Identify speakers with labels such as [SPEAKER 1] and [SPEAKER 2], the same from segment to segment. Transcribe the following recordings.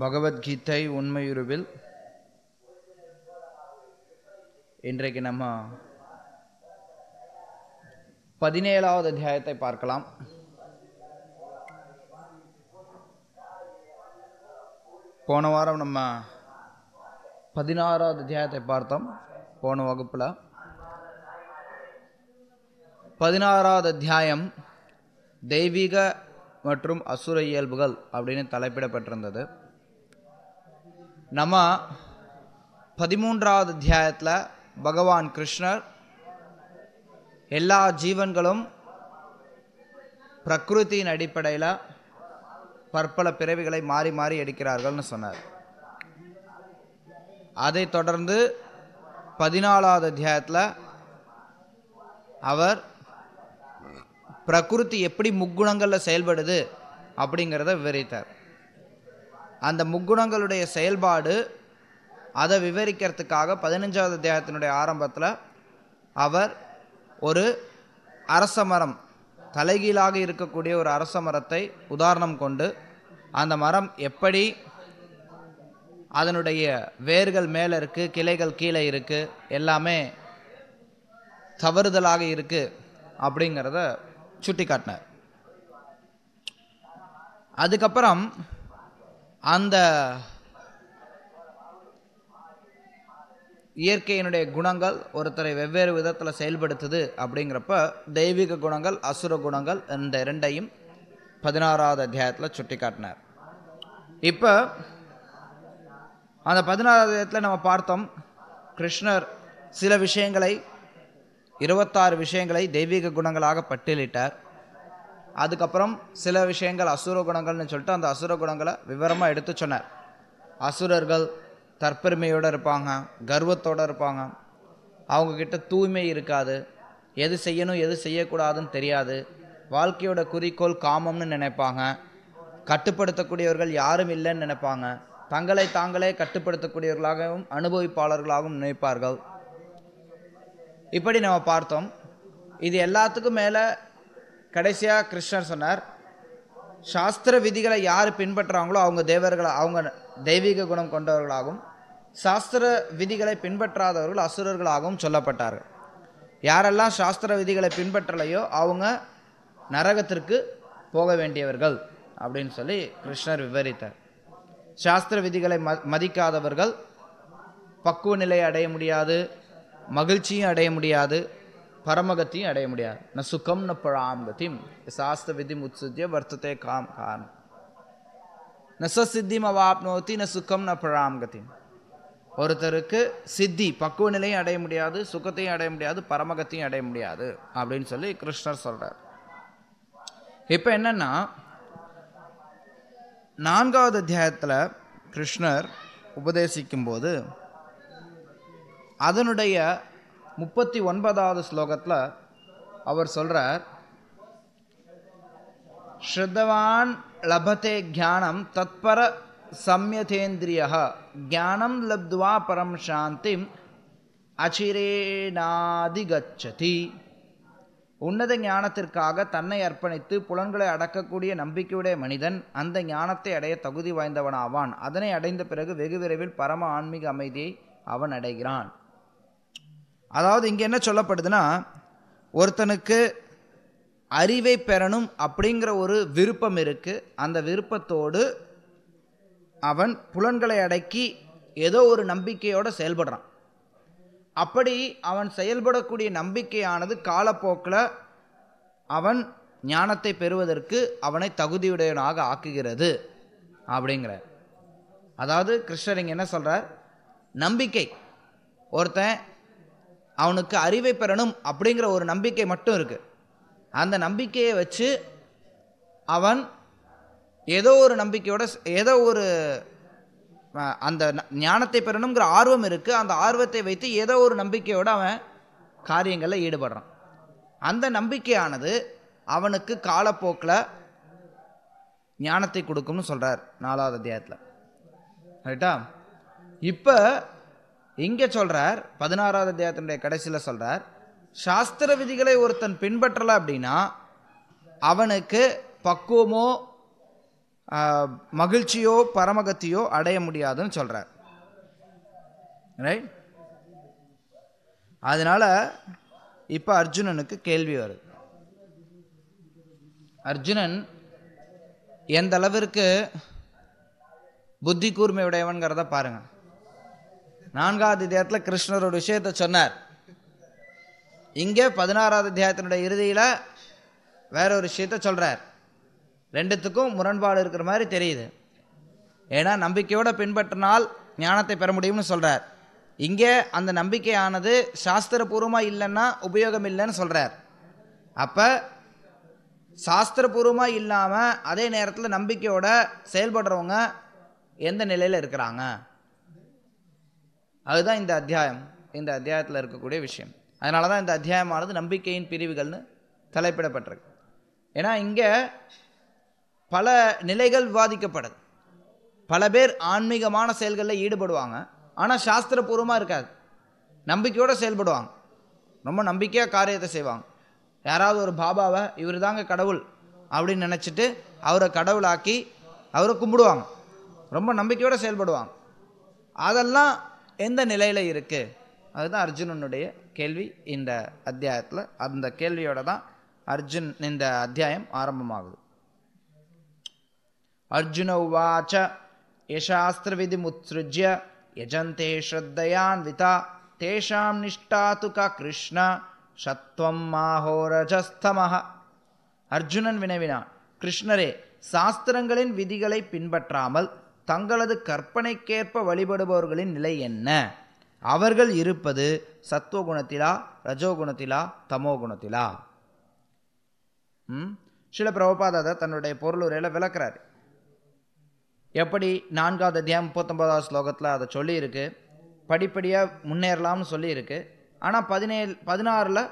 [SPEAKER 1] பகவத்கீதை உண்மையுருவில் இன்றைக்கு நம்ம பதினேழாவது அத்தியாயத்தை பார்க்கலாம் போன வாரம் நம்ம பதினாறாவது அத்தியாயத்தை பார்த்தோம் போன வகுப்பில் பதினாறாவது அத்தியாயம் தெய்வீக மற்றும் அசுர இயல்புகள் அப்படின்னு தலைப்பிடப்பட்டிருந்தது நம்ம பதிமூன்றாவது அத்தியாயத்தில் பகவான் கிருஷ்ணர் எல்லா ஜீவன்களும் பிரகிருத்தியின் அடிப்படையில் பற்பல பிறவிகளை மாறி மாறி எடுக்கிறார்கள்னு சொன்னார் அதை தொடர்ந்து பதினாலாவது அத்தியாயத்தில் அவர் பிரகிருதி எப்படி முக்குணங்களில் செயல்படுது அப்படிங்கிறத விவரித்தார் அந்த முக்குணங்களுடைய செயல்பாடு அதை விவரிக்கிறதுக்காக பதினஞ்சாவது தேகத்தினுடைய ஆரம்பத்தில் அவர் ஒரு அரச மரம் தலைகீழாக இருக்கக்கூடிய ஒரு அரச மரத்தை உதாரணம் கொண்டு அந்த மரம் எப்படி அதனுடைய வேர்கள் மேலே இருக்குது கிளைகள் கீழே இருக்குது எல்லாமே தவறுதலாக இருக்குது அப்படிங்கிறத சுட்டி காட்டினார் அதுக்கப்புறம் அந்த இயற்கையினுடைய குணங்கள் ஒருத்தரை வெவ்வேறு விதத்தில் செயல்படுத்துது அப்படிங்கிறப்ப தெய்வீக குணங்கள் அசுர குணங்கள் இந்த இரண்டையும் பதினாறாவது அத்தியாயத்தில் சுட்டி காட்டினார் இப்போ அந்த பதினாறாவது அத்தியாயத்தில் நம்ம பார்த்தோம் கிருஷ்ணர் சில விஷயங்களை இருபத்தாறு விஷயங்களை தெய்வீக குணங்களாக பட்டியலிட்டார் அதுக்கப்புறம் சில விஷயங்கள் அசுர குணங்கள்னு சொல்லிட்டு அந்த அசுர குணங்களை விவரமாக எடுத்து சொன்னார் அசுரர்கள் தற்பெருமையோடு இருப்பாங்க கர்வத்தோடு இருப்பாங்க அவங்கக்கிட்ட தூய்மை இருக்காது எது செய்யணும் எது செய்யக்கூடாதுன்னு தெரியாது வாழ்க்கையோட குறிக்கோள் காமம்னு நினைப்பாங்க கட்டுப்படுத்தக்கூடியவர்கள் யாரும் இல்லைன்னு நினைப்பாங்க தங்களை தாங்களே கட்டுப்படுத்தக்கூடியவர்களாகவும் அனுபவிப்பாளர்களாகவும் நினைப்பார்கள் இப்படி நம்ம பார்த்தோம் இது எல்லாத்துக்கும் மேலே கடைசியாக கிருஷ்ணர் சொன்னார் சாஸ்திர விதிகளை யார் பின்பற்றுறாங்களோ அவங்க தேவர்கள் அவங்க தெய்வீக குணம் கொண்டவர்களாகவும் சாஸ்திர விதிகளை பின்பற்றாதவர்கள் அசுரர்களாகவும் சொல்லப்பட்டார்கள் யாரெல்லாம் சாஸ்திர விதிகளை பின்பற்றலையோ அவங்க நரகத்திற்கு போக வேண்டியவர்கள் அப்படின்னு சொல்லி கிருஷ்ணர் விவரித்தார் சாஸ்திர விதிகளை மதிக்காதவர்கள் பக்குவ நிலை அடைய முடியாது மகிழ்ச்சியும் அடைய முடியாது பரமகத்தையும் அடைய முடியாது ந சுகம் ந பழாம்கதிம் சாஸ்திர விதி முத்சுத்திய வர்த்தத்தை காம் காரணம் ந சசித்தி மாப்னோத்தி ந சுகம் ந பழாம்கதிம் ஒருத்தருக்கு சித்தி பக்குவ நிலையும் அடைய முடியாது சுகத்தையும் அடைய முடியாது பரமகத்தையும் அடைய முடியாது அப்படின்னு சொல்லி கிருஷ்ணர் சொல்கிறார் இப்போ என்னென்னா நான்காவது அத்தியாயத்தில் கிருஷ்ணர் உபதேசிக்கும்போது அதனுடைய முப்பத்தி ஒன்பதாவது ஸ்லோகத்தில் அவர் சொல்கிறார் ஸ்ருதவான் லபத்தே ஜானம் தத்பர சம்யதேந்திரியா ஜானம் லப்துவா பரம் சாந்தி அச்சிரேனாதிகச்சதி உன்னத ஞானத்திற்காக தன்னை அர்ப்பணித்து புலன்களை அடக்கக்கூடிய நம்பிக்கையுடைய மனிதன் அந்த ஞானத்தை அடைய தகுதி வாய்ந்தவனாவான் அதனை அடைந்த பிறகு வெகு விரைவில் பரம ஆன்மீக அமைதியை அவன் அடைகிறான் அதாவது இங்கே என்ன சொல்லப்படுதுன்னா ஒருத்தனுக்கு அறிவை பெறணும் அப்படிங்கிற ஒரு விருப்பம் இருக்குது அந்த விருப்பத்தோடு அவன் புலன்களை அடக்கி ஏதோ ஒரு நம்பிக்கையோடு செயல்படுறான் அப்படி அவன் செயல்படக்கூடிய நம்பிக்கையானது காலப்போக்கில் அவன் ஞானத்தை பெறுவதற்கு அவனை தகுதியுடையவனாக ஆக்குகிறது அப்படிங்கிற அதாவது கிருஷ்ணர் இங்கே என்ன சொல்கிறார் நம்பிக்கை ஒருத்தன் அவனுக்கு அறிவை பெறணும் அப்படிங்கிற ஒரு நம்பிக்கை மட்டும் இருக்குது அந்த நம்பிக்கையை வச்சு அவன் ஏதோ ஒரு நம்பிக்கையோட ஏதோ ஒரு அந்த ஞானத்தை பெறணுங்கிற ஆர்வம் இருக்குது அந்த ஆர்வத்தை வைத்து ஏதோ ஒரு நம்பிக்கையோடு அவன் காரியங்களில் ஈடுபடுறான் அந்த நம்பிக்கையானது அவனுக்கு காலப்போக்கில் ஞானத்தை கொடுக்கும்னு சொல்கிறார் நாலாவது அத்தியாயத்தில் ரைட்டா இப்போ இங்கே சொல்கிறார் பதினாறாவது அத்தியாயத்தினுடைய கடைசியில் சொல்கிறார் சாஸ்திர விதிகளை ஒருத்தன் பின்பற்றலை அப்படின்னா அவனுக்கு பக்குவமோ மகிழ்ச்சியோ பரமகத்தியோ அடைய முடியாதுன்னு சொல்கிறார் ரைட் அதனால் இப்போ அர்ஜுனனுக்கு கேள்வி வருது அர்ஜுனன் எந்த அளவிற்கு புத்தி கூர்மையுடையவன்கிறத பாருங்கள் நான்காவது அத்தியாயத்தில் கிருஷ்ணர் ஒரு விஷயத்தை சொன்னார் இங்கே பதினாறாவது அத்தியாயத்தினுடைய இறுதியில் வேற ஒரு விஷயத்த சொல்கிறார் ரெண்டுத்துக்கும் முரண்பாடு இருக்கிற மாதிரி தெரியுது ஏன்னா நம்பிக்கையோடு பின்பற்றினால் ஞானத்தை பெற முடியும்னு சொல்கிறார் இங்கே அந்த நம்பிக்கையானது சாஸ்திரபூர்வமாக இல்லைன்னா உபயோகம் இல்லைன்னு சொல்கிறார் அப்போ சாஸ்திரபூர்வமாக இல்லாமல் அதே நேரத்தில் நம்பிக்கையோட செயல்படுறவங்க எந்த நிலையில் இருக்கிறாங்க அதுதான் இந்த அத்தியாயம் இந்த அத்தியாயத்தில் இருக்கக்கூடிய விஷயம் அதனால தான் இந்த அத்தியாயமானது நம்பிக்கையின் பிரிவுகள்னு தலைப்பிடப்பட்டிருக்கு ஏன்னா இங்கே பல நிலைகள் விவாதிக்கப்படுது பல பேர் ஆன்மீகமான செயல்களில் ஈடுபடுவாங்க ஆனால் சாஸ்திரபூர்வமாக இருக்காது நம்பிக்கையோடு செயல்படுவாங்க ரொம்ப நம்பிக்கையாக காரியத்தை செய்வாங்க யாராவது ஒரு பாபாவை இவர் தாங்க கடவுள் அப்படின்னு நினச்சிட்டு அவரை கடவுளாக்கி அவரை கும்பிடுவாங்க ரொம்ப நம்பிக்கையோடு செயல்படுவாங்க அதெல்லாம் எந்த நிலையில் இருக்குது அதுதான் அர்ஜுனனுடைய கேள்வி இந்த அத்தியாயத்தில் அந்த கேள்வியோட தான் அர்ஜுன் இந்த அத்தியாயம் ஆரம்பமாகுது அர்ஜுன உவாச்ச முத்ஜிய யஜந்தே விதா தேஷாம் நிஷ்டா து க கிருஷ்ண சத்வம் மாஹோரஜஸ்தமஹ அர்ஜுனன் வினவினான் கிருஷ்ணரே சாஸ்திரங்களின் விதிகளை பின்பற்றாமல் தங்களது கற்பனைக்கேற்ப வழிபடுபவர்களின் நிலை என்ன அவர்கள் இருப்பது சத்துவகுணத்திலா ரஜோகுணத்திலா தமோகுணத்திலா சில பிரபுபாதாத தன்னுடைய பொருளுரையில் விளக்குறார் எப்படி நான்காவது அத்தியாயம் முப்பத்தொன்பதாவது ஸ்லோகத்தில் அதை சொல்லியிருக்கு படிப்படியாக முன்னேறலாம்னு சொல்லியிருக்கு ஆனால் பதினேழு பதினாறில்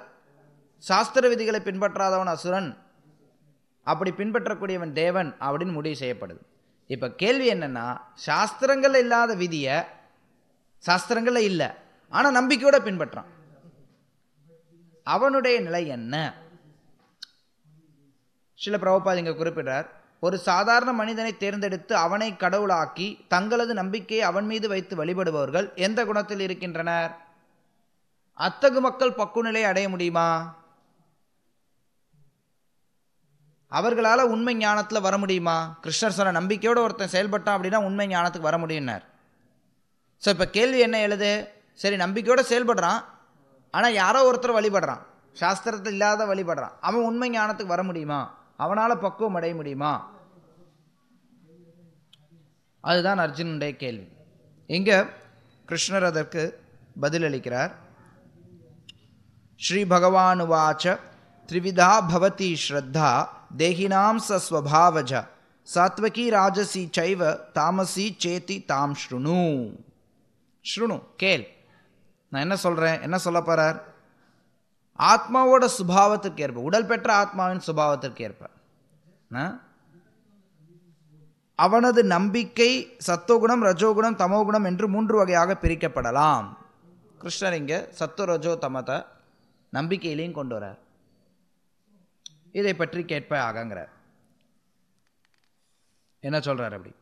[SPEAKER 1] சாஸ்திர விதிகளை பின்பற்றாதவன் அசுரன் அப்படி பின்பற்றக்கூடியவன் தேவன் அப்படின்னு முடிவு செய்யப்படுது இப்போ கேள்வி என்னென்னா சாஸ்திரங்கள் இல்லாத விதியை சாஸ்திரங்களில் இல்லை ஆனால் நம்பிக்கையோட பின்பற்றான் அவனுடைய நிலை என்ன சில பிரபுபாத் இங்கே குறிப்பிடுறார் ஒரு சாதாரண மனிதனை தேர்ந்தெடுத்து அவனை கடவுளாக்கி தங்களது நம்பிக்கையை அவன் மீது வைத்து வழிபடுபவர்கள் எந்த குணத்தில் இருக்கின்றனர் அத்தகு மக்கள் பக்குநிலை அடைய முடியுமா அவர்களால் உண்மை ஞானத்தில் வர முடியுமா கிருஷ்ணர் சொன்ன நம்பிக்கையோடு ஒருத்தன் செயல்பட்டான் அப்படின்னா உண்மை ஞானத்துக்கு வர முடியும்னார் ஸோ இப்போ கேள்வி என்ன எழுது சரி நம்பிக்கையோடு செயல்படுறான் ஆனால் யாரோ ஒருத்தர் வழிபடுறான் சாஸ்திரத்தில் இல்லாத வழிபடுறான் அவன் உண்மை ஞானத்துக்கு வர முடியுமா அவனால் பக்குவம் அடைய முடியுமா அதுதான் அர்ஜுனுடைய கேள்வி இங்கே கிருஷ்ணர் அதற்கு பதிலளிக்கிறார் ஸ்ரீ பகவானுவாச்ச த்ரிவிதா பவதி ஸ்ரத்தா தேகினாம் சஸ்வபாவஜ சாத்வகி ராஜசி சைவ தாமசி சேத்தி தாம் ஸ்ருணு ஸ்ருணு கேள் நான் என்ன சொல்கிறேன் என்ன சொல்ல போகிறார் ஆத்மாவோட சுபாவத்துக்கு ஏற்ப உடல் பெற்ற ஆத்மாவின் சுபாவத்திற்கு ஏற்ப அவனது நம்பிக்கை சத்துவகுணம் ரஜோகுணம் தமோகுணம் என்று மூன்று வகையாக பிரிக்கப்படலாம் கிருஷ்ணர் இங்கே சத்து ரஜோ தமத்தை நம்பிக்கையிலையும் கொண்டு வரார் இதை பற்றி கேட்ப ஆகங்கிறார் என்ன சொல்கிறார் அப்படி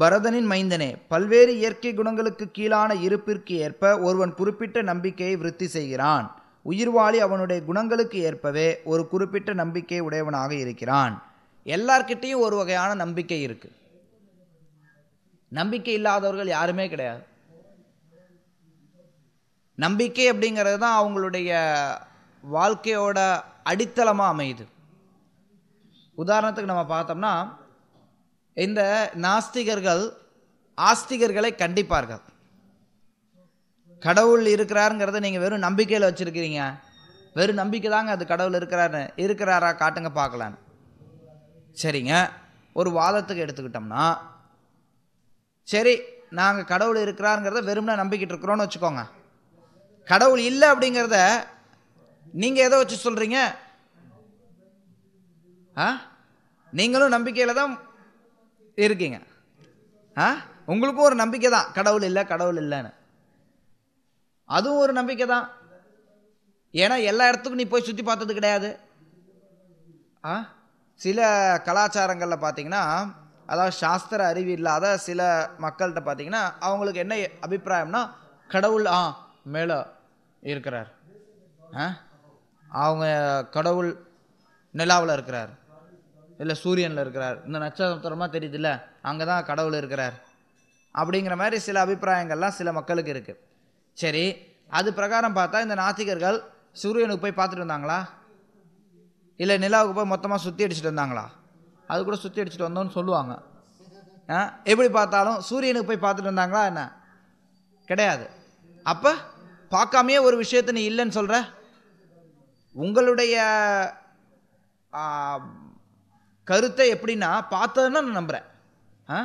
[SPEAKER 1] பரதனின் மைந்தனே பல்வேறு இயற்கை குணங்களுக்கு கீழான இருப்பிற்கு ஏற்ப ஒருவன் குறிப்பிட்ட நம்பிக்கையை விருத்தி செய்கிறான் உயிர்வாளி அவனுடைய குணங்களுக்கு ஏற்பவே ஒரு குறிப்பிட்ட நம்பிக்கை உடையவனாக இருக்கிறான் எல்லார்கிட்டேயும் ஒரு வகையான நம்பிக்கை இருக்குது நம்பிக்கை இல்லாதவர்கள் யாருமே கிடையாது நம்பிக்கை அப்படிங்கிறது தான் அவங்களுடைய வாழ்க்கையோட அடித்தளமாக அமையுது உதாரணத்துக்கு நம்ம பார்த்தோம்னா இந்த நாஸ்திகர்கள் ஆஸ்திகர்களை கண்டிப்பார்கள் கடவுள் இருக்கிறாருங்கிறத நீங்கள் வெறும் நம்பிக்கையில் வச்சுருக்கிறீங்க வெறும் நம்பிக்கை தாங்க அது கடவுள் இருக்கிறாரு இருக்கிறாரா காட்டுங்க பார்க்கலான்னு சரிங்க ஒரு வாதத்துக்கு எடுத்துக்கிட்டோம்னா சரி நாங்கள் கடவுள் இருக்கிறாருங்கிறத வெறும்னா நம்பிக்கிட்டு இருக்கிறோன்னு வச்சுக்கோங்க கடவுள் இல்லை அப்படிங்கிறத நீங்கள் எதை வச்சு சொல்கிறீங்க ஆ நீங்களும் நம்பிக்கையில் தான் இருக்கீங்க ஆ உங்களுக்கும் ஒரு நம்பிக்கை தான் கடவுள் இல்லை கடவுள் இல்லைன்னு அதுவும் ஒரு நம்பிக்கை தான் ஏன்னா எல்லா இடத்துக்கும் நீ போய் சுற்றி பார்த்தது கிடையாது ஆ சில கலாச்சாரங்களில் பார்த்தீங்கன்னா அதாவது சாஸ்திர அறிவு இல்லாத சில மக்கள்கிட்ட பார்த்தீங்கன்னா அவங்களுக்கு என்ன அபிப்பிராயம்னா கடவுள் ஆ மேலே இருக்கிறார் ஆ அவங்க கடவுள் நிலாவில் இருக்கிறார் இல்லை சூரியனில் இருக்கிறார் இந்த நட்சத்திரமாக தெரியுதுல்ல அங்கே தான் கடவுள் இருக்கிறார் அப்படிங்கிற மாதிரி சில அபிப்பிராயங்கள்லாம் சில மக்களுக்கு இருக்குது சரி அது பிரகாரம் பார்த்தா இந்த நாத்திகர்கள் சூரியனுக்கு போய் பார்த்துட்டு வந்தாங்களா இல்லை நிலாவுக்கு போய் மொத்தமாக சுற்றி அடிச்சுட்டு வந்தாங்களா அது கூட சுற்றி அடிச்சுட்டு வந்தோன்னு சொல்லுவாங்க எப்படி பார்த்தாலும் சூரியனுக்கு போய் பார்த்துட்டு வந்தாங்களா என்ன கிடையாது அப்போ பார்க்காமையே ஒரு விஷயத்தை நீ இல்லைன்னு சொல்கிற உங்களுடைய கருத்தை எப்படின்னா பார்த்ததுன்னா நான் நம்புகிறேன் ஆ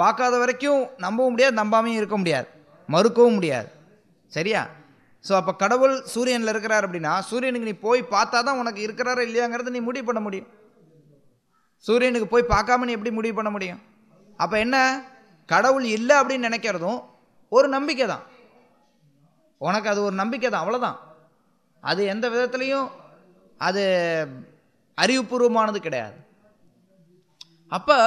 [SPEAKER 1] பார்க்காத வரைக்கும் நம்பவும் முடியாது நம்பாமையும் இருக்க முடியாது மறுக்கவும் முடியாது சரியா ஸோ அப்போ கடவுள் சூரியனில் இருக்கிறார் அப்படின்னா சூரியனுக்கு நீ போய் பார்த்தா தான் உனக்கு இருக்கிறாரா இல்லையாங்கிறத நீ முடிவு பண்ண முடியும் சூரியனுக்கு போய் பார்க்காம நீ எப்படி முடிவு பண்ண முடியும் அப்போ என்ன கடவுள் இல்லை அப்படின்னு நினைக்கிறதும் ஒரு நம்பிக்கை தான் உனக்கு அது ஒரு நம்பிக்கை தான் அவ்வளோதான் அது எந்த விதத்துலேயும் அது அறிவுபூர்வமானது கிடையாது அப்போ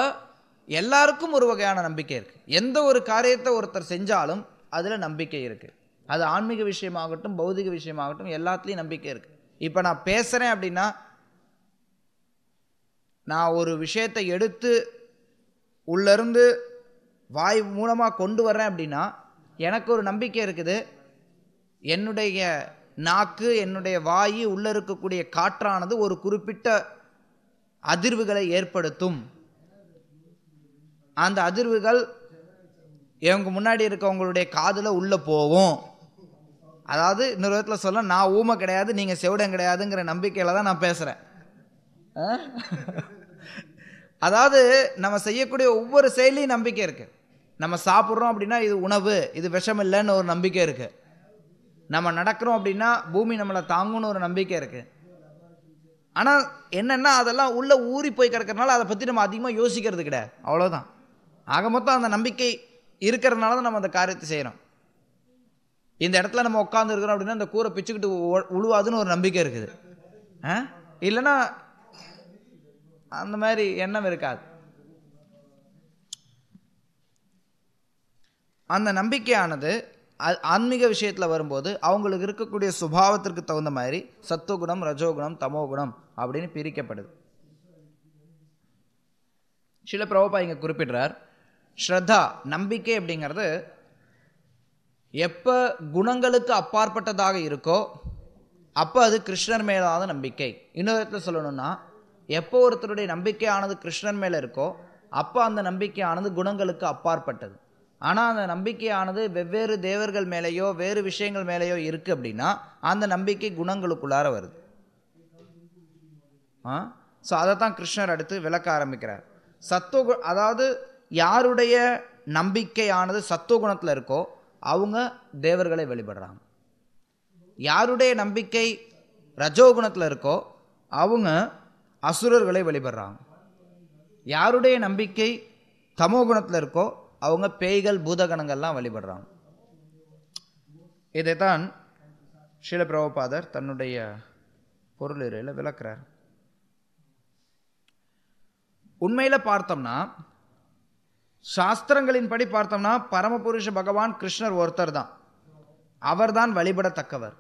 [SPEAKER 1] எல்லாருக்கும் ஒரு வகையான நம்பிக்கை இருக்குது எந்த ஒரு காரியத்தை ஒருத்தர் செஞ்சாலும் அதில் நம்பிக்கை இருக்குது அது ஆன்மீக விஷயமாகட்டும் பௌதிக விஷயமாகட்டும் எல்லாத்துலேயும் நம்பிக்கை இருக்குது இப்போ நான் பேசுகிறேன் அப்படின்னா நான் ஒரு விஷயத்தை எடுத்து உள்ளிருந்து வாய் மூலமாக கொண்டு வரேன் அப்படின்னா எனக்கு ஒரு நம்பிக்கை இருக்குது என்னுடைய நாக்கு என்னுடைய வாயு உள்ளே இருக்கக்கூடிய காற்றானது ஒரு குறிப்பிட்ட அதிர்வுகளை ஏற்படுத்தும் அந்த அதிர்வுகள் இவங்க முன்னாடி இருக்கவங்களுடைய காதில் உள்ளே போகும் அதாவது இன்னொரு விதத்தில் சொல்ல நான் ஊமை கிடையாது நீங்கள் செவிடம் கிடையாதுங்கிற நம்பிக்கையில் தான் நான் பேசுகிறேன் அதாவது நம்ம செய்யக்கூடிய ஒவ்வொரு செயலையும் நம்பிக்கை இருக்குது நம்ம சாப்பிட்றோம் அப்படின்னா இது உணவு இது விஷம் இல்லைன்னு ஒரு நம்பிக்கை இருக்குது நம்ம நடக்கிறோம் அப்படின்னா பூமி நம்மளை தாங்கும்னு ஒரு நம்பிக்கை இருக்குது ஆனால் என்னென்னா அதெல்லாம் உள்ளே ஊறி போய் கிடக்கிறதுனால அதை பற்றி நம்ம அதிகமாக யோசிக்கிறது கிடையாது அவ்வளோதான் ஆக மொத்தம் அந்த நம்பிக்கை இருக்கிறதுனால தான் நம்ம அந்த காரியத்தை செய்கிறோம் இந்த இடத்துல நம்ம உட்காந்துருக்குறோம் அப்படின்னா அந்த கூரை பிச்சுக்கிட்டு உழுவாதுன்னு ஒரு நம்பிக்கை இருக்குது ஆ இல்லைன்னா அந்த மாதிரி எண்ணம் இருக்காது அந்த நம்பிக்கையானது ஆன்மீக விஷயத்தில் வரும்போது அவங்களுக்கு இருக்கக்கூடிய சுபாவத்திற்கு தகுந்த மாதிரி சத்துவகுணம் ரஜோகுணம் தமோகுணம் அப்படின்னு பிரிக்கப்படுது சில பிரபப்பா இங்கே குறிப்பிடுறார் ஸ்ரத்தா நம்பிக்கை அப்படிங்கிறது எப்போ குணங்களுக்கு அப்பாற்பட்டதாக இருக்கோ அப்போ அது கிருஷ்ணர் மேலான நம்பிக்கை இன்னொரு இடத்துல சொல்லணும்னா எப்போ ஒருத்தருடைய நம்பிக்கையானது கிருஷ்ணன் மேலே இருக்கோ அப்போ அந்த நம்பிக்கையானது குணங்களுக்கு அப்பாற்பட்டது ஆனால் அந்த நம்பிக்கையானது வெவ்வேறு தேவர்கள் மேலேயோ வேறு விஷயங்கள் மேலேயோ இருக்குது அப்படின்னா அந்த நம்பிக்கை குணங்களுக்குள்ளார வருது ஆ ஸோ அதை தான் கிருஷ்ணர் அடுத்து விளக்க ஆரம்பிக்கிறார் சத்துவ அதாவது யாருடைய நம்பிக்கையானது சத்துவ குணத்தில் இருக்கோ அவங்க தேவர்களை வழிபடுறாங்க யாருடைய நம்பிக்கை ரஜோகுணத்தில் இருக்கோ அவங்க அசுரர்களை வழிபடுறாங்க யாருடைய நம்பிக்கை தமோகுணத்தில் இருக்கோ அவங்க பேய்கள் பூதகணங்கள்லாம் வழிபடுறாங்க இதைத்தான் பிரபாதர் தன்னுடைய பொருளிரையில் விளக்குறார் உண்மையில் பார்த்தோம்னா சாஸ்திரங்களின்படி பார்த்தோம்னா பரமபுருஷ பகவான் கிருஷ்ணர் ஒருத்தர் தான் அவர்தான் வழிபடத்தக்கவர்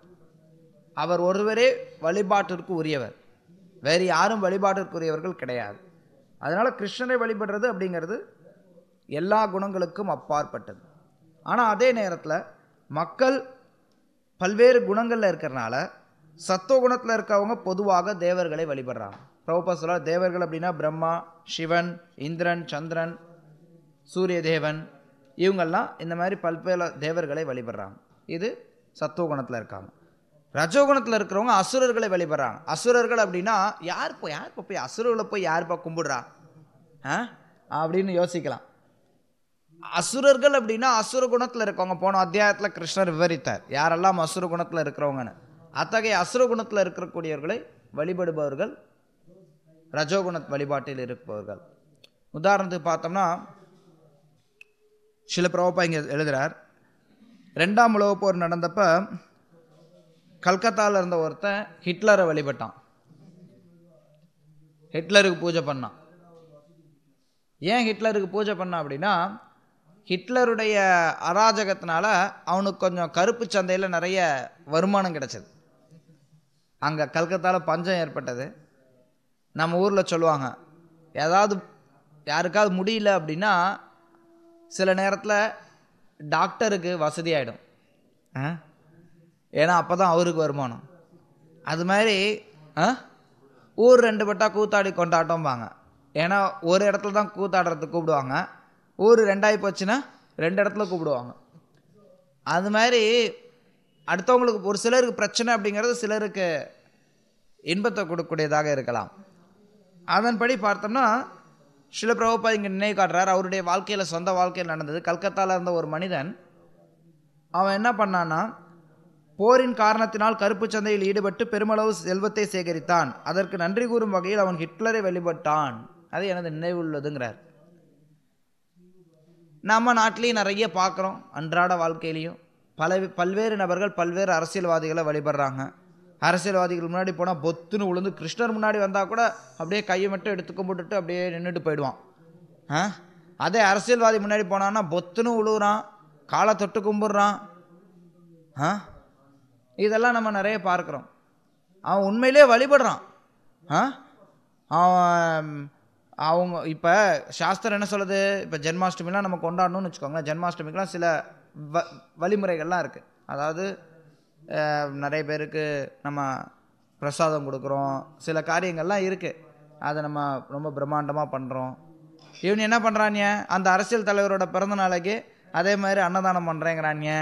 [SPEAKER 1] அவர் ஒருவரே வழிபாட்டிற்கு உரியவர் வேறு யாரும் வழிபாட்டிற்குரியவர்கள் கிடையாது அதனால் கிருஷ்ணரை வழிபடுறது அப்படிங்கிறது எல்லா குணங்களுக்கும் அப்பாற்பட்டது ஆனால் அதே நேரத்தில் மக்கள் பல்வேறு குணங்களில் இருக்கிறனால சத்துவ குணத்தில் இருக்கவங்க பொதுவாக தேவர்களை வழிபடுறாங்க பிரபுப்பா சொல்ல தேவர்கள் அப்படின்னா பிரம்மா சிவன் இந்திரன் சந்திரன் சூரிய தேவன் இவங்கெல்லாம் இந்த மாதிரி பல்வேறு தேவர்களை வழிபடுறாங்க இது சத்துவ குணத்தில் இருக்காங்க ரஜோகுணத்தில் இருக்கிறவங்க அசுரர்களை வழிபடுறாங்க அசுரர்கள் அப்படின்னா யார் இப்போ யார் இப்போ போய் அசுரர்களை போய் யார் இப்போ கும்பிடுறா ஆ அப்படின்னு யோசிக்கலாம் அசுரர்கள் அப்படின்னா அசுர குணத்தில் இருக்கவங்க போன அத்தியாயத்தில் கிருஷ்ணர் விவரித்தார் யாரெல்லாம் அசுர குணத்தில் இருக்கிறவங்கன்னு அத்தகைய அசுர குணத்தில் இருக்கக்கூடியவர்களை வழிபடுபவர்கள் ரஜோகுண வழிபாட்டில் இருப்பவர்கள் உதாரணத்துக்கு பார்த்தோம்னா சில பிரபப்பா இங்கே எழுதுகிறார் ரெண்டாம் உலக போர் நடந்தப்போ கல்கத்தாவில் இருந்த ஒருத்தன் ஹிட்லரை வழிபட்டான் ஹிட்லருக்கு பூஜை பண்ணான் ஏன் ஹிட்லருக்கு பூஜை பண்ணான் அப்படின்னா ஹிட்லருடைய அராஜகத்தினால அவனுக்கு கொஞ்சம் கருப்பு சந்தையில் நிறைய வருமானம் கிடச்சிது அங்கே கல்கத்தாவில் பஞ்சம் ஏற்பட்டது நம்ம ஊரில் சொல்லுவாங்க ஏதாவது யாருக்காவது முடியல அப்படின்னா சில நேரத்தில் டாக்டருக்கு வசதி ஆகிடும் ஏன்னா அப்போ தான் அவருக்கு வருமானம் அது மாதிரி ஊர் ரெண்டு பட்டா கூத்தாடி கொண்டாட்டம்பாங்க ஏன்னா ஒரு இடத்துல தான் கூத்தாடுறதுக்கு கூப்பிடுவாங்க ஊர் ரெண்டாகி போச்சுன்னா ரெண்டு இடத்துல கூப்பிடுவாங்க அது மாதிரி அடுத்தவங்களுக்கு ஒரு சிலருக்கு பிரச்சனை அப்படிங்கிறது சிலருக்கு இன்பத்தை கொடுக்கக்கூடியதாக இருக்கலாம் அதன்படி பார்த்தோம்னா சில பிரபுபா இங்கே நினைவு காட்டுறார் அவருடைய வாழ்க்கையில் சொந்த வாழ்க்கையில் நடந்தது கல்கத்தாவில் இருந்த ஒரு மனிதன் அவன் என்ன பண்ணான்னா போரின் காரணத்தினால் கருப்பு சந்தையில் ஈடுபட்டு பெருமளவு செல்வத்தை சேகரித்தான் அதற்கு நன்றி கூறும் வகையில் அவன் ஹிட்லரை வெளிப்பட்டான் அது எனது நினைவு உள்ளதுங்கிறார் நம்ம நாட்டிலையும் நிறைய பார்க்குறோம் அன்றாட வாழ்க்கையிலையும் பல பல்வேறு நபர்கள் பல்வேறு அரசியல்வாதிகளை வழிபடுறாங்க அரசியல்வாதிகள் முன்னாடி போனால் பொத்துன்னு உளுந்து கிருஷ்ணர் முன்னாடி வந்தால் கூட அப்படியே கையை மட்டும் எடுத்து கும்பிட்டுட்டு அப்படியே நின்றுட்டு போயிடுவான் ஆ அதே அரசியல்வாதி முன்னாடி போனான்னா பொத்துன்னு உழுவுறான் காலை தொட்டு கும்பிட்றான் ஆ இதெல்லாம் நம்ம நிறைய பார்க்குறோம் அவன் உண்மையிலே வழிபடுறான் ஆ அவன் அவங்க இப்போ சாஸ்திரம் என்ன சொல்லுது இப்போ ஜென்மாஷ்டமிலாம் நம்ம கொண்டாடணும்னு வச்சுக்கோங்களேன் ஜென்மாஷ்டமிக்கெலாம் சில வ வழிமுறைகள்லாம் இருக்குது அதாவது நிறைய பேருக்கு நம்ம பிரசாதம் கொடுக்குறோம் சில காரியங்கள்லாம் இருக்குது அதை நம்ம ரொம்ப பிரம்மாண்டமாக பண்ணுறோம் இவனு என்ன பண்ணுறானிய அந்த அரசியல் தலைவரோட பிறந்த நாளைக்கு அதே மாதிரி அன்னதானம் பண்ணுறேங்கிறானிய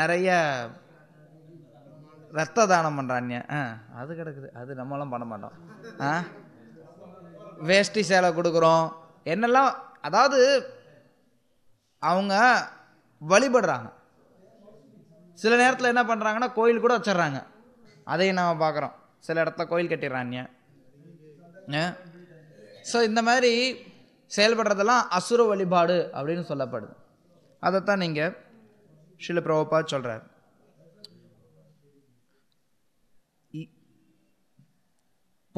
[SPEAKER 1] நிறைய ரத்த தானம் பண்ணுறானிய ஆ அது கிடக்குது அது நம்மளாம் பண்ண மாட்டோம் ஆ வேஷ்டி சேலை கொடுக்குறோம் என்னெல்லாம் அதாவது அவங்க வழிபடுறாங்க சில நேரத்தில் என்ன பண்ணுறாங்கன்னா கோயில் கூட வச்சிட்றாங்க அதையும் நாம் பார்க்குறோம் சில இடத்துல கோயில் கட்டிடுறாங்க ஸோ இந்த மாதிரி செயல்படுறதெல்லாம் அசுர வழிபாடு அப்படின்னு சொல்லப்படுது அதைத்தான் நீங்கள் ஷில பிரபப்பா சொல்கிறார்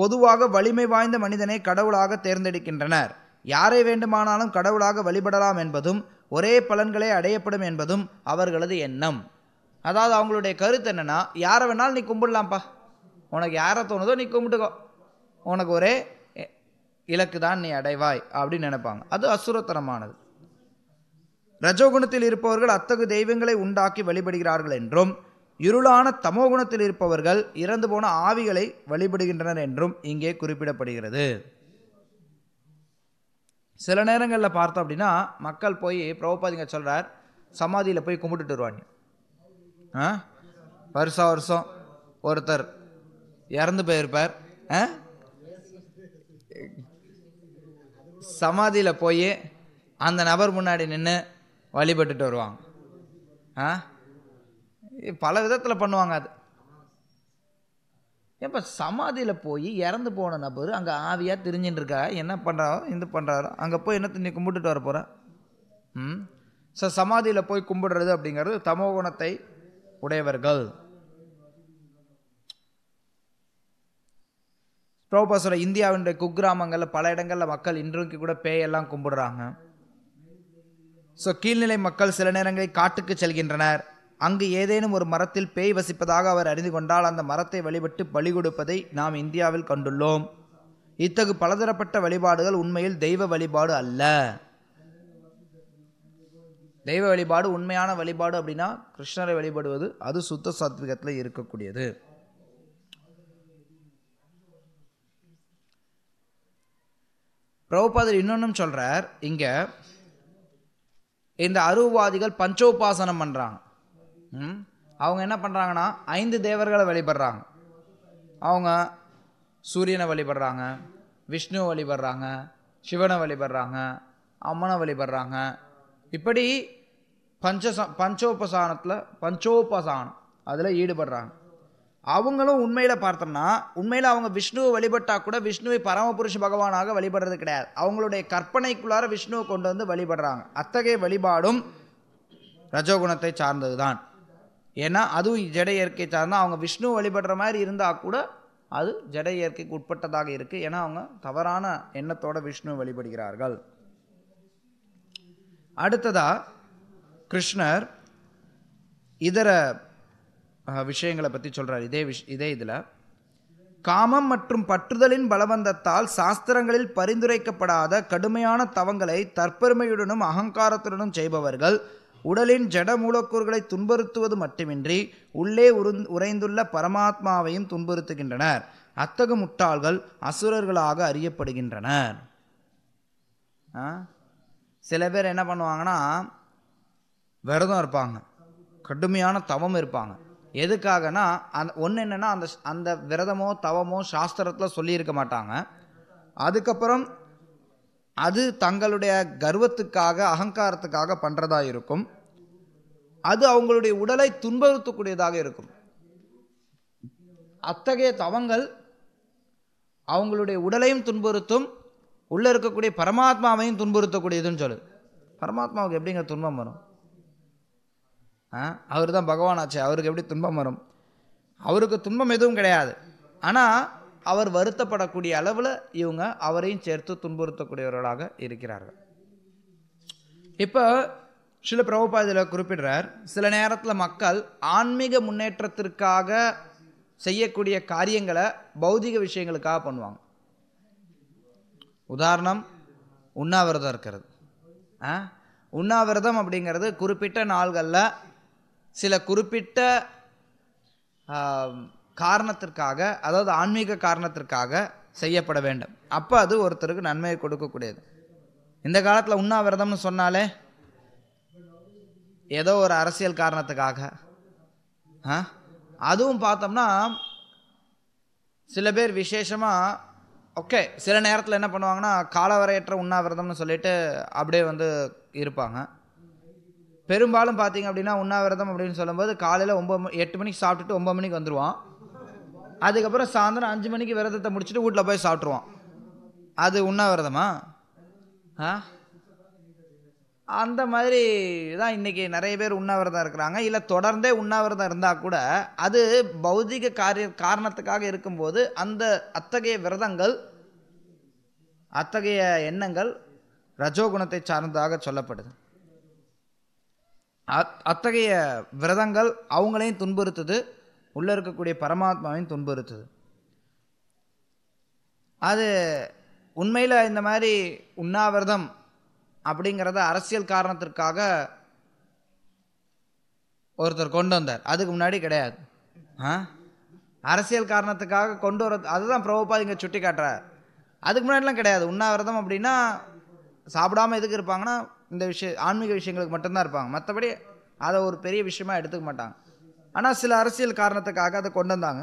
[SPEAKER 1] பொதுவாக வலிமை வாய்ந்த மனிதனை கடவுளாக தேர்ந்தெடுக்கின்றனர் யாரை வேண்டுமானாலும் கடவுளாக வழிபடலாம் என்பதும் ஒரே பலன்களே அடையப்படும் என்பதும் அவர்களது எண்ணம் அதாவது அவங்களுடைய கருத்து என்னென்னா யாரை வேணாலும் நீ கும்பிடலாம்ப்பா உனக்கு யாரை தோணுதோ நீ கும்பிட்டுக்கோ உனக்கு ஒரே இலக்கு தான் நீ அடைவாய் அப்படின்னு நினைப்பாங்க அது அசுரத்தனமானது ரஜோகுணத்தில் இருப்பவர்கள் அத்தகு தெய்வங்களை உண்டாக்கி வழிபடுகிறார்கள் என்றும் இருளான தமோகுணத்தில் இருப்பவர்கள் இறந்து போன ஆவிகளை வழிபடுகின்றனர் என்றும் இங்கே குறிப்பிடப்படுகிறது சில நேரங்களில் பார்த்தோம் அப்படின்னா மக்கள் போய் பிரபுபாதிங்க சொல்கிறார் சமாதியில் போய் கும்பிட்டுட்டு வருவாங்க ஆ வருஷா வருஷம் ஒருத்தர் இறந்து போயிருப்பார் சமாதியில் போய் அந்த நபர் முன்னாடி நின்று வழிபட்டுட்டு வருவாங்க ஆ பல விதத்தில் பண்ணுவாங்க அது ஏப்போ சமாதியில் போய் இறந்து போன நபர் அங்கே ஆவியாக தெரிஞ்சுட்டு இருக்கா என்ன பண்ணுறாரோ இந்த பண்ணுறாரோ அங்கே போய் என்ன நீ கும்பிட்டுட்டு வர போகிற ம் ஸோ சமாதியில் போய் கும்பிடுறது அப்படிங்கிறது தமோகுணத்தை உடையவர்கள் ப்ரோபா சொல்ல இந்தியாவினுடைய குக்கிராமங்களில் பல இடங்களில் மக்கள் இன்றைக்கு கூட பேயெல்லாம் கும்பிடுறாங்க ஸோ கீழ்நிலை மக்கள் சில நேரங்களில் காட்டுக்கு செல்கின்றனர் அங்கு ஏதேனும் ஒரு மரத்தில் பேய் வசிப்பதாக அவர் அறிந்து கொண்டால் அந்த மரத்தை வழிபட்டு பலி கொடுப்பதை நாம் இந்தியாவில் கண்டுள்ளோம் இத்தகு பலதரப்பட்ட வழிபாடுகள் உண்மையில் தெய்வ வழிபாடு அல்ல தெய்வ வழிபாடு உண்மையான வழிபாடு அப்படின்னா கிருஷ்ணரை வழிபடுவது அது சுத்த சாத்விகத்தில் இருக்கக்கூடியது பிரபுபாதர் இன்னொன்னும் சொல்கிறார் இங்கே இந்த அருவாதிகள் பஞ்சோபாசனம் பண்ணுறாங்க அவங்க என்ன பண்ணுறாங்கன்னா ஐந்து தேவர்களை வழிபடுறாங்க அவங்க சூரியனை வழிபடுறாங்க விஷ்ணுவை வழிபடுறாங்க சிவனை வழிபடுறாங்க அம்மனை வழிபடுறாங்க இப்படி பஞ்சச பஞ்சோபசானத்தில் பஞ்சோபசானம் அதில் ஈடுபடுறாங்க அவங்களும் உண்மையில் பார்த்தோம்னா உண்மையில் அவங்க விஷ்ணுவை வழிபட்டால் கூட விஷ்ணுவை பரமபுருஷ பகவானாக வழிபடுறது கிடையாது அவங்களுடைய கற்பனைக்குள்ளார விஷ்ணுவை கொண்டு வந்து வழிபடுறாங்க அத்தகைய வழிபாடும் ரஜோகுணத்தை சார்ந்தது தான் ஏன்னா அதுவும் ஜட இயற்கை சார்ந்தால் அவங்க விஷ்ணு வழிபடுற மாதிரி இருந்தால் கூட அது ஜட இயற்கைக்கு உட்பட்டதாக இருக்குது ஏன்னா அவங்க தவறான எண்ணத்தோட விஷ்ணு வழிபடுகிறார்கள் அடுத்ததாக கிருஷ்ணர் இதர விஷயங்களை பற்றி சொல்கிறார் இதே விஷ் இதே இதில் காமம் மற்றும் பற்றுதலின் பலவந்தத்தால் சாஸ்திரங்களில் பரிந்துரைக்கப்படாத கடுமையான தவங்களை தற்பெருமையுடனும் அகங்காரத்துடனும் செய்பவர்கள் உடலின் ஜட மூலக்கூறுகளை துன்புறுத்துவது மட்டுமின்றி உள்ளே உறைந்துள்ள பரமாத்மாவையும் துன்புறுத்துகின்றனர் அத்தகு முட்டாள்கள் அசுரர்களாக அறியப்படுகின்றனர் சில பேர் என்ன பண்ணுவாங்கன்னா விரதம் இருப்பாங்க கடுமையான தவம் இருப்பாங்க எதுக்காகனா அந் ஒன்று என்னென்னா அந்த அந்த விரதமோ தவமோ சாஸ்திரத்தில் சொல்லியிருக்க மாட்டாங்க அதுக்கப்புறம் அது தங்களுடைய கர்வத்துக்காக அகங்காரத்துக்காக பண்ணுறதா இருக்கும் அது அவங்களுடைய உடலை துன்புறுத்தக்கூடியதாக இருக்கும் அத்தகைய தவங்கள் அவங்களுடைய உடலையும் துன்புறுத்தும் உள்ளே இருக்கக்கூடிய பரமாத்மாவையும் துன்புறுத்தக்கூடியதுன்னு சொல்லு பரமாத்மாவுக்கு எப்படிங்க துன்பம் வரும் அவர் தான் பகவான் ஆச்சு அவருக்கு எப்படி துன்பம் வரும் அவருக்கு துன்பம் எதுவும் கிடையாது ஆனால் அவர் வருத்தப்படக்கூடிய அளவில் இவங்க அவரையும் சேர்த்து துன்புறுத்தக்கூடியவர்களாக இருக்கிறார்கள் இப்போ சில பிரபுபாதியில் இதில் குறிப்பிடுறார் சில நேரத்தில் மக்கள் ஆன்மீக முன்னேற்றத்திற்காக செய்யக்கூடிய காரியங்களை பௌதிக விஷயங்களுக்காக பண்ணுவாங்க உதாரணம் உண்ணாவிரதம் இருக்கிறது உண்ணாவிரதம் அப்படிங்கிறது குறிப்பிட்ட நாள்களில் சில குறிப்பிட்ட காரணத்திற்காக அதாவது ஆன்மீக காரணத்திற்காக செய்யப்பட வேண்டும் அப்போ அது ஒருத்தருக்கு நன்மையை கொடுக்கக்கூடியது இந்த காலத்தில் உண்ணாவிரதம்னு சொன்னாலே ஏதோ ஒரு அரசியல் காரணத்துக்காக அதுவும் பார்த்தோம்னா சில பேர் விசேஷமாக ஓகே சில நேரத்தில் என்ன பண்ணுவாங்கன்னா காலவரையற்ற உண்ணாவிரதம்னு சொல்லிட்டு அப்படியே வந்து இருப்பாங்க பெரும்பாலும் பார்த்தீங்க அப்படின்னா உண்ணாவிரதம் அப்படின்னு சொல்லும்போது காலையில் ஒம்பது எட்டு மணிக்கு சாப்பிட்டுட்டு ஒம்பது மணிக்கு வந்துடுவான் அதுக்கப்புறம் சாயந்தரம் அஞ்சு மணிக்கு விரதத்தை முடிச்சுட்டு வீட்டில் போய் சாப்பிட்ருவான் அது உண்ணாவிரதமா ஆ அந்த மாதிரி தான் இன்றைக்கி நிறைய பேர் உண்ணாவிரதம் இருக்கிறாங்க இல்லை தொடர்ந்தே உண்ணாவிரதம் இருந்தால் கூட அது பௌதிக காரிய காரணத்துக்காக இருக்கும்போது அந்த அத்தகைய விரதங்கள் அத்தகைய எண்ணங்கள் ரஜோகுணத்தை சார்ந்ததாக சொல்லப்படுது அத்தகைய விரதங்கள் அவங்களையும் துன்புறுத்துது உள்ளே இருக்கக்கூடிய பரமாத்மாவையும் துன்புறுத்துது அது உண்மையில் இந்த மாதிரி உண்ணாவிரதம் அப்படிங்கிறத அரசியல் காரணத்திற்காக ஒருத்தர் கொண்டு வந்தார் அதுக்கு முன்னாடி கிடையாது ஆ அரசியல் காரணத்துக்காக கொண்டு வர அதுதான் பிரபுப்பா இங்கே சுட்டி காட்டுறார் அதுக்கு முன்னாடிலாம் கிடையாது உண்ணாவிரதம் அப்படின்னா சாப்பிடாமல் எதுக்கு இருப்பாங்கன்னா இந்த விஷய ஆன்மீக விஷயங்களுக்கு மட்டும்தான் இருப்பாங்க மற்றபடி அதை ஒரு பெரிய விஷயமாக எடுத்துக்க மாட்டாங்க ஆனால் சில அரசியல் காரணத்துக்காக அதை கொண்டு வந்தாங்க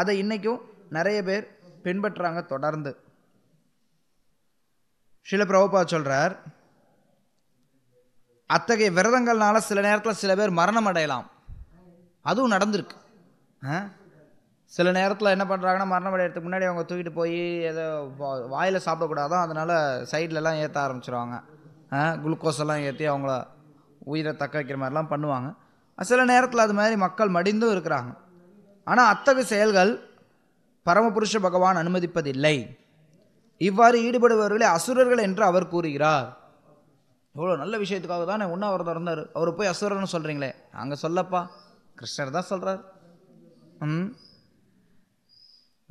[SPEAKER 1] அதை இன்றைக்கும் நிறைய பேர் பின்பற்றுறாங்க தொடர்ந்து ஷில பிரபுபா சொல்கிறார் அத்தகைய விரதங்கள்னால சில நேரத்தில் சில பேர் மரணம் அடையலாம் அதுவும் நடந்திருக்கு சில நேரத்தில் என்ன பண்ணுறாங்கன்னா மரணம் அடையிறதுக்கு முன்னாடி அவங்க தூக்கிட்டு போய் ஏதோ வாயில் சாப்பிடக்கூடாதோ அதனால் சைட்லலாம் ஏற்ற ஆரம்பிச்சிருவாங்க குளுக்கோஸ் எல்லாம் ஏற்றி அவங்கள உயிரை தக்க வைக்கிற மாதிரிலாம் பண்ணுவாங்க சில நேரத்தில் அது மாதிரி மக்கள் மடிந்தும் இருக்கிறாங்க ஆனால் அத்தகு செயல்கள் பரமபுருஷ பகவான் அனுமதிப்பதில்லை இவ்வாறு ஈடுபடுபவர்களே அசுரர்கள் என்று அவர் கூறுகிறார் இவ்வளோ நல்ல விஷயத்துக்காக தானே உண்ணாவிரதம் இருந்தார் அவர் போய் அசுரர்னு சொல்கிறீங்களே நாங்கள் சொல்லப்பா கிருஷ்ணர் தான் சொல்கிறார் ம்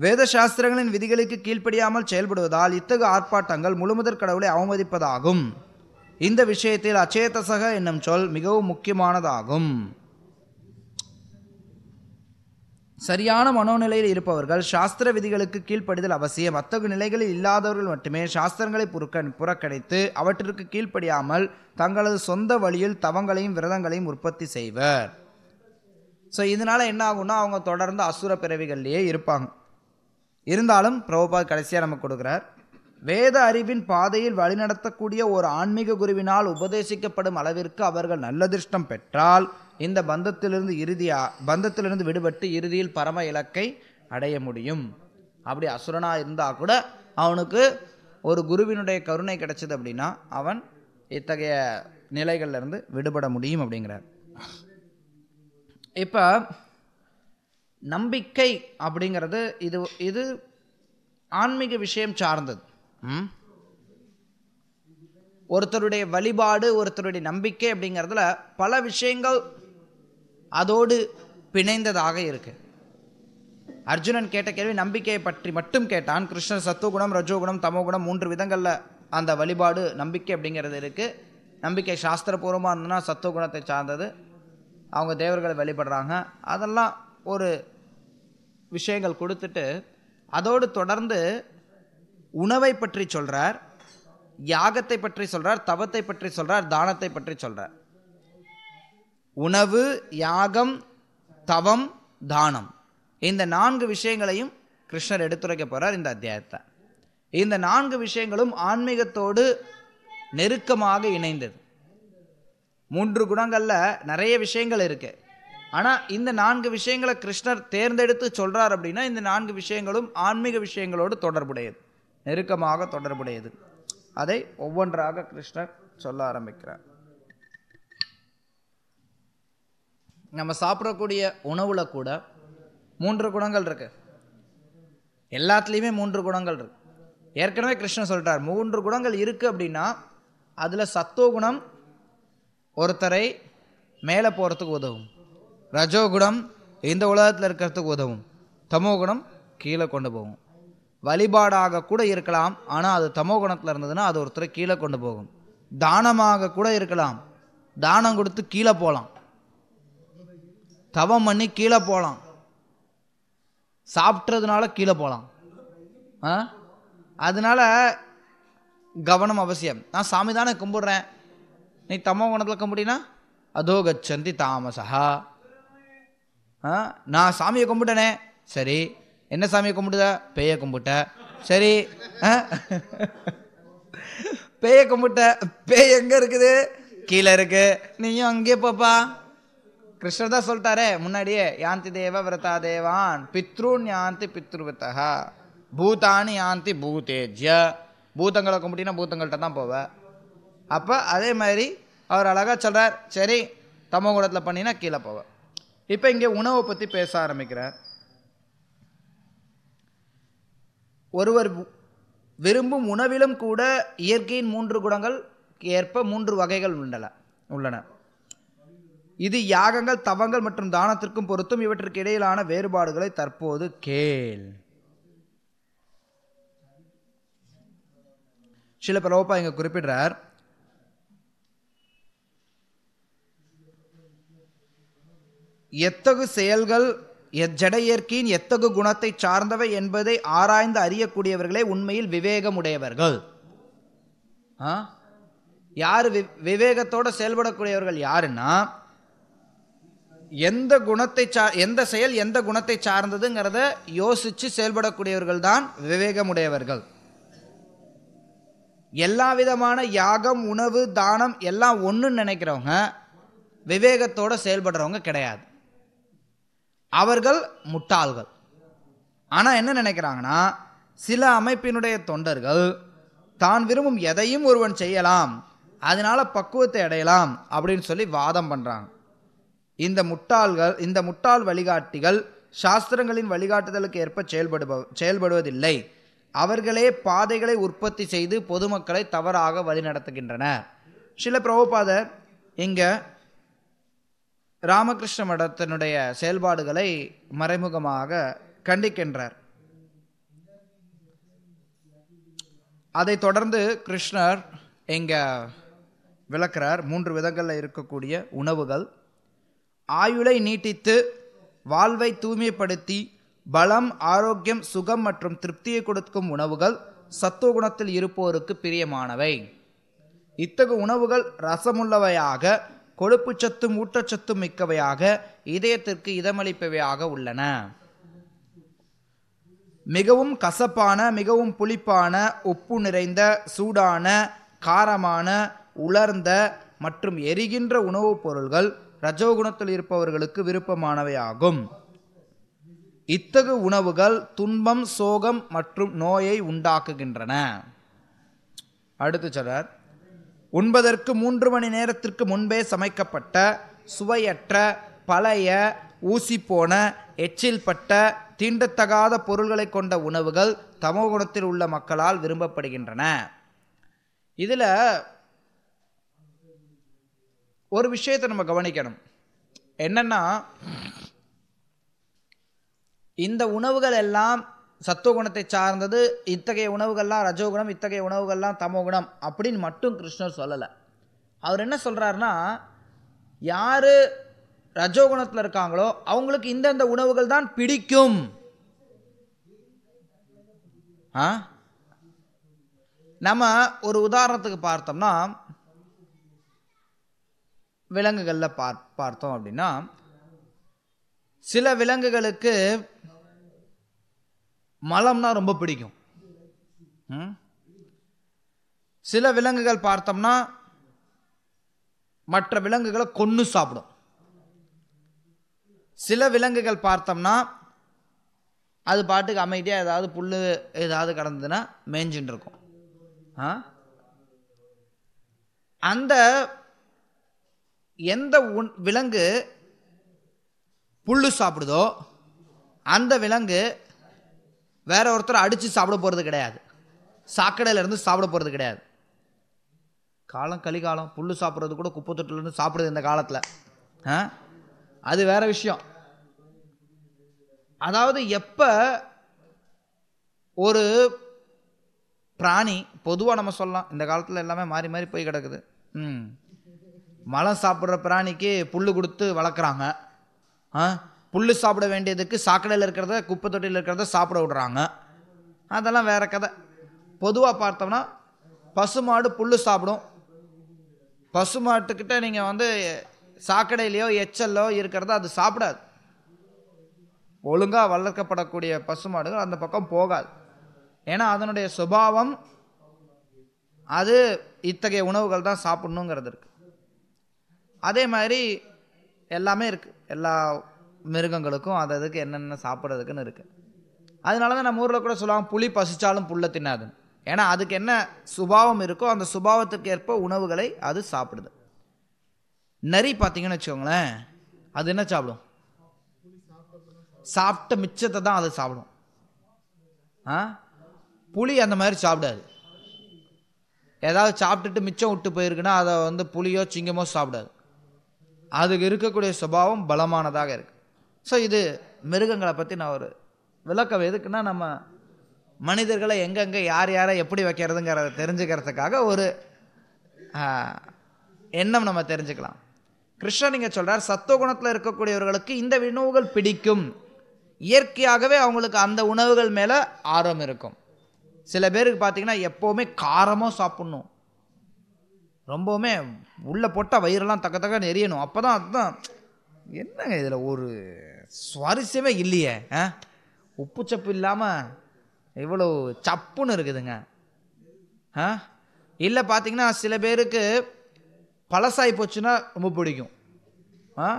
[SPEAKER 1] வேத சாஸ்திரங்களின் விதிகளுக்கு கீழ்ப்படியாமல் செயல்படுவதால் இத்தகு ஆர்ப்பாட்டங்கள் முழுமுதற் கடவுளை அவமதிப்பதாகும் இந்த விஷயத்தில் அச்சேதசக என்னும் சொல் மிகவும் முக்கியமானதாகும் சரியான மனோநிலையில் இருப்பவர்கள் சாஸ்திர விதிகளுக்கு கீழ்ப்படிதல் அவசியம் அத்தகு நிலைகளில் இல்லாதவர்கள் மட்டுமே சாஸ்திரங்களை புறக்கணி புறக்கணித்து அவற்றிற்கு கீழ்ப்படியாமல் தங்களது சொந்த வழியில் தவங்களையும் விரதங்களையும் உற்பத்தி செய்வர் ஸோ இதனால் என்ன ஆகும்னா அவங்க தொடர்ந்து அசுர பிறவிகள்லேயே இருப்பாங்க இருந்தாலும் பிரபுபாத் கடைசியாக நம்ம கொடுக்குறார் வேத அறிவின் பாதையில் வழிநடத்தக்கூடிய ஒரு ஆன்மீக குருவினால் உபதேசிக்கப்படும் அளவிற்கு அவர்கள் நல்லதிர்ஷ்டம் பெற்றால் இந்த பந்தத்திலிருந்து இறுதியாக பந்தத்திலிருந்து விடுபட்டு இறுதியில் பரம இலக்கை அடைய முடியும் அப்படி அசுரனாக இருந்தால் கூட அவனுக்கு ஒரு குருவினுடைய கருணை கிடைச்சது அப்படின்னா அவன் இத்தகைய இருந்து விடுபட முடியும் அப்படிங்கிறார் இப்போ நம்பிக்கை அப்படிங்கிறது இது இது ஆன்மீக விஷயம் சார்ந்தது ஒருத்தருடைய வழிபாடு ஒருத்தருடைய நம்பிக்கை அப்படிங்கிறதுல பல விஷயங்கள் அதோடு பிணைந்ததாக இருக்கு அர்ஜுனன் கேட்ட கேள்வி நம்பிக்கையை பற்றி மட்டும் கேட்டான் கிருஷ்ணன் சத்துவகுணம் ரஜோகுணம் தமோகுணம் மூன்று விதங்களில் அந்த வழிபாடு நம்பிக்கை அப்படிங்கிறது இருக்குது நம்பிக்கை சாஸ்திரபூர்வமாக இருந்தால் சத்துவகுணத்தை சார்ந்தது அவங்க தேவர்களை வழிபடுறாங்க அதெல்லாம் ஒரு விஷயங்கள் கொடுத்துட்டு அதோடு தொடர்ந்து உணவை பற்றி சொல்கிறார் யாகத்தை பற்றி சொல்கிறார் தவத்தை பற்றி சொல்கிறார் தானத்தை பற்றி சொல்கிறார் உணவு யாகம் தவம் தானம் இந்த நான்கு விஷயங்களையும் கிருஷ்ணர் எடுத்துரைக்க போகிறார் இந்த அத்தியாயத்தை இந்த நான்கு விஷயங்களும் ஆன்மீகத்தோடு நெருக்கமாக இணைந்தது மூன்று குணங்களில் நிறைய விஷயங்கள் இருக்குது ஆனால் இந்த நான்கு விஷயங்களை கிருஷ்ணர் தேர்ந்தெடுத்து சொல்கிறார் அப்படின்னா இந்த நான்கு விஷயங்களும் ஆன்மீக விஷயங்களோடு தொடர்புடையது நெருக்கமாக தொடர்புடையது அதை ஒவ்வொன்றாக கிருஷ்ணர் சொல்ல ஆரம்பிக்கிறார் நம்ம சாப்பிடக்கூடிய உணவில் கூட மூன்று குணங்கள் இருக்குது எல்லாத்துலேயுமே மூன்று குணங்கள் இருக்குது ஏற்கனவே கிருஷ்ணன் சொல்கிறார் மூன்று குணங்கள் இருக்குது அப்படின்னா அதில் சத்துவகுணம் ஒருத்தரை மேலே போகிறதுக்கு உதவும் ரஜோகுணம் இந்த உலகத்தில் இருக்கிறதுக்கு உதவும் தமோகுணம் கீழே கொண்டு போகும் வழிபாடாக கூட இருக்கலாம் ஆனால் அது தமோகுணத்தில் இருந்ததுன்னா அது ஒருத்தரை கீழே கொண்டு போகும் தானமாக கூட இருக்கலாம் தானம் கொடுத்து கீழே போகலாம் தவம் பண்ணி கீழே போகலாம் சாப்பிட்றதுனால கீழே போகலாம் ஆ அதனால் கவனம் அவசியம் நான் சாமி தானே கும்பிட்றேன் நீ தமோ குணத்தில் கும்பிட்டினா அதோ கச்சந்தி தாமசா நான் சாமியை கும்பிட்டனே சரி என்ன சாமியை கும்பிடுத பேய கும்பிட்ட சரி பேய கும்பிட்ட பேய் எங்கே இருக்குது கீழே இருக்குது நீயும் அங்கேயே பாப்பா கிருஷ்ணர் தான் முன்னாடியே யாந்தி தேவ விரதா தேவான் பித்ருன் யாந்தி பித்ருவிரதா பூதானி யாந்தி பூதேஜ்ய பூதங்களை கும்பிட்டினா பூத்தங்கள்கிட்ட தான் போவேன் அப்போ அதே மாதிரி அவர் அழகாக சொல்கிறார் சரி தமோகுடத்தில் பண்ணினா கீழே போவேன் இப்போ இங்கே உணவை பற்றி பேச ஆரம்பிக்கிறார் ஒருவர் விரும்பும் உணவிலும் கூட இயற்கையின் மூன்று குணங்கள் ஏற்ப மூன்று வகைகள் உண்டல உள்ளன இது யாகங்கள் தவங்கள் மற்றும் தானத்திற்கும் பொருத்தும் இவற்றிற்கு இடையிலான வேறுபாடுகளை தற்போது கேள் சில பிரபா இங்க குறிப்பிடுறார் எத்தகு செயல்கள் ஜடையற்கின் எத்தகு குணத்தை சார்ந்தவை என்பதை ஆராய்ந்து அறியக்கூடியவர்களே உண்மையில் விவேகமுடையவர்கள் யார் விவேகத்தோடு செயல்படக்கூடியவர்கள் யாருன்னா எந்த குணத்தை சா எந்த செயல் எந்த குணத்தை சார்ந்ததுங்கிறத யோசித்து செயல்படக்கூடியவர்கள் தான் விவேகமுடையவர்கள் எல்லா விதமான யாகம் உணவு தானம் எல்லாம் ஒன்றுன்னு நினைக்கிறவங்க விவேகத்தோடு செயல்படுறவங்க கிடையாது அவர்கள் முட்டாள்கள் ஆனால் என்ன நினைக்கிறாங்கன்னா சில அமைப்பினுடைய தொண்டர்கள் தான் விரும்பும் எதையும் ஒருவன் செய்யலாம் அதனால் பக்குவத்தை அடையலாம் அப்படின்னு சொல்லி வாதம் பண்ணுறாங்க இந்த முட்டாள்கள் இந்த முட்டாள் வழிகாட்டிகள் சாஸ்திரங்களின் வழிகாட்டுதலுக்கு ஏற்ப செயல்படுப செயல்படுவதில்லை அவர்களே பாதைகளை உற்பத்தி செய்து பொதுமக்களை தவறாக நடத்துகின்றன சில பிரபுபாதர் இங்கே ராமகிருஷ்ண மடத்தினுடைய செயல்பாடுகளை மறைமுகமாக கண்டிக்கின்றார் அதை தொடர்ந்து கிருஷ்ணர் இங்கே விளக்கிறார் மூன்று விதங்களில் இருக்கக்கூடிய உணவுகள் ஆயுளை நீட்டித்து வாழ்வை தூய்மைப்படுத்தி பலம் ஆரோக்கியம் சுகம் மற்றும் திருப்தியை கொடுக்கும் உணவுகள் சத்துவகுணத்தில் இருப்போருக்கு பிரியமானவை இத்தகு உணவுகள் ரசமுள்ளவையாக கொழுப்பு சத்தும் ஊட்டச்சத்தும் மிக்கவையாக இதயத்திற்கு இதமளிப்பவையாக உள்ளன மிகவும் கசப்பான மிகவும் புளிப்பான உப்பு நிறைந்த சூடான காரமான உலர்ந்த மற்றும் எரிகின்ற உணவுப் பொருள்கள் ரஜோகுணத்தில் இருப்பவர்களுக்கு விருப்பமானவையாகும் இத்தகு உணவுகள் துன்பம் சோகம் மற்றும் நோயை உண்டாக்குகின்றன அடுத்து சொல்கிறார் உண்பதற்கு மூன்று மணி நேரத்திற்கு முன்பே சமைக்கப்பட்ட சுவையற்ற பழைய ஊசி போன எச்சில் பட்ட தீண்டத்தகாத பொருள்களை கொண்ட உணவுகள் தமோ குணத்தில் உள்ள மக்களால் விரும்பப்படுகின்றன இதில் ஒரு விஷயத்தை நம்ம கவனிக்கணும் என்னென்னா இந்த உணவுகள் எல்லாம் சத்துவகுணத்தை சார்ந்தது இத்தகைய உணவுகள்லாம் ரஜோகுணம் இத்தகைய உணவுகள்லாம் தமோகுணம் அப்படின்னு மட்டும் கிருஷ்ணர் சொல்லலை அவர் என்ன சொல்கிறாருன்னா யார் ரஜோகுணத்தில் இருக்காங்களோ அவங்களுக்கு இந்தந்த உணவுகள் தான் பிடிக்கும் ஆ நம்ம ஒரு உதாரணத்துக்கு பார்த்தோம்னா விலங்குகளில் பார் பார்த்தோம் அப்படின்னா சில விலங்குகளுக்கு மலம்னா ரொம்ப பிடிக்கும் சில விலங்குகள் பார்த்தோம்னா மற்ற விலங்குகளை கொன்று சாப்பிடும் சில விலங்குகள் பார்த்தோம்னா அது பாட்டுக்கு அமைதியாக ஏதாவது புல் ஏதாவது கடந்ததுன்னா மேய்ஞ்சின்னு இருக்கும் அந்த எந்த உண் விலங்கு புல் சாப்பிடுதோ அந்த விலங்கு வேற ஒருத்தர் அடித்து சாப்பிட போகிறது கிடையாது சாக்கடையிலேருந்து சாப்பிட போகிறது கிடையாது காலம் கலிகாலம் புல் சாப்பிட்றது கூட குப்பை தொட்டிலேருந்து சாப்பிடுது இந்த காலத்தில் ஆ அது வேற விஷயம் அதாவது எப்போ ஒரு பிராணி பொதுவாக நம்ம சொல்லலாம் இந்த காலத்தில் எல்லாமே மாறி மாறி போய் கிடக்குது ம் மலம் சாப்பிட்ற பிராணிக்கு புல் கொடுத்து வளர்க்குறாங்க புல் சாப்பிட வேண்டியதுக்கு சாக்கடையில் இருக்கிறத குப்பை தொட்டியில் இருக்கிறத சாப்பிட விடுறாங்க அதெல்லாம் வேறு கதை பொதுவாக பார்த்தோம்னா பசுமாடு புல் சாப்பிடும் பசுமாட்டுக்கிட்ட நீங்கள் வந்து சாக்கடையிலையோ எச்சல்லோ இருக்கிறத அது சாப்பிடாது ஒழுங்காக வளர்க்கப்படக்கூடிய பசுமாடுகள் அந்த பக்கம் போகாது ஏன்னா அதனுடைய சுபாவம் அது இத்தகைய உணவுகள் தான் சாப்பிடணுங்கிறது இருக்குது அதே மாதிரி எல்லாமே இருக்குது எல்லா மிருகங்களுக்கும் அததுக்கு அதுக்கு என்னென்ன சாப்பிட்றதுக்குன்னு இருக்குது அதனால தான் நம்ம ஊரில் கூட சொல்லுவாங்க புளி பசித்தாலும் புல்ல தின்னாதுன்னு ஏன்னா அதுக்கு என்ன சுபாவம் இருக்கோ அந்த சுபாவத்துக்கு ஏற்ப உணவுகளை அது சாப்பிடுது நரி பார்த்தீங்கன்னு வச்சுக்கோங்களேன் அது என்ன சாப்பிடும் சாப்பிட்ட மிச்சத்தை தான் அது சாப்பிடும் ஆ புளி அந்த மாதிரி சாப்பிடாது ஏதாவது சாப்பிட்டுட்டு மிச்சம் விட்டு போயிருக்குன்னா அதை வந்து புளியோ சிங்கமோ சாப்பிடாது அது இருக்கக்கூடிய சுபாவம் பலமானதாக இருக்குது ஸோ இது மிருகங்களை பற்றி நான் ஒரு விளக்கம் எதுக்குன்னா நம்ம மனிதர்களை எங்கெங்கே யார் யாரை எப்படி வைக்கிறதுங்கிறத தெரிஞ்சுக்கிறதுக்காக ஒரு எண்ணம் நம்ம தெரிஞ்சுக்கலாம் கிருஷ்ணன் நீங்கள் சொல்கிறார் குணத்தில் இருக்கக்கூடியவர்களுக்கு இந்த உணவுகள் பிடிக்கும் இயற்கையாகவே அவங்களுக்கு அந்த உணவுகள் மேலே ஆர்வம் இருக்கும் சில பேருக்கு பார்த்திங்கன்னா எப்போவுமே காரமாக சாப்பிட்ணும் ரொம்பவுமே உள்ளே போட்டால் வயிறெல்லாம் தக்க தக்க நெறியணும் அப்போ தான் அதுதான் என்னங்க இதில் ஒரு சுவாரஸ்யமே இல்லையே ஆ உப்பு சப்பு இல்லாமல் இவ்வளோ சப்புன்னு இருக்குதுங்க ஆ இல்லை பார்த்தீங்கன்னா சில பேருக்கு பழசாகி போச்சுன்னா ரொம்ப பிடிக்கும் ஆ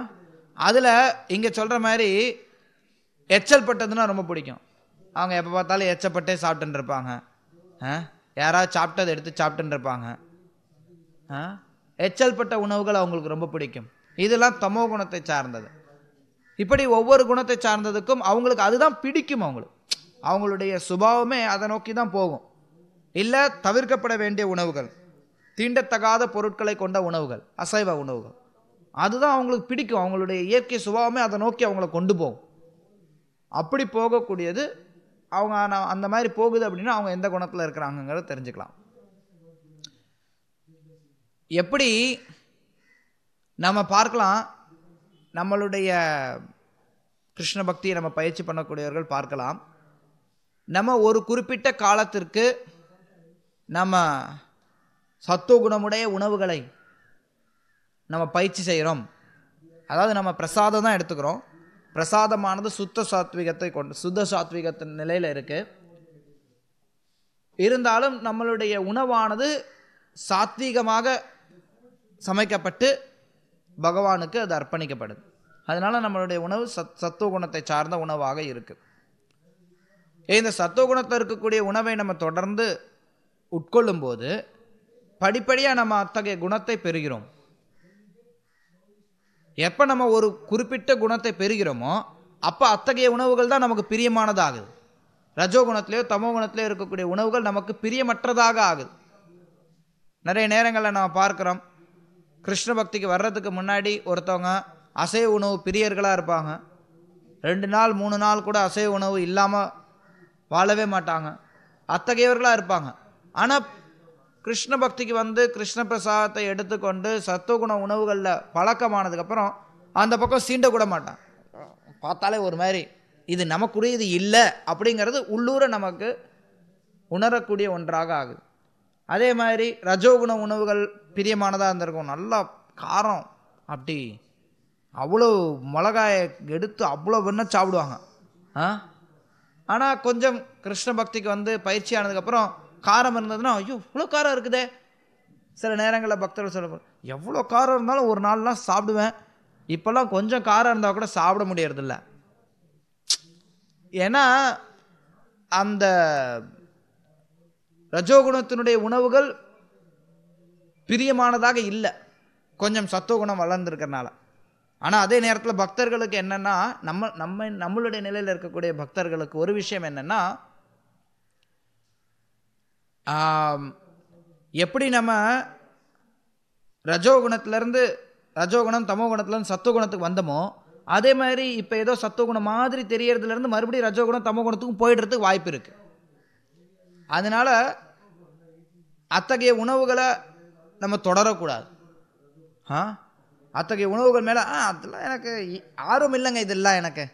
[SPEAKER 1] அதில் இங்கே சொல்கிற மாதிரி எச்சல் பட்டதுன்னா ரொம்ப பிடிக்கும் அவங்க எப்போ பார்த்தாலும் எச்சப்பட்டே சாப்பிட்டுருப்பாங்க ஆ யாராவது சாப்பிட்டதை எடுத்து சாப்பிட்டுருப்பாங்க எச்சல்பட்ட உணவுகள் அவங்களுக்கு ரொம்ப பிடிக்கும் இதெல்லாம் தமோ குணத்தை சார்ந்தது இப்படி ஒவ்வொரு குணத்தை சார்ந்ததுக்கும் அவங்களுக்கு அதுதான் பிடிக்கும் அவங்களுக்கு அவங்களுடைய சுபாவமே அதை நோக்கி தான் போகும் இல்லை தவிர்க்கப்பட வேண்டிய உணவுகள் தீண்டத்தகாத பொருட்களை கொண்ட உணவுகள் அசைவ உணவுகள் அதுதான் அவங்களுக்கு பிடிக்கும் அவங்களுடைய இயற்கை சுபாவமே அதை நோக்கி அவங்கள கொண்டு போகும் அப்படி போகக்கூடியது அவங்க அந்த மாதிரி போகுது அப்படின்னா அவங்க எந்த குணத்தில் இருக்கிறாங்கங்கிறத தெரிஞ்சுக்கலாம் எப்படி நம்ம பார்க்கலாம் நம்மளுடைய கிருஷ்ண பக்தியை நம்ம பயிற்சி பண்ணக்கூடியவர்கள் பார்க்கலாம் நம்ம ஒரு குறிப்பிட்ட காலத்திற்கு நம்ம சத்துவ குணமுடைய உணவுகளை நம்ம பயிற்சி செய்கிறோம் அதாவது நம்ம பிரசாதம் தான் எடுத்துக்கிறோம் பிரசாதமானது சுத்த சாத்விகத்தை கொண்டு சுத்த சாத்விகத்தின் நிலையில் இருக்குது இருந்தாலும் நம்மளுடைய உணவானது சாத்வீகமாக சமைக்கப்பட்டு பகவானுக்கு அது அர்ப்பணிக்கப்படுது அதனால் நம்மளுடைய உணவு சத் சத்துவ குணத்தை சார்ந்த உணவாக இருக்குது இந்த சத்துவ குணத்தில் இருக்கக்கூடிய உணவை நம்ம தொடர்ந்து உட்கொள்ளும்போது படிப்படியாக நம்ம அத்தகைய குணத்தை பெறுகிறோம் எப்போ நம்ம ஒரு குறிப்பிட்ட குணத்தை பெறுகிறோமோ அப்போ அத்தகைய உணவுகள் தான் நமக்கு பிரியமானதாகுது ரஜோ குணத்திலேயோ தமோ குணத்திலேயோ இருக்கக்கூடிய உணவுகள் நமக்கு பிரியமற்றதாக ஆகுது நிறைய நேரங்களில் நம்ம பார்க்குறோம் கிருஷ்ண பக்திக்கு வர்றதுக்கு முன்னாடி ஒருத்தவங்க அசைவ உணவு பிரியர்களாக இருப்பாங்க ரெண்டு நாள் மூணு நாள் கூட அசைவ உணவு இல்லாமல் வாழவே மாட்டாங்க அத்தகையவர்களாக இருப்பாங்க ஆனால் கிருஷ்ண பக்திக்கு வந்து கிருஷ்ண பிரசாதத்தை எடுத்துக்கொண்டு சத்துவகுண உணவுகளில் பழக்கமானதுக்கப்புறம் அந்த பக்கம் சீண்டக்கூட மாட்டான் பார்த்தாலே ஒரு மாதிரி இது நமக்குரிய இது இல்லை அப்படிங்கிறது உள்ளூரை நமக்கு உணரக்கூடிய ஒன்றாக ஆகுது அதே மாதிரி ரஜோகுண உணவுகள் பிரியமானதாக இருந்திருக்கும் நல்லா காரம் அப்படி அவ்வளோ மிளகாயை எடுத்து அவ்வளோ வெண்ண சாப்பிடுவாங்க ஆ ஆனால் கொஞ்சம் கிருஷ்ண பக்திக்கு வந்து பயிற்சி ஆனதுக்கப்புறம் காரம் இருந்ததுன்னா ஐயோ இவ்வளோ காரம் இருக்குதே சில நேரங்களில் பக்தர்கள் சொல்ல எவ்வளோ காரம் இருந்தாலும் ஒரு நாள்லாம் சாப்பிடுவேன் இப்போல்லாம் கொஞ்சம் காரம் இருந்தால் கூட சாப்பிட முடியறதில்ல ஏன்னா அந்த ரஜோகுணத்தினுடைய உணவுகள் பிரியமானதாக இல்லை கொஞ்சம் சத்துவகுணம் வளர்ந்துருக்கிறனால ஆனால் அதே நேரத்தில் பக்தர்களுக்கு என்னென்னா நம்ம நம்ம நம்மளுடைய நிலையில் இருக்கக்கூடிய பக்தர்களுக்கு ஒரு விஷயம் என்னென்னா எப்படி நம்ம ரஜோகுணத்திலேருந்து ரஜோகுணம் தமோகுணத்துலேருந்து சத்துவகுணத்துக்கு வந்தோமோ அதே மாதிரி இப்போ ஏதோ சத்துவகுணம் மாதிரி தெரியறதுலேருந்து மறுபடியும் ரஜோகுணம் தமோகுணத்துக்கும் போயிடுறதுக்கு வாய்ப்பு இருக்குது அதனால் அத்தகைய உணவுகளை நம்ம தொடரக்கூடாது ஆ அத்தகைய உணவுகள் மேலே ஆ அதெல்லாம் எனக்கு ஆர்வம் இல்லைங்க இதெல்லாம் எனக்கு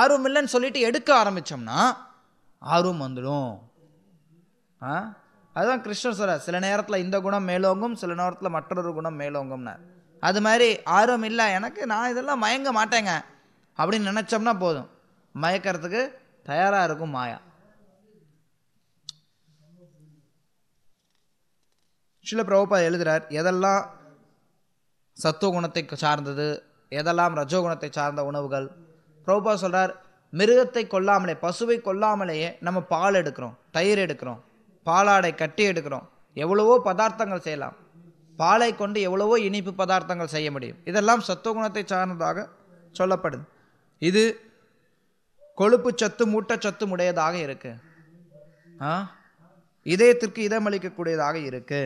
[SPEAKER 1] ஆர்வம் இல்லைன்னு சொல்லிட்டு எடுக்க ஆரம்பித்தோம்னா ஆர்வம் வந்துடும் ஆ அதுதான் கிருஷ்ணர் சொல்ற சில நேரத்தில் இந்த குணம் மேலோங்கும் சில நேரத்தில் மற்றொரு குணம் மேலோங்கும்னார் அது மாதிரி ஆர்வம் இல்லை எனக்கு நான் இதெல்லாம் மயங்க மாட்டேங்க அப்படின்னு நினச்சோம்னா போதும் மயக்கிறதுக்கு தயாராக இருக்கும் மாயா சில பிரபுபா எழுதுகிறார் எதெல்லாம் சத்துவகுணத்தை சார்ந்தது எதெல்லாம் ரஜோகுணத்தை சார்ந்த உணவுகள் பிரபுபா சொல்கிறார் மிருகத்தை கொல்லாமலே பசுவை கொல்லாமலேயே நம்ம பால் எடுக்கிறோம் தயிர் எடுக்கிறோம் பாலாடை கட்டி எடுக்கிறோம் எவ்வளவோ பதார்த்தங்கள் செய்யலாம் பாலை கொண்டு எவ்வளவோ இனிப்பு பதார்த்தங்கள் செய்ய முடியும் இதெல்லாம் சத்துவகுணத்தை சார்ந்ததாக சொல்லப்படுது இது கொழுப்பு சத்து மூட்டச்சத்து உடையதாக இருக்குது இதயத்திற்கு இதமளிக்கக்கூடியதாக இருக்குது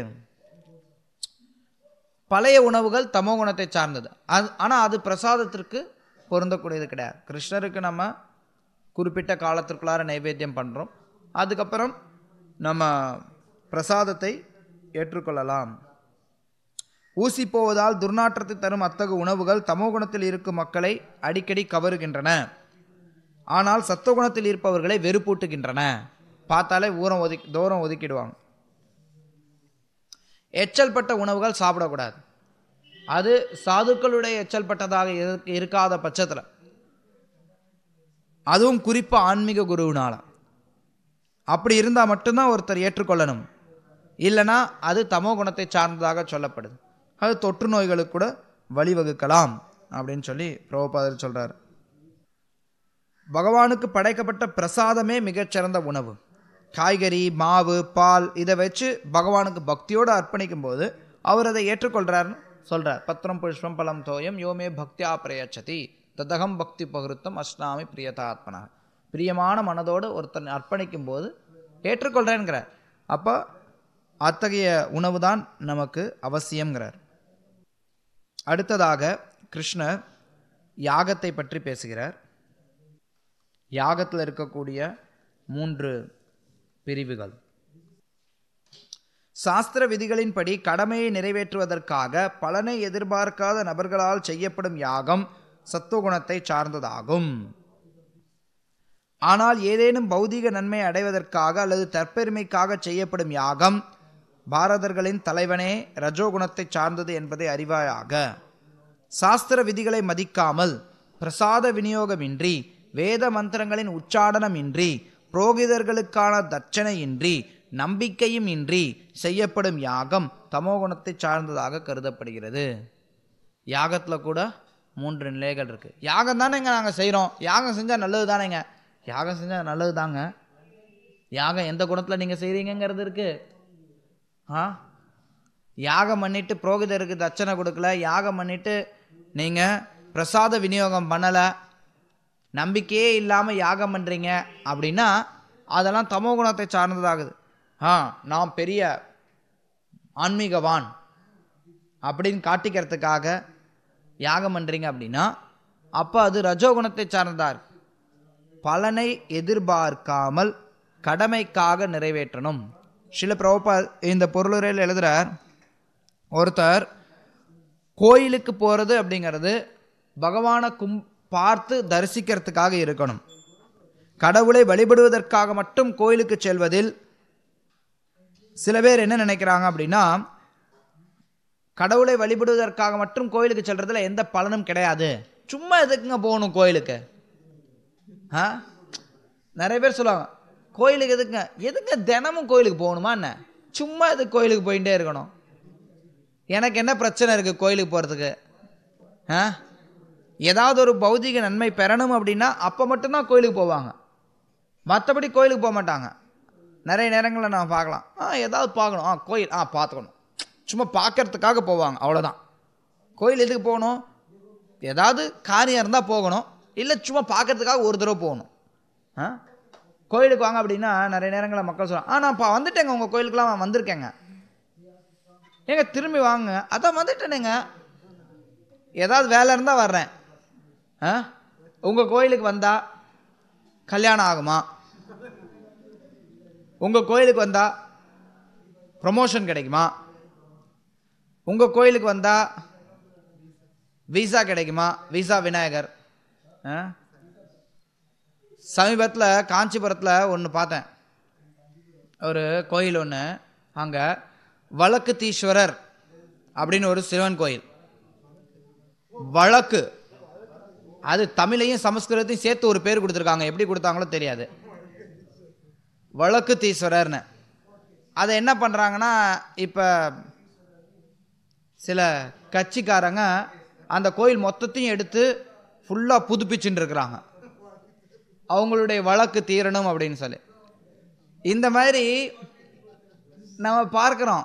[SPEAKER 1] பழைய உணவுகள் தமோ குணத்தை சார்ந்தது அது ஆனால் அது பிரசாதத்திற்கு பொருந்தக்கூடியது கிடையாது கிருஷ்ணருக்கு நம்ம குறிப்பிட்ட காலத்திற்குள்ளார நைவேத்தியம் பண்ணுறோம் அதுக்கப்புறம் நம்ம பிரசாதத்தை ஏற்றுக்கொள்ளலாம் ஊசி போவதால் துர்நாற்றத்தை தரும் அத்தகு உணவுகள் தமோ குணத்தில் இருக்கும் மக்களை அடிக்கடி கவருகின்றன ஆனால் சத்தகுணத்தில் இருப்பவர்களை வெறுப்பூட்டுகின்றன பார்த்தாலே ஊரம் ஒதுக்கி தூரம் ஒதுக்கிடுவாங்க எச்சல் பட்ட உணவுகள் சாப்பிடக்கூடாது அது சாதுக்களுடைய எச்சல் பட்டதாக இருக்காத பட்சத்தில் அதுவும் குறிப்பாக ஆன்மீக குருவினால் அப்படி இருந்தால் மட்டும்தான் ஒருத்தர் ஏற்றுக்கொள்ளணும் இல்லைனா அது தமோ குணத்தை சார்ந்ததாக சொல்லப்படுது அது தொற்று நோய்களுக்கு கூட வழிவகுக்கலாம் அப்படின்னு சொல்லி பிரபுபாதர் சொல்கிறார் பகவானுக்கு படைக்கப்பட்ட பிரசாதமே மிகச்சிறந்த உணவு காய்கறி மாவு பால் இதை வச்சு பகவானுக்கு பக்தியோடு அர்ப்பணிக்கும் போது அவர் அதை ஏற்றுக்கொள்கிறார்னு சொல்கிறார் பத்திரம் புஷ்பம் பலம் தோயம் யோமே பக்தியா பிரயச்சதி ததகம் பக்தி பகிருத்தம் அஸ்னாமி பிரியதாத்மனா பிரியமான மனதோடு ஒருத்தன் அர்ப்பணிக்கும் போது ஏற்றுக்கொள்கிறேன்கிறார் அப்போ அத்தகைய உணவு தான் நமக்கு அவசியங்கிறார் அடுத்ததாக கிருஷ்ணர் யாகத்தை பற்றி பேசுகிறார் யாகத்தில் இருக்கக்கூடிய மூன்று பிரிவுகள் சாஸ்திர விதிகளின்படி கடமையை நிறைவேற்றுவதற்காக பலனை எதிர்பார்க்காத நபர்களால் செய்யப்படும் யாகம் சத்துவகுணத்தை சார்ந்ததாகும் ஆனால் ஏதேனும் பௌதீக நன்மை அடைவதற்காக அல்லது தற்பெருமைக்காக செய்யப்படும் யாகம் பாரதர்களின் தலைவனே ரஜோகுணத்தை சார்ந்தது என்பதை அறிவாயாக சாஸ்திர விதிகளை மதிக்காமல் பிரசாத விநியோகமின்றி வேத மந்திரங்களின் உச்சாடனமின்றி புரோகிதர்களுக்கான தட்சணையின்றி நம்பிக்கையும் இன்றி செய்யப்படும் யாகம் தமோகுணத்தை சார்ந்ததாக கருதப்படுகிறது யாகத்தில் கூட மூன்று நிலைகள் இருக்குது யாகம் தானேங்க நாங்கள் செய்கிறோம் யாகம் செஞ்சால் நல்லது தானேங்க யாகம் செஞ்சால் நல்லது தாங்க யாகம் எந்த குணத்தில் நீங்கள் செய்கிறீங்கிறது இருக்குது ஆ யாகம் பண்ணிவிட்டு புரோகிதருக்கு தட்சணை கொடுக்கல யாகம் பண்ணிவிட்டு நீங்கள் பிரசாத விநியோகம் பண்ணலை நம்பிக்கையே இல்லாமல் யாகம் பண்ணுறீங்க அப்படின்னா அதெல்லாம் தமோ குணத்தை சார்ந்ததாகுது ஆ நாம் பெரிய ஆன்மீகவான் அப்படின்னு காட்டிக்கிறதுக்காக யாகம் பண்ணுறீங்க அப்படின்னா அப்போ அது ரஜோகுணத்தை சார்ந்ததாக இருக்கு பலனை எதிர்பார்க்காமல் கடமைக்காக நிறைவேற்றணும் சில பிரபா இந்த பொருளுரையில் எழுதுகிறார் ஒருத்தர் கோயிலுக்கு போகிறது அப்படிங்கிறது பகவானை கும் பார்த்து தரிசிக்கிறதுக்காக இருக்கணும் கடவுளை வழிபடுவதற்காக மட்டும் கோயிலுக்கு செல்வதில் சில பேர் என்ன நினைக்கிறாங்க அப்படின்னா கடவுளை வழிபடுவதற்காக மட்டும் கோயிலுக்கு செல்றதுல எந்த பலனும் கிடையாது சும்மா எதுக்குங்க போகணும் கோயிலுக்கு ஆ நிறைய பேர் சொல்லுவாங்க கோயிலுக்கு எதுக்குங்க எதுங்க தினமும் கோயிலுக்கு போகணுமா என்ன சும்மா இது கோயிலுக்கு போயிட்டே இருக்கணும் எனக்கு என்ன பிரச்சனை இருக்குது கோயிலுக்கு போகிறதுக்கு ஆ ஏதாவது ஒரு பௌதிக நன்மை பெறணும் அப்படின்னா அப்போ மட்டும்தான் கோயிலுக்கு போவாங்க மற்றபடி கோயிலுக்கு போக மாட்டாங்க நிறைய நேரங்களில் நான் பார்க்கலாம் ஆ ஏதாவது பார்க்கணும் ஆ கோயில் ஆ பார்த்துக்கணும் சும்மா பார்க்கறதுக்காக போவாங்க அவ்வளோதான் கோயில் எதுக்கு போகணும் ஏதாவது காரியம் இருந்தால் போகணும் இல்லை சும்மா பார்க்கறதுக்காக ஒரு தடவை போகணும் ஆ கோயிலுக்கு வாங்க அப்படின்னா நிறைய நேரங்களில் மக்கள் சொல்லுவாங்க ஆ நான் இப்போ வந்துட்டேங்க உங்கள் கோயிலுக்குலாம் வந்திருக்கேங்க ஏங்க திரும்பி வாங்க அதான் வந்துட்டேனுங்க ஏதாவது வேலை இருந்தால் வர்றேன் உங்கள் கோயிலுக்கு வந்தால் கல்யாணம் ஆகுமா உங்கள் கோயிலுக்கு வந்தால் ப்ரமோஷன் கிடைக்குமா உங்கள் கோயிலுக்கு வந்தால் விசா கிடைக்குமா விசா விநாயகர் சமீபத்தில் காஞ்சிபுரத்தில் ஒன்று பார்த்தேன் ஒரு கோயில் ஒன்று அங்கே வழக்கு தீஸ்வரர் அப்படின்னு ஒரு சிவன் கோயில் வழக்கு அது தமிழையும் சமஸ்கிருதத்தையும் சேர்த்து ஒரு பேர் கொடுத்துருக்காங்க எப்படி கொடுத்தாங்களோ தெரியாது வழக்கு தீஸ்வரர்னு அதை என்ன பண்ணுறாங்கன்னா இப்போ சில கட்சிக்காரங்க அந்த கோயில் மொத்தத்தையும் எடுத்து ஃபுல்லாக புதுப்பிச்சுட்டு இருக்கிறாங்க அவங்களுடைய வழக்கு தீரணும் அப்படின்னு சொல்லி இந்த மாதிரி நம்ம பார்க்குறோம்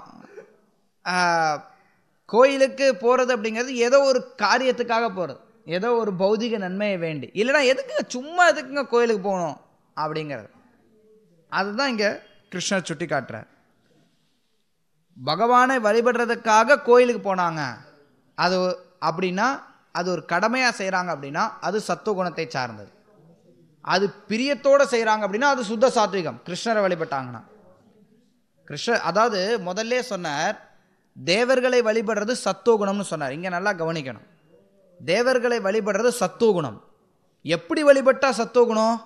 [SPEAKER 1] கோயிலுக்கு போகிறது அப்படிங்கிறது ஏதோ ஒரு காரியத்துக்காக போகிறது ஏதோ ஒரு பௌதிக நன்மையை வேண்டி இல்லைனா எதுக்குங்க சும்மா எதுக்குங்க கோயிலுக்கு போகணும் அப்படிங்கிறது அதுதான் இங்கே கிருஷ்ணர் சுட்டி காட்டுறார் பகவானை வழிபடுறதுக்காக கோயிலுக்கு போனாங்க அது அப்படின்னா அது ஒரு கடமையாக செய்கிறாங்க அப்படின்னா அது சத்துவகுணத்தை சார்ந்தது அது பிரியத்தோடு செய்கிறாங்க அப்படின்னா அது சுத்த சாத்விகம் கிருஷ்ணரை வழிபட்டாங்கன்னா கிருஷ்ணர் அதாவது முதல்ல சொன்னார் தேவர்களை வழிபடுறது சத்துவகுணம்னு சொன்னார் இங்கே நல்லா கவனிக்கணும் தேவர்களை வழிபடுறது சத்துவகுணம் எப்படி வழிபட்டா சத்துவகுணம்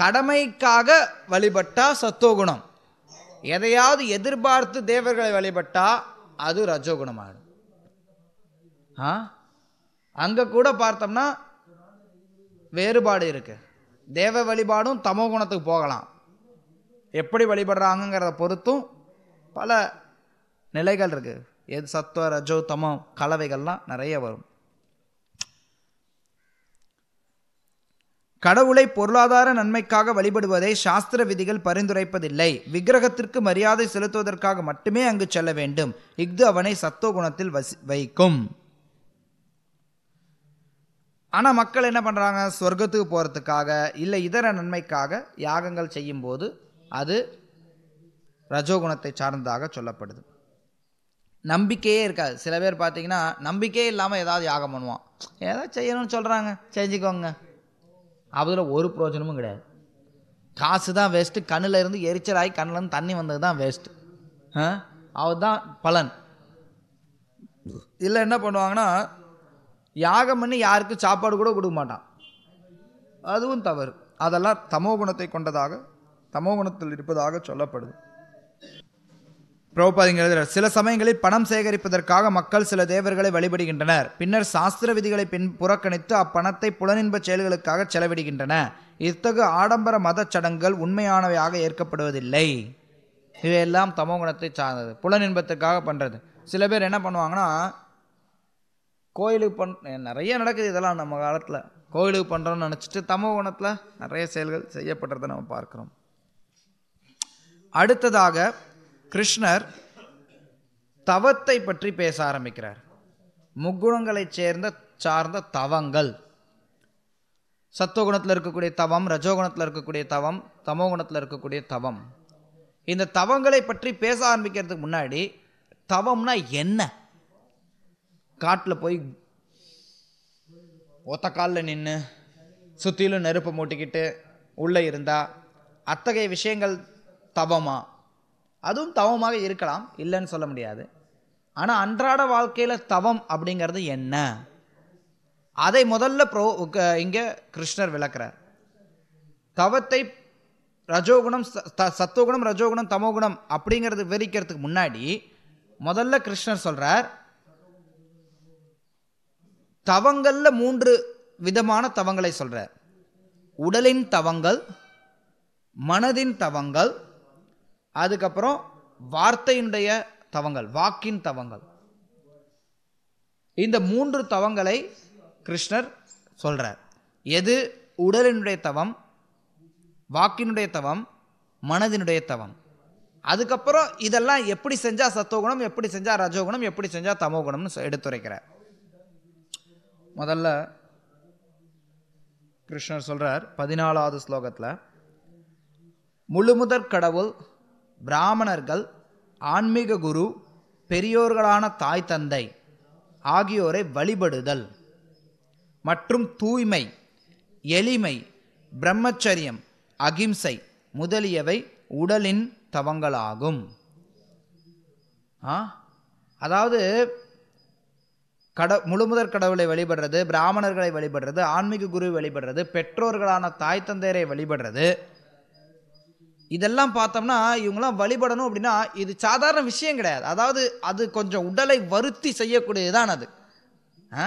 [SPEAKER 1] கடமைக்காக வழிபட்டா சத்துவகுணம் எதையாவது எதிர்பார்த்து தேவர்களை வழிபட்டா அது ரஜோகுணமாகும் ஆ அங்கே கூட பார்த்தோம்னா வேறுபாடு இருக்குது தேவ வழிபாடும் தமோ குணத்துக்கு போகலாம் எப்படி வழிபடுறாங்கங்கிறத பொறுத்தும் பல நிலைகள் இருக்குது எது சத்துவ ரஜோ தமம் கலவைகள்லாம் நிறைய வரும் கடவுளை பொருளாதார நன்மைக்காக வழிபடுவதை சாஸ்திர விதிகள் பரிந்துரைப்பதில்லை விக்கிரகத்திற்கு மரியாதை செலுத்துவதற்காக மட்டுமே அங்கு செல்ல வேண்டும் இஃது அவனை சத்துவ குணத்தில் வைக்கும் ஆனால் மக்கள் என்ன பண்ணுறாங்க சொர்க்கத்துக்கு போகிறதுக்காக இல்லை இதர நன்மைக்காக யாகங்கள் செய்யும்போது அது ரஜோகுணத்தை சார்ந்ததாக சொல்லப்படுது நம்பிக்கையே இருக்காது சில பேர் பார்த்தீங்கன்னா நம்பிக்கையே இல்லாமல் ஏதாவது யாகம் பண்ணுவான் ஏதாவது செய்யணும்னு சொல்கிறாங்க செஞ்சுக்கோங்க அதில் ஒரு பிரோஜனமும் கிடையாது காசு தான் வேஸ்ட்டு கண்ணில் இருந்து எரிச்சலாகி கண்ணில் தண்ணி வந்தது தான் வேஸ்ட்டு அதுதான் பலன் இல்லை என்ன பண்ணுவாங்கன்னா யாகம் பண்ணி யாருக்கும் சாப்பாடு கூட கொடுக்க மாட்டான் அதுவும் தவறு அதெல்லாம் தமோ குணத்தை கொண்டதாக தமோ குணத்தில் இருப்பதாக சொல்லப்படுது பிரபுபாதிங்கிறது சில சமயங்களில் பணம் சேகரிப்பதற்காக மக்கள் சில தேவர்களை வழிபடுகின்றனர் பின்னர் சாஸ்திர விதிகளை பின் புறக்கணித்து அப்பணத்தை புலனின்ப செயல்களுக்காக செலவிடுகின்றன இத்தகு ஆடம்பர மதச் சடங்குகள் உண்மையானவையாக ஏற்கப்படுவதில்லை இவையெல்லாம் தமோகுணத்தை சார்ந்தது புலனின்பத்துக்காக பண்ணுறது சில பேர் என்ன பண்ணுவாங்கன்னா கோயிலுக்கு பண் நிறைய நடக்குது இதெல்லாம் நம்ம காலத்தில் கோயிலுக்கு பண்ணுறோன்னு நினச்சிட்டு தமோகுணத்தில் நிறைய செயல்கள் செய்யப்படுறதை நம்ம பார்க்குறோம் அடுத்ததாக கிருஷ்ணர் தவத்தை பற்றி பேச ஆரம்பிக்கிறார் முக்குணங்களைச் சேர்ந்த சார்ந்த தவங்கள் சத்துவகுணத்தில் இருக்கக்கூடிய தவம் ரஜோகுணத்தில் இருக்கக்கூடிய தவம் தமோகுணத்தில் இருக்கக்கூடிய தவம் இந்த தவங்களை பற்றி பேச ஆரம்பிக்கிறதுக்கு முன்னாடி தவம்னா என்ன காட்டில் போய் ஒத்த காலில் நின்று சுற்றிலும் நெருப்பை மூட்டிக்கிட்டு உள்ளே இருந்தால் அத்தகைய விஷயங்கள் தவமாக அதுவும் தவமாக இருக்கலாம் இல்லைன்னு சொல்ல முடியாது ஆனால் அன்றாட வாழ்க்கையில் தவம் அப்படிங்கிறது என்ன அதை முதல்ல ப்ரோ இங்கே கிருஷ்ணர் விளக்குறார் தவத்தை ரஜோகுணம் சத்துவகுணம் ரஜோகுணம் தமோகுணம் அப்படிங்கிறது விவரிக்கிறதுக்கு முன்னாடி முதல்ல கிருஷ்ணர் சொல்கிறார் தவங்களில் மூன்று விதமான தவங்களை சொல்கிறார் உடலின் தவங்கள் மனதின் தவங்கள் அதுக்கப்புறம் வார்த்தையினுடைய தவங்கள் வாக்கின் தவங்கள் இந்த மூன்று தவங்களை கிருஷ்ணர் சொல்கிறார் எது உடலினுடைய தவம் வாக்கினுடைய தவம் மனதினுடைய தவம் அதுக்கப்புறம் இதெல்லாம் எப்படி செஞ்சால் சத்தோகுணம் எப்படி செஞ்சால் ரஜோகுணம் எப்படி செஞ்சால் தமோகுணம்னு எடுத்துரைக்கிறார் முதல்ல கிருஷ்ணர் சொல்கிறார் பதினாலாவது ஸ்லோகத்தில் முழுமுதற் கடவுள் பிராமணர்கள் ஆன்மீக குரு பெரியோர்களான தாய் தந்தை ஆகியோரை வழிபடுதல் மற்றும் தூய்மை எளிமை பிரம்மச்சரியம் அகிம்சை முதலியவை உடலின் தவங்களாகும் அதாவது கட முழுமுதற் கடவுளை வழிபடுறது பிராமணர்களை வழிபடுறது ஆன்மீக குருவை வழிபடுறது பெற்றோர்களான தாய் தந்தையரை வழிபடுறது இதெல்லாம் பார்த்தோம்னா இவங்கெல்லாம் வழிபடணும் அப்படின்னா இது சாதாரண விஷயம் கிடையாது அதாவது அது கொஞ்சம் உடலை வருத்தி செய்யக்கூடியதுதான் அது ஆ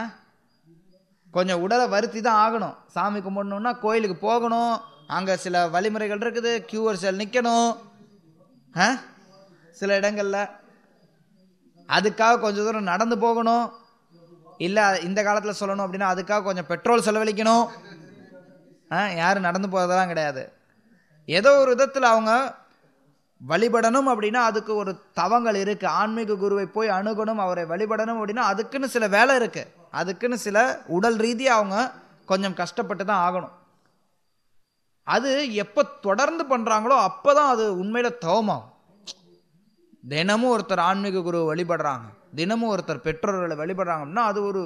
[SPEAKER 1] கொஞ்சம் உடலை வருத்தி தான் ஆகணும் சாமி கும்பிடணும்னா கோயிலுக்கு போகணும் அங்கே சில வழிமுறைகள் இருக்குது கியூஆர் செல் நிற்கணும் ஆ சில இடங்களில் அதுக்காக கொஞ்சம் தூரம் நடந்து போகணும் இல்லை இந்த காலத்தில் சொல்லணும் அப்படின்னா அதுக்காக கொஞ்சம் பெட்ரோல் செலவழிக்கணும் ஆ யாரும் நடந்து போகிறதெல்லாம் கிடையாது ஏதோ ஒரு விதத்தில் அவங்க வழிபடணும் அப்படின்னா அதுக்கு ஒரு தவங்கள் இருக்குது ஆன்மீக குருவை போய் அணுகணும் அவரை வழிபடணும் அப்படின்னா அதுக்குன்னு சில வேலை இருக்குது அதுக்குன்னு சில உடல் ரீதியாக அவங்க கொஞ்சம் கஷ்டப்பட்டு தான் ஆகணும் அது எப்போ தொடர்ந்து பண்ணுறாங்களோ அப்போ தான் அது உண்மையில் தவமாகும் தினமும் ஒருத்தர் ஆன்மீக குரு வழிபடுறாங்க தினமும் ஒருத்தர் பெற்றோர்களை வழிபடுறாங்க அப்படின்னா அது ஒரு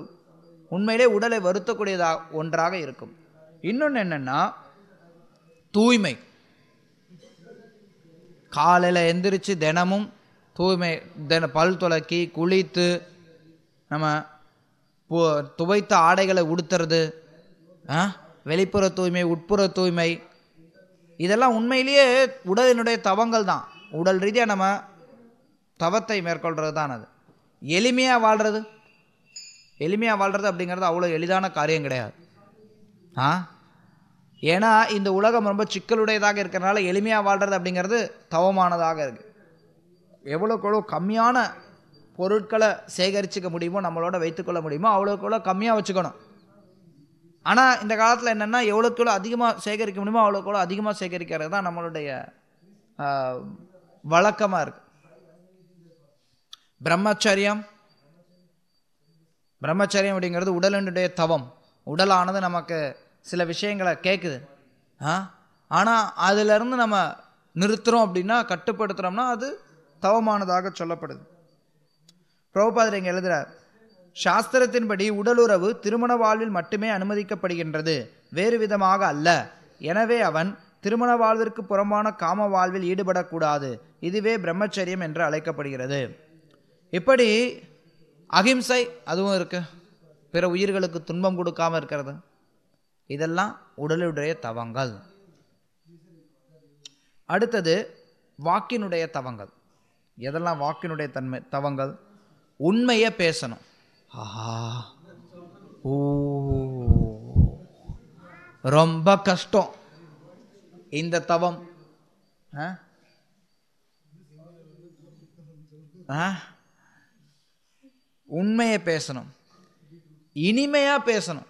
[SPEAKER 1] உண்மையிலே உடலை வருத்தக்கூடியதாக ஒன்றாக இருக்கும் இன்னொன்று என்னென்னா தூய்மை காலையில் எந்திரிச்சு தினமும் தூய்மை தின பல் துலக்கி குளித்து நம்ம துவைத்த ஆடைகளை உடுத்துறது வெளிப்புற தூய்மை உட்புற தூய்மை இதெல்லாம் உண்மையிலேயே உடலினுடைய தவங்கள் தான் உடல் ரீதியாக நம்ம தவத்தை மேற்கொள்கிறது தான் அது எளிமையாக வாழ்கிறது எளிமையாக வாழ்கிறது அப்படிங்கிறது அவ்வளோ எளிதான காரியம் கிடையாது ஆ ஏன்னா இந்த உலகம் ரொம்ப சிக்கலுடையதாக இருக்கிறனால எளிமையாக வாழ்கிறது அப்படிங்கிறது தவமானதாக இருக்குது எவ்வளோக்கு எவ்வளோ கம்மியான பொருட்களை சேகரிச்சுக்க முடியுமோ நம்மளோட வைத்துக்கொள்ள முடியுமோ அவ்வளோக்கு எவ்வளோ கம்மியாக வச்சுக்கணும் ஆனால் இந்த காலத்தில் என்னென்னா எவ்வளோக்கு எவ்வளோ அதிகமாக சேகரிக்க முடியுமோ அவ்வளோக்கு எவ்வளோ அதிகமாக சேகரிக்கிறது தான் நம்மளுடைய வழக்கமாக இருக்குது பிரம்மச்சரியம் பிரம்மச்சரியம் அப்படிங்கிறது உடலினுடைய தவம் உடலானது நமக்கு சில விஷயங்களை கேட்குது ஆ ஆனால் அதிலிருந்து நம்ம நிறுத்துகிறோம் அப்படின்னா கட்டுப்படுத்துகிறோம்னா அது தவமானதாக சொல்லப்படுது பிரபுபாதர் இங்கே எழுதுகிறார் சாஸ்திரத்தின்படி உடலுறவு திருமண வாழ்வில் மட்டுமே அனுமதிக்கப்படுகின்றது வேறு விதமாக அல்ல எனவே அவன் திருமண வாழ்விற்கு புறம்பான காம வாழ்வில் ஈடுபடக்கூடாது இதுவே பிரம்மச்சரியம் என்று அழைக்கப்படுகிறது இப்படி அகிம்சை அதுவும் இருக்குது பிற உயிர்களுக்கு துன்பம் கொடுக்காமல் இருக்கிறது இதெல்லாம் உடலுடைய தவங்கள் அடுத்தது வாக்கினுடைய தவங்கள் எதெல்லாம் வாக்கினுடைய தன்மை தவங்கள் உண்மையை பேசணும் ஆஹா ஓ ரொம்ப கஷ்டம் இந்த தவம் உண்மையை பேசணும் இனிமையாக பேசணும்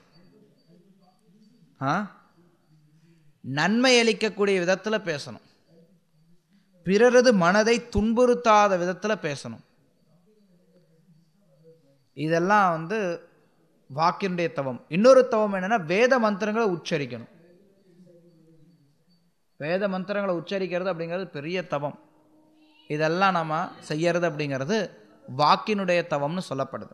[SPEAKER 1] நன்மை அளிக்கக்கூடிய விதத்தில் பேசணும் பிறரது மனதை துன்புறுத்தாத விதத்தில் பேசணும் இதெல்லாம் வந்து வாக்கினுடைய தவம் இன்னொரு தவம் என்னென்னா வேத மந்திரங்களை உச்சரிக்கணும் வேத மந்திரங்களை உச்சரிக்கிறது அப்படிங்கிறது பெரிய தவம் இதெல்லாம் நம்ம செய்யறது அப்படிங்கிறது வாக்கினுடைய தவம்னு சொல்லப்படுது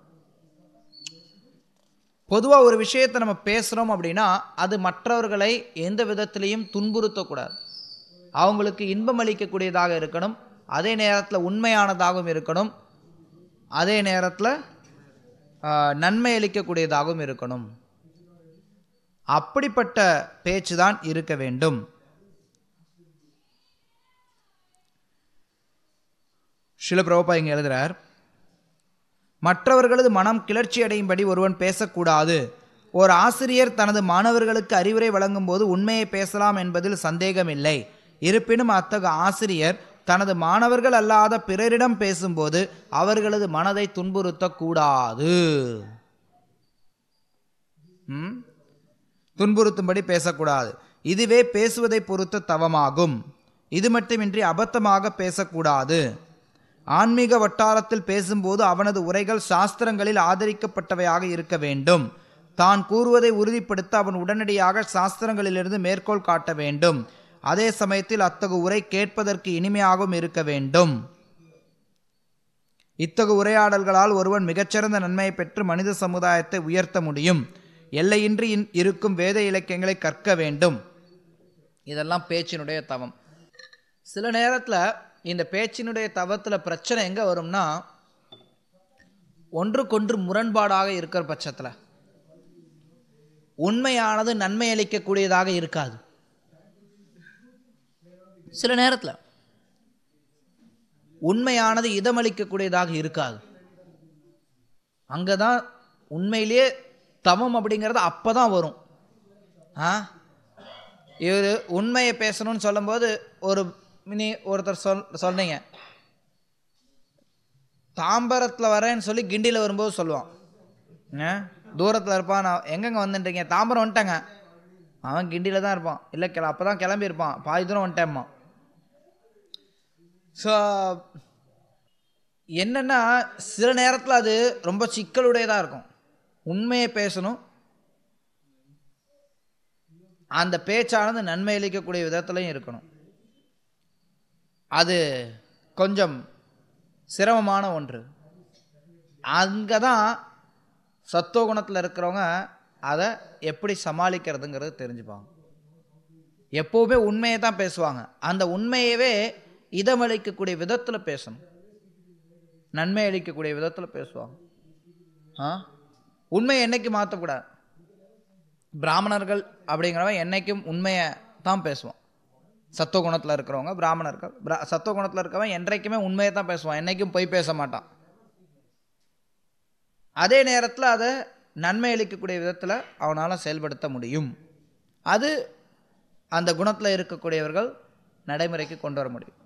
[SPEAKER 1] பொதுவாக ஒரு விஷயத்தை நம்ம பேசுகிறோம் அப்படின்னா அது மற்றவர்களை எந்த விதத்துலேயும் துன்புறுத்தக்கூடாது அவங்களுக்கு இன்பம் அளிக்கக்கூடியதாக இருக்கணும் அதே நேரத்தில் உண்மையானதாகவும் இருக்கணும் அதே நேரத்தில் நன்மை அளிக்கக்கூடியதாகவும் இருக்கணும் அப்படிப்பட்ட பேச்சு தான் இருக்க வேண்டும் சில இங்கே எழுதுகிறார் மற்றவர்களது மனம் கிளர்ச்சியடையும்படி ஒருவன் பேசக்கூடாது ஒரு ஆசிரியர் தனது மாணவர்களுக்கு அறிவுரை வழங்கும்போது உண்மையை பேசலாம் என்பதில் சந்தேகமில்லை இருப்பினும் அத்தகு ஆசிரியர் தனது மாணவர்கள் அல்லாத பிறரிடம் பேசும்போது அவர்களது மனதை துன்புறுத்தக்கூடாது துன்புறுத்தும்படி பேசக்கூடாது இதுவே பேசுவதை பொறுத்த தவமாகும் இது மட்டுமின்றி அபத்தமாக பேசக்கூடாது ஆன்மீக வட்டாரத்தில் பேசும்போது அவனது உரைகள் சாஸ்திரங்களில் ஆதரிக்கப்பட்டவையாக இருக்க வேண்டும் தான் கூறுவதை உறுதிப்படுத்த அவன் உடனடியாக சாஸ்திரங்களிலிருந்து மேற்கோள் காட்ட வேண்டும் அதே சமயத்தில் அத்தகு உரை கேட்பதற்கு இனிமையாகவும் இருக்க வேண்டும் இத்தகு உரையாடல்களால் ஒருவன் மிகச்சிறந்த நன்மையை பெற்று மனித சமுதாயத்தை உயர்த்த முடியும் எல்லையின்றி இருக்கும் வேத இலக்கியங்களை கற்க வேண்டும் இதெல்லாம் பேச்சினுடைய தவம் சில நேரத்தில் இந்த பேச்சினுடைய தவத்தில் பிரச்சனை எங்கே வரும்னா ஒன்றுக்கொன்று முரண்பாடாக இருக்கிற பட்சத்தில் உண்மையானது நன்மை அளிக்கக்கூடியதாக இருக்காது சில நேரத்தில் உண்மையானது இதமளிக்கக்கூடியதாக இருக்காது அங்கே தான் உண்மையிலேயே தவம் அப்படிங்கிறது அப்போ தான் வரும் ஆ இவர் உண்மையை பேசணும்னு சொல்லும்போது ஒரு மினி ஒருத்தர் சொல் சொன்னீங்க தாம்பரத்தில் வரேன்னு சொல்லி கிண்டியில் வரும்போது சொல்லுவான் தூரத்தில் இருப்பான் நான் எங்கெங்கே வந்துட்டுருக்கீங்க தாம்பரம் வந்துட்டாங்க அவன் கிண்டியில் தான் இருப்பான் இல்லை கிள அப்போ தான் கிளம்பியிருப்பான் பாதி தூரம் வந்துட்டேம்மா ஸோ என்னென்னா சில நேரத்தில் அது ரொம்ப சிக்கலுடையதாக இருக்கும் உண்மையை பேசணும் அந்த பேச்சானது நன்மை அளிக்கக்கூடிய விதத்துலையும் இருக்கணும் அது கொஞ்சம் சிரமமான ஒன்று அங்கே தான் குணத்தில் இருக்கிறவங்க அதை எப்படி சமாளிக்கிறதுங்கிறது தெரிஞ்சுப்பாங்க எப்போவுமே உண்மையை தான் பேசுவாங்க அந்த உண்மையவே இதமளிக்கக்கூடிய விதத்தில் பேசணும் நன்மை அளிக்கக்கூடிய விதத்தில் பேசுவாங்க ஆ உண்மையை என்றைக்கு மாற்றக்கூடாது பிராமணர்கள் அப்படிங்கிறவன் என்றைக்கும் உண்மையை தான் பேசுவான் சத்துவ குணத்தில் இருக்கிறவங்க பிராமணர் பிர சத்துவ குணத்தில் இருக்கவன் என்றைக்குமே உண்மையை தான் பேசுவான் என்றைக்கும் போய் பேச மாட்டான் அதே நேரத்தில் அதை நன்மை அளிக்கக்கூடிய விதத்தில் அவனால் செயல்படுத்த முடியும் அது அந்த குணத்தில் இருக்கக்கூடியவர்கள் நடைமுறைக்கு கொண்டு வர முடியும்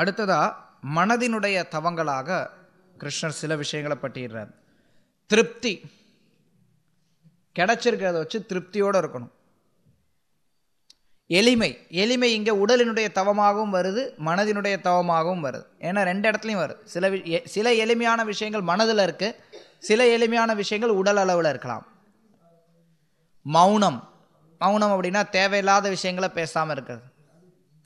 [SPEAKER 1] அடுத்ததாக மனதினுடைய தவங்களாக கிருஷ்ணர் சில விஷயங்களை பட்டியிடுறார் திருப்தி கிடச்சிருக்கிறத வச்சு திருப்தியோடு இருக்கணும் எளிமை எளிமை இங்கே உடலினுடைய தவமாகவும் வருது மனதினுடைய தவமாகவும் வருது ஏன்னா ரெண்டு இடத்துலையும் வருது சில சில எளிமையான விஷயங்கள் மனதில் இருக்குது சில எளிமையான விஷயங்கள் உடல் அளவில் இருக்கலாம் மௌனம் மௌனம் அப்படின்னா தேவையில்லாத விஷயங்களை பேசாமல் இருக்கிறது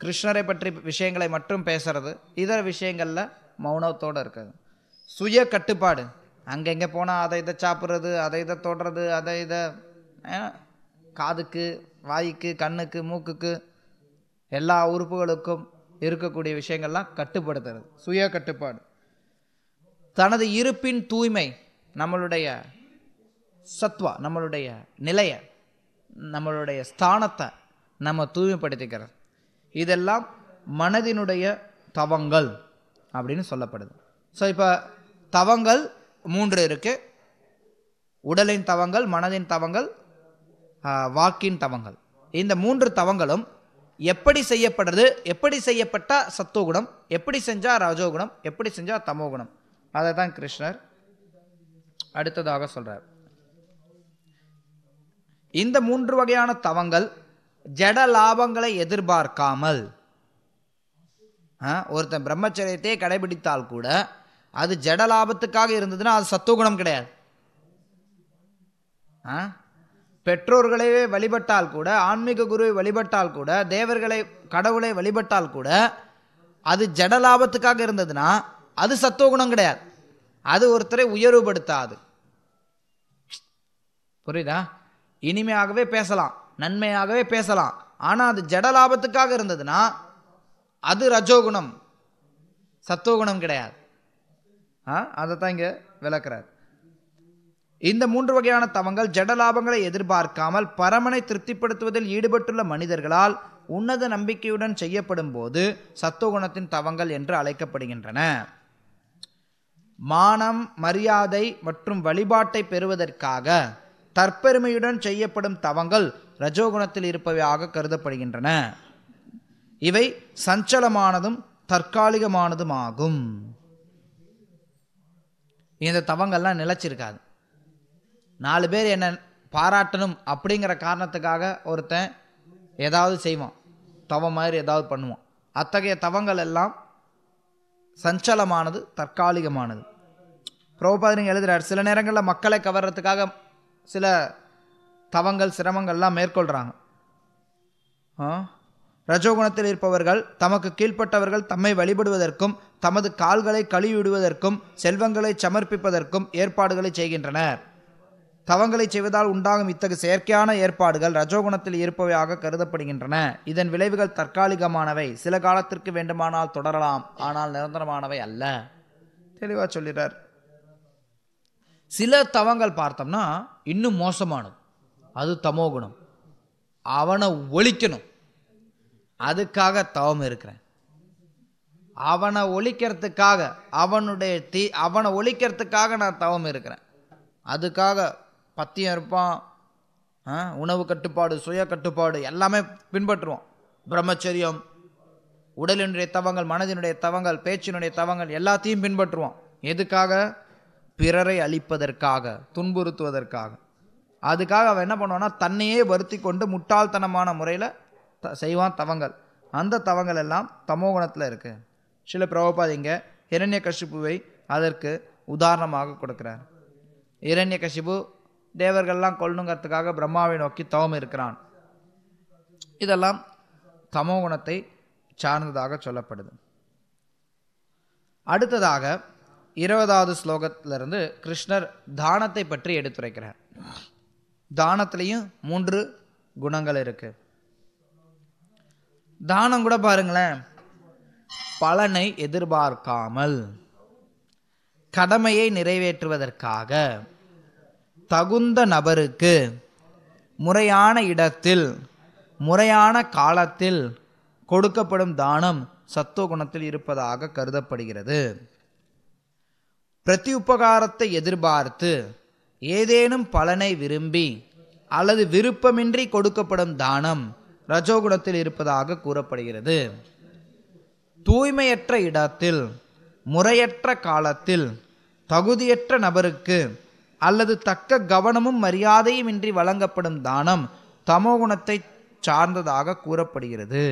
[SPEAKER 1] கிருஷ்ணரை பற்றி விஷயங்களை மட்டும் பேசுறது இதர விஷயங்களில் மௌனத்தோடு இருக்கிறது சுய கட்டுப்பாடு அங்கெங்கே போனால் அதை இதை சாப்பிட்றது அதை இதை தொடுறது அதை இதை காதுக்கு வாய்க்கு கண்ணுக்கு மூக்குக்கு எல்லா உறுப்புகளுக்கும் இருக்கக்கூடிய விஷயங்கள்லாம் கட்டுப்படுத்துறது சுய கட்டுப்பாடு தனது இருப்பின் தூய்மை நம்மளுடைய சத்வா நம்மளுடைய நிலையை நம்மளுடைய ஸ்தானத்தை நம்ம தூய்மைப்படுத்திக்கிறது இதெல்லாம் மனதினுடைய தவங்கள் அப்படின்னு சொல்லப்படுது ஸோ இப்போ தவங்கள் மூன்று இருக்குது உடலின் தவங்கள் மனதின் தவங்கள் வாக்கின் தவங்கள் இந்த மூன்று தவங்களும் எப்படி செய்யப்படுறது எப்படி செய்யப்பட்டால் சத்துவகுணம் எப்படி செஞ்சால் ரஜோகுணம் எப்படி செஞ்சால் தமோகுணம் அதை தான் கிருஷ்ணர் அடுத்ததாக சொல்கிறார் இந்த மூன்று வகையான தவங்கள் ஜட லாபங்களை எதிர்பார்க்காமல் ஒருத்தன் பிரம்மச்சரியத்தையே கடைபிடித்தால் கூட அது ஜட லாபத்துக்காக இருந்ததுன்னா அது சத்துவகுணம் கிடையாது பெற்றோர்களே வழிபட்டால் கூட ஆன்மீக குருவை வழிபட்டால் கூட தேவர்களை கடவுளை வழிபட்டால் கூட அது ஜட லாபத்துக்காக இருந்ததுன்னா அது சத்துவகுணம் கிடையாது அது ஒருத்தரை உயர்வுபடுத்தாது புரியுதா இனிமையாகவே பேசலாம் நன்மையாகவே பேசலாம் ஆனால் அது ஜட லாபத்துக்காக இருந்ததுன்னா அது ரஜோகுணம் சத்துவகுணம் கிடையாது அதை தான் இங்கே விளக்குறார் இந்த மூன்று வகையான தவங்கள் ஜட லாபங்களை எதிர்பார்க்காமல் பரமனை திருப்திப்படுத்துவதில் ஈடுபட்டுள்ள மனிதர்களால் உன்னத நம்பிக்கையுடன் செய்யப்படும் போது சத்துவகுணத்தின் தவங்கள் என்று அழைக்கப்படுகின்றன மானம் மரியாதை மற்றும் வழிபாட்டை பெறுவதற்காக தற்பெருமையுடன் செய்யப்படும் தவங்கள் ரஜோகுணத்தில் இருப்பவையாக கருதப்படுகின்றன இவை சஞ்சலமானதும் தற்காலிகமானதுமாகும் இந்த தவங்கள்லாம் நிலச்சிருக்காது நாலு பேர் என்னை பாராட்டணும் அப்படிங்கிற காரணத்துக்காக ஒருத்தன் ஏதாவது செய்வான் தவம் மாதிரி ஏதாவது பண்ணுவான் அத்தகைய தவங்கள் எல்லாம் சஞ்சலமானது தற்காலிகமானது பிரபுபாதனிங்க எழுதுகிறார் சில நேரங்களில் மக்களை கவர்றதுக்காக சில தவங்கள் சிரமங்கள்லாம் மேற்கொள்கிறாங்க ரஜோகுணத்தில் இருப்பவர்கள் தமக்கு கீழ்ப்பட்டவர்கள் தம்மை வழிபடுவதற்கும் தமது கால்களை கழுவிடுவதற்கும் செல்வங்களை சமர்ப்பிப்பதற்கும் ஏற்பாடுகளை செய்கின்றனர் தவங்களை செய்வதால் உண்டாகும் இத்தகு செயற்கையான ஏற்பாடுகள் ரஜோகுணத்தில் இருப்பவையாக கருதப்படுகின்றன இதன் விளைவுகள் தற்காலிகமானவை சில காலத்திற்கு வேண்டுமானால் தொடரலாம் ஆனால் நிரந்தரமானவை அல்ல தெளிவாக சொல்லிடுறார் சில தவங்கள் பார்த்தோம்னா இன்னும் மோசமானது அது தமோகுணம் அவனை ஒழிக்கணும் அதுக்காக தவம் இருக்கிறேன் அவனை ஒழிக்கிறதுக்காக அவனுடைய தீ அவனை ஒழிக்கிறதுக்காக நான் தவம் இருக்கிறேன் அதுக்காக பத்தியம் இருப்பான் உணவு கட்டுப்பாடு சுய கட்டுப்பாடு எல்லாமே பின்பற்றுவோம் பிரம்மச்சரியம் உடலினுடைய தவங்கள் மனதினுடைய தவங்கள் பேச்சினுடைய தவங்கள் எல்லாத்தையும் பின்பற்றுவோம் எதுக்காக பிறரை அழிப்பதற்காக துன்புறுத்துவதற்காக அதுக்காக அவன் என்ன பண்ணுவான்னா தன்னையே வருத்தி கொண்டு முட்டாள்தனமான முறையில் த செய்வான் தவங்கள் அந்த தவங்கள் எல்லாம் தமோகுணத்தில் இருக்குது சில பிரபுபாத் இங்கே கஷிப்புவை அதற்கு உதாரணமாக கொடுக்குறார் இரண்ய கஷிப்பு தேவர்கள்லாம் கொள்ளுங்கிறதுக்காக பிரம்மாவை நோக்கி தவம் இருக்கிறான் இதெல்லாம் தமோகுணத்தை சார்ந்ததாக சொல்லப்படுது அடுத்ததாக இருபதாவது ஸ்லோகத்திலிருந்து கிருஷ்ணர் தானத்தை பற்றி எடுத்துரைக்கிறார் தானத்திலையும் மூன்று குணங்கள் இருக்குது தானம் கூட பாருங்களேன் பலனை எதிர்பார்க்காமல் கடமையை நிறைவேற்றுவதற்காக தகுந்த நபருக்கு முறையான இடத்தில் முறையான காலத்தில் கொடுக்கப்படும் தானம் சத்துவ குணத்தில் இருப்பதாக கருதப்படுகிறது பிரதி உபகாரத்தை எதிர்பார்த்து ஏதேனும் பலனை விரும்பி அல்லது விருப்பமின்றி கொடுக்கப்படும் தானம் ரஜோகுணத்தில் இருப்பதாக கூறப்படுகிறது தூய்மையற்ற இடத்தில் முறையற்ற காலத்தில் தகுதியற்ற நபருக்கு அல்லது தக்க கவனமும் மரியாதையும் இன்றி வழங்கப்படும் தானம் தமோகுணத்தை சார்ந்ததாக கூறப்படுகிறது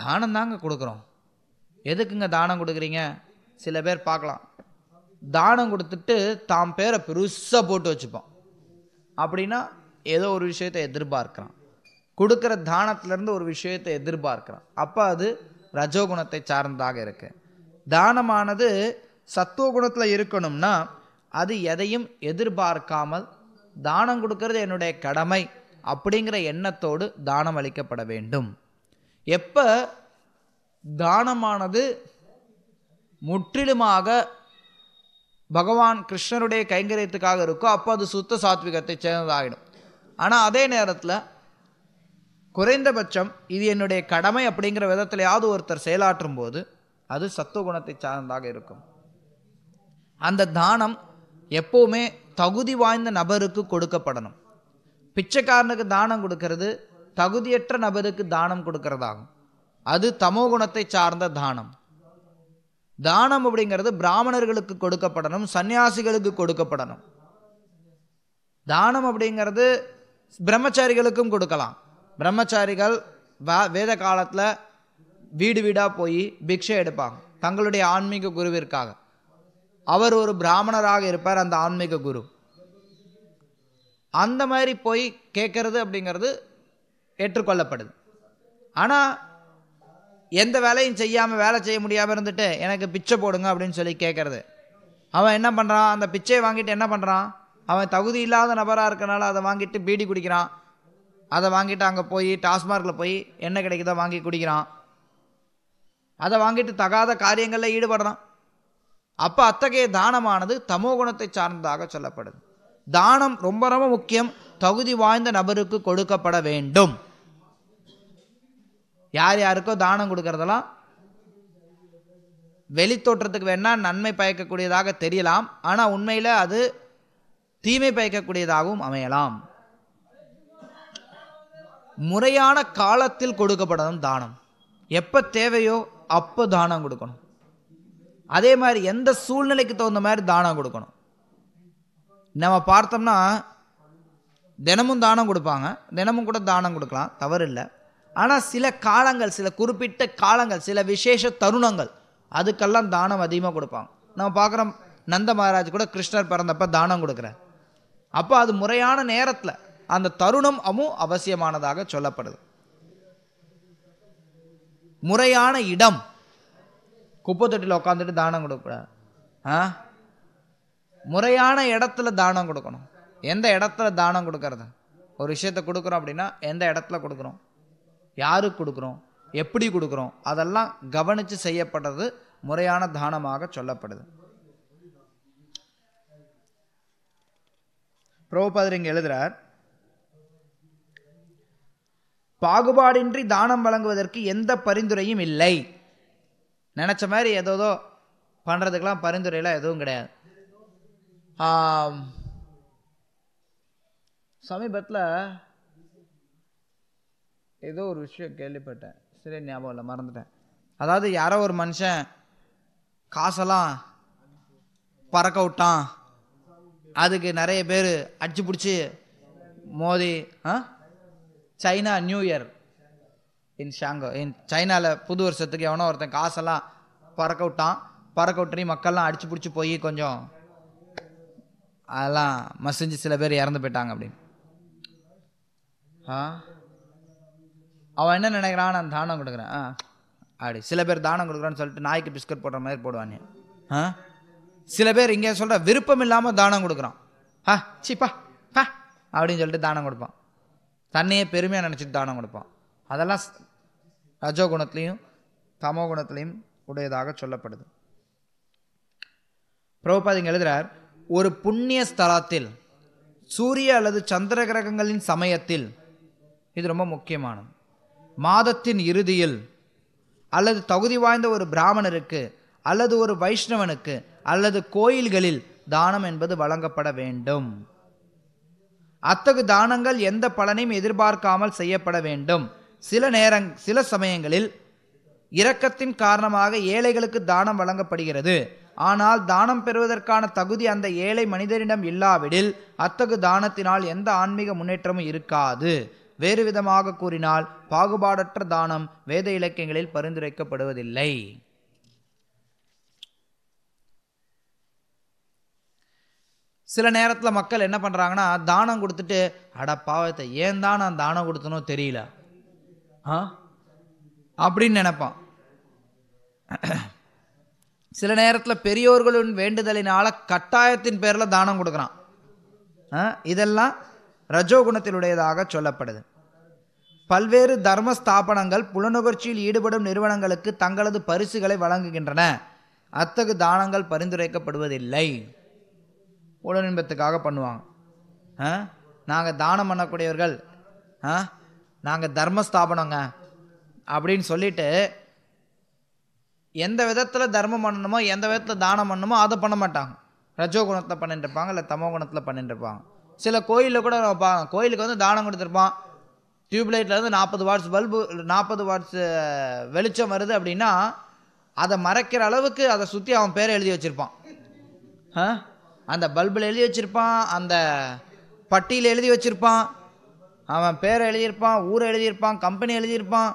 [SPEAKER 1] தானம் தாங்க கொடுக்குறோம் எதுக்குங்க தானம் கொடுக்குறீங்க சில பேர் பார்க்கலாம் தானம் கொடுத்துட்டு தாம் பேரை பெருசாக போட்டு வச்சுப்போம் அப்படின்னா ஏதோ ஒரு விஷயத்தை எதிர்பார்க்குறான் கொடுக்குற தானத்திலேருந்து ஒரு விஷயத்தை எதிர்பார்க்குறான் அப்போ அது ரஜோகுணத்தை சார்ந்ததாக இருக்கு தானமானது சத்துவகுணத்தில் இருக்கணும்னா அது எதையும் எதிர்பார்க்காமல் தானம் கொடுக்கறது என்னுடைய கடமை அப்படிங்கிற எண்ணத்தோடு தானம் அளிக்கப்பட வேண்டும் எப்போ தானமானது முற்றிலுமாக பகவான் கிருஷ்ணருடைய கைங்கரியத்துக்காக இருக்கோ அப்போ அது சுத்த சாத்விகத்தை சேர்ந்ததாகிடும் ஆனால் அதே நேரத்தில் குறைந்தபட்சம் இது என்னுடைய கடமை அப்படிங்கிற விதத்திலையாவது ஒருத்தர் செயலாற்றும் போது அது சத்துவகுணத்தை சார்ந்ததாக இருக்கும் அந்த தானம் எப்போவுமே தகுதி வாய்ந்த நபருக்கு கொடுக்கப்படணும் பிச்சைக்காரனுக்கு தானம் கொடுக்கறது தகுதியற்ற நபருக்கு தானம் கொடுக்கறதாகும் அது தமோ குணத்தை சார்ந்த தானம் தானம் அப்படிங்கிறது பிராமணர்களுக்கு கொடுக்கப்படணும் சன்னியாசிகளுக்கு கொடுக்கப்படணும் தானம் அப்படிங்கிறது பிரம்மச்சாரிகளுக்கும் கொடுக்கலாம் பிரம்மச்சாரிகள் வேத காலத்தில் வீடு வீடாக போய் பிக்ஷை எடுப்பாங்க தங்களுடைய ஆன்மீக குருவிற்காக அவர் ஒரு பிராமணராக இருப்பார் அந்த ஆன்மீக குரு அந்த மாதிரி போய் கேட்கறது அப்படிங்கிறது ஏற்றுக்கொள்ளப்படுது ஆனால் எந்த வேலையும் செய்யாமல் வேலை செய்ய முடியாமல் இருந்துட்டு எனக்கு பிச்சை போடுங்க அப்படின்னு சொல்லி கேட்குறது அவன் என்ன பண்ணுறான் அந்த பிச்சையை வாங்கிட்டு என்ன பண்ணுறான் அவன் தகுதி இல்லாத நபராக இருக்கனால அதை வாங்கிட்டு பீடி குடிக்கிறான் அதை வாங்கிட்டு அங்கே போய் டாஸ்மார்க்கில் போய் என்ன கிடைக்குதோ வாங்கி குடிக்கிறான் அதை வாங்கிட்டு தகாத காரியங்களில் ஈடுபடுறான் அப்போ அத்தகைய தானமானது தமோ குணத்தை சார்ந்ததாக சொல்லப்படுது தானம் ரொம்ப ரொம்ப முக்கியம் தகுதி வாய்ந்த நபருக்கு கொடுக்கப்பட வேண்டும் யார் யாருக்கோ தானம் கொடுக்கறதெல்லாம் வெளித்தோற்றத்துக்கு வேணால் நன்மை பயக்கக்கூடியதாக தெரியலாம் ஆனால் உண்மையில் அது தீமை பயக்கக்கூடியதாகவும் அமையலாம் முறையான காலத்தில் கொடுக்கப்படணும் தானம் எப்போ தேவையோ அப்போ தானம் கொடுக்கணும் அதே மாதிரி எந்த சூழ்நிலைக்கு தகுந்த மாதிரி தானம் கொடுக்கணும் நம்ம பார்த்தோம்னா தினமும் தானம் கொடுப்பாங்க தினமும் கூட தானம் கொடுக்கலாம் தவறு இல்லை ஆனால் சில காலங்கள் சில குறிப்பிட்ட காலங்கள் சில விசேஷ தருணங்கள் அதுக்கெல்லாம் தானம் அதிகமாக கொடுப்பாங்க நம்ம பார்க்குறோம் நந்த மகாராஜ் கூட கிருஷ்ணர் பிறந்தப்ப தானம் கொடுக்குற அப்போ அது முறையான நேரத்தில் அந்த தருணம் அமு அவசியமானதாக சொல்லப்படுது முறையான இடம் குப்பை தொட்டியில் உட்காந்துட்டு தானம் கொடுக்கூடாது ஆ முறையான இடத்துல தானம் கொடுக்கணும் எந்த இடத்துல தானம் கொடுக்கறது ஒரு விஷயத்தை கொடுக்குறோம் அப்படின்னா எந்த இடத்துல கொடுக்குறோம் யாருக்கு கொடுக்குறோம் எப்படி கொடுக்குறோம் அதெல்லாம் கவனித்து செய்யப்படுறது முறையான தானமாக சொல்லப்படுது பிரபுபாதர் இங்கே எழுதுகிறார் பாகுபாடின்றி தானம் வழங்குவதற்கு எந்த பரிந்துரையும் இல்லை நினச்ச மாதிரி ஏதோதோ பண்ணுறதுக்கெலாம் பரிந்துரையெல்லாம் எதுவும் கிடையாது சமீபத்தில் ஏதோ ஒரு விஷயம் கேள்விப்பட்டேன் சரி ஞாபகம் இல்லை மறந்துட்டேன் அதாவது யாரோ ஒரு மனுஷன் காசெல்லாம் பறக்க விட்டான் அதுக்கு நிறைய பேர் அடிச்சு பிடிச்சி மோதி ஆ சைனா நியூ இயர் இன் ஷாங்கோ இன் சைனாவில் புது வருஷத்துக்கு எவனோ ஒருத்தன் காசெல்லாம் பறக்க விட்டான் பறக்க விட்டுறி மக்கள்லாம் அடிச்சு பிடிச்சி போய் கொஞ்சம் அதெல்லாம் மசிஞ்சு சில பேர் இறந்து போயிட்டாங்க அப்படின்னு ஆ அவன் என்ன நினைக்கிறான் நான் தானம் கொடுக்குறேன் ஆ அப்படி சில பேர் தானம் கொடுக்குறான்னு சொல்லிட்டு நாய்க்கு பிஸ்கட் போடுற மாதிரி போடுவானே ஆ சில பேர் இங்கே சொல்கிற விருப்பம் இல்லாமல் தானம் கொடுக்குறான் ஆ சிப்பா ஆ அப்படின்னு சொல்லிட்டு தானம் கொடுப்பான் தன்னையே பெருமையாக நினச்சிட்டு தானம் கொடுப்பான் அதெல்லாம் ரஜோ குணத்துலேயும் தமோ குணத்துலேயும் உடையதாக சொல்லப்படுது பிரபுபாதிங்க எழுதுகிறார் ஒரு புண்ணிய ஸ்தலத்தில் சூரிய அல்லது சந்திர கிரகங்களின் சமயத்தில் இது ரொம்ப முக்கியமானது மாதத்தின் இறுதியில் அல்லது தகுதி வாய்ந்த ஒரு பிராமணருக்கு அல்லது ஒரு வைஷ்ணவனுக்கு அல்லது கோயில்களில் தானம் என்பது வழங்கப்பட வேண்டும் அத்தகு தானங்கள் எந்த பலனையும் எதிர்பார்க்காமல் செய்யப்பட வேண்டும் சில நேரங் சில சமயங்களில் இரக்கத்தின் காரணமாக ஏழைகளுக்கு தானம் வழங்கப்படுகிறது ஆனால் தானம் பெறுவதற்கான தகுதி அந்த ஏழை மனிதரிடம் இல்லாவிடில் அத்தகு தானத்தினால் எந்த ஆன்மீக முன்னேற்றமும் இருக்காது வேறு விதமாக கூறினால் பாகுபாடற்ற தானம் வேத இலக்கியங்களில் பரிந்துரைக்கப்படுவதில்லை சில நேரத்தில் மக்கள் என்ன பண்ணுறாங்கன்னா தானம் கொடுத்துட்டு அட பாவத்தை ஏன் தான் நான் தானம் கொடுத்தனோ தெரியல ஆ அப்படின்னு நினப்பான் சில நேரத்தில் பெரியோர்களின் வேண்டுதலினால் கட்டாயத்தின் பேரில் தானம் கொடுக்குறான் இதெல்லாம் ரஜோகுணத்திலுடையதாக சொல்லப்படுது பல்வேறு தர்ம ஸ்தாபனங்கள் புலநுகர்ச்சியில் ஈடுபடும் நிறுவனங்களுக்கு தங்களது பரிசுகளை வழங்குகின்றன அத்தகு தானங்கள் பரிந்துரைக்கப்படுவதில்லை உடலின்பத்துக்காக பண்ணுவாங்க ஆ நாங்கள் தானம் பண்ணக்கூடியவர்கள் ஆ நாங்கள் தர்ம ஸ்தாபனங்க அப்படின்னு சொல்லிட்டு எந்த விதத்தில் தர்மம் பண்ணணுமோ எந்த விதத்தில் தானம் பண்ணணுமோ அதை பண்ண மாட்டாங்க ரஜோ குணத்தில் பண்ணிட்டுருப்பாங்க இல்லை தமோ குணத்தில் பண்ணிட்டுருப்பாங்க சில கோயிலில் கூட வைப்பாங்க கோயிலுக்கு வந்து தானம் கொடுத்துருப்பான் டியூப்லைட்டில் வந்து நாற்பது வாட்ஸ் பல்பு நாற்பது வாட்ஸ் வெளிச்சம் வருது அப்படின்னா அதை மறைக்கிற அளவுக்கு அதை சுற்றி அவன் பேரை எழுதி வச்சுருப்பான் அந்த பல்பில் எழுதி வச்சுருப்பான் அந்த பட்டியில் எழுதி வச்சுருப்பான் அவன் பேரை எழுதியிருப்பான் ஊரை எழுதியிருப்பான் கம்பெனி எழுதியிருப்பான்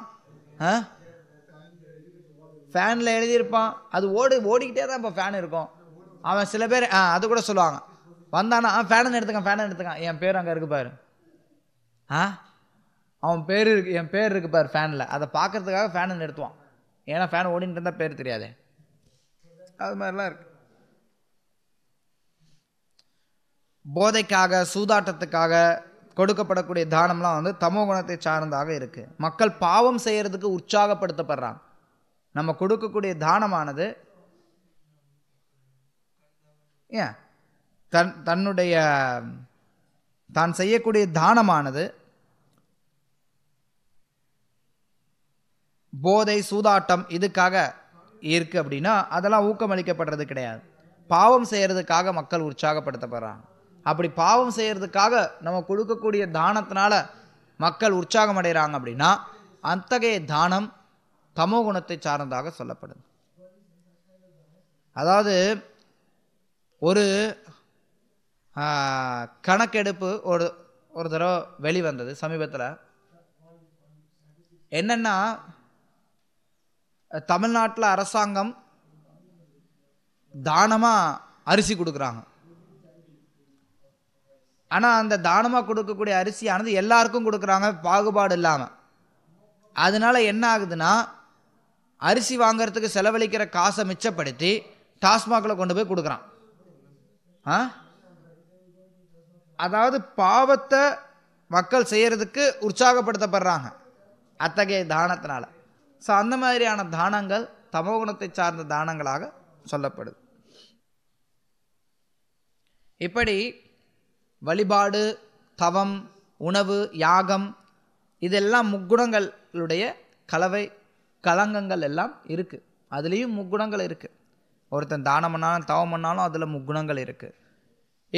[SPEAKER 1] ஃபேனில் எழுதியிருப்பான் அது ஓடு ஓடிக்கிட்டே தான் இப்போ ஃபேன் இருக்கும் அவன் சில பேர் ஆ அது கூட சொல்லுவாங்க வந்தானா ஆ ஃபேனன் எடுத்துக்கான் ஃபேனன் எடுத்துக்கான் என் பேர் அங்கே இருக்கு பாரு ஆ அவன் பேர் இருக்கு என் பேர் இருக்கு பாரு ஃபேனில் அதை பார்க்குறதுக்காக ஃபேனன் எடுத்துவான் ஏன்னா ஃபேன் ஓடின்னு இருந்தால் பேர் தெரியாது அது மாதிரிலாம் இருக்கு போதைக்காக சூதாட்டத்துக்காக கொடுக்கப்படக்கூடிய தானம்லாம் வந்து தமோ குணத்தை சார்ந்தாக இருக்குது மக்கள் பாவம் செய்கிறதுக்கு உற்சாகப்படுத்தப்படுறாங்க நம்ம கொடுக்கக்கூடிய தானமானது ஏன் தன் தன்னுடைய தான் செய்யக்கூடிய தானமானது போதை சூதாட்டம் இதுக்காக இருக்குது அப்படின்னா அதெல்லாம் ஊக்கமளிக்கப்படுறது கிடையாது பாவம் செய்கிறதுக்காக மக்கள் உற்சாகப்படுத்தப்படுறாங்க அப்படி பாவம் செய்கிறதுக்காக நம்ம கொடுக்கக்கூடிய தானத்தினால மக்கள் உற்சாகம் அடைகிறாங்க அப்படின்னா அத்தகைய தானம் தமோ குணத்தை சார்ந்ததாக சொல்லப்படுது அதாவது ஒரு கணக்கெடுப்பு ஒரு ஒரு தடவை வெளிவந்தது சமீபத்தில் என்னென்னா தமிழ்நாட்டில் அரசாங்கம் தானமாக அரிசி கொடுக்குறாங்க ஆனால் அந்த தானமாக கொடுக்கக்கூடிய அரிசியானது எல்லாருக்கும் கொடுக்குறாங்க பாகுபாடு இல்லாமல் அதனால் என்ன ஆகுதுன்னா அரிசி வாங்கிறதுக்கு செலவழிக்கிற காசை மிச்சப்படுத்தி டாஸ்மாகில் கொண்டு போய் கொடுக்குறான் ஆ அதாவது பாவத்தை மக்கள் செய்கிறதுக்கு உற்சாகப்படுத்தப்படுறாங்க அத்தகைய தானத்தினால் ஸோ அந்த மாதிரியான தானங்கள் தமோகுணத்தை சார்ந்த தானங்களாக சொல்லப்படுது இப்படி வழிபாடு தவம் உணவு யாகம் இதெல்லாம் முக்குணங்களுடைய கலவை கலங்கங்கள் எல்லாம் இருக்குது அதுலேயும் முக்குணங்கள் இருக்குது ஒருத்தன் தானம் பண்ணாலும் தவம் பண்ணாலும் அதில் முக்குணங்கள் இருக்குது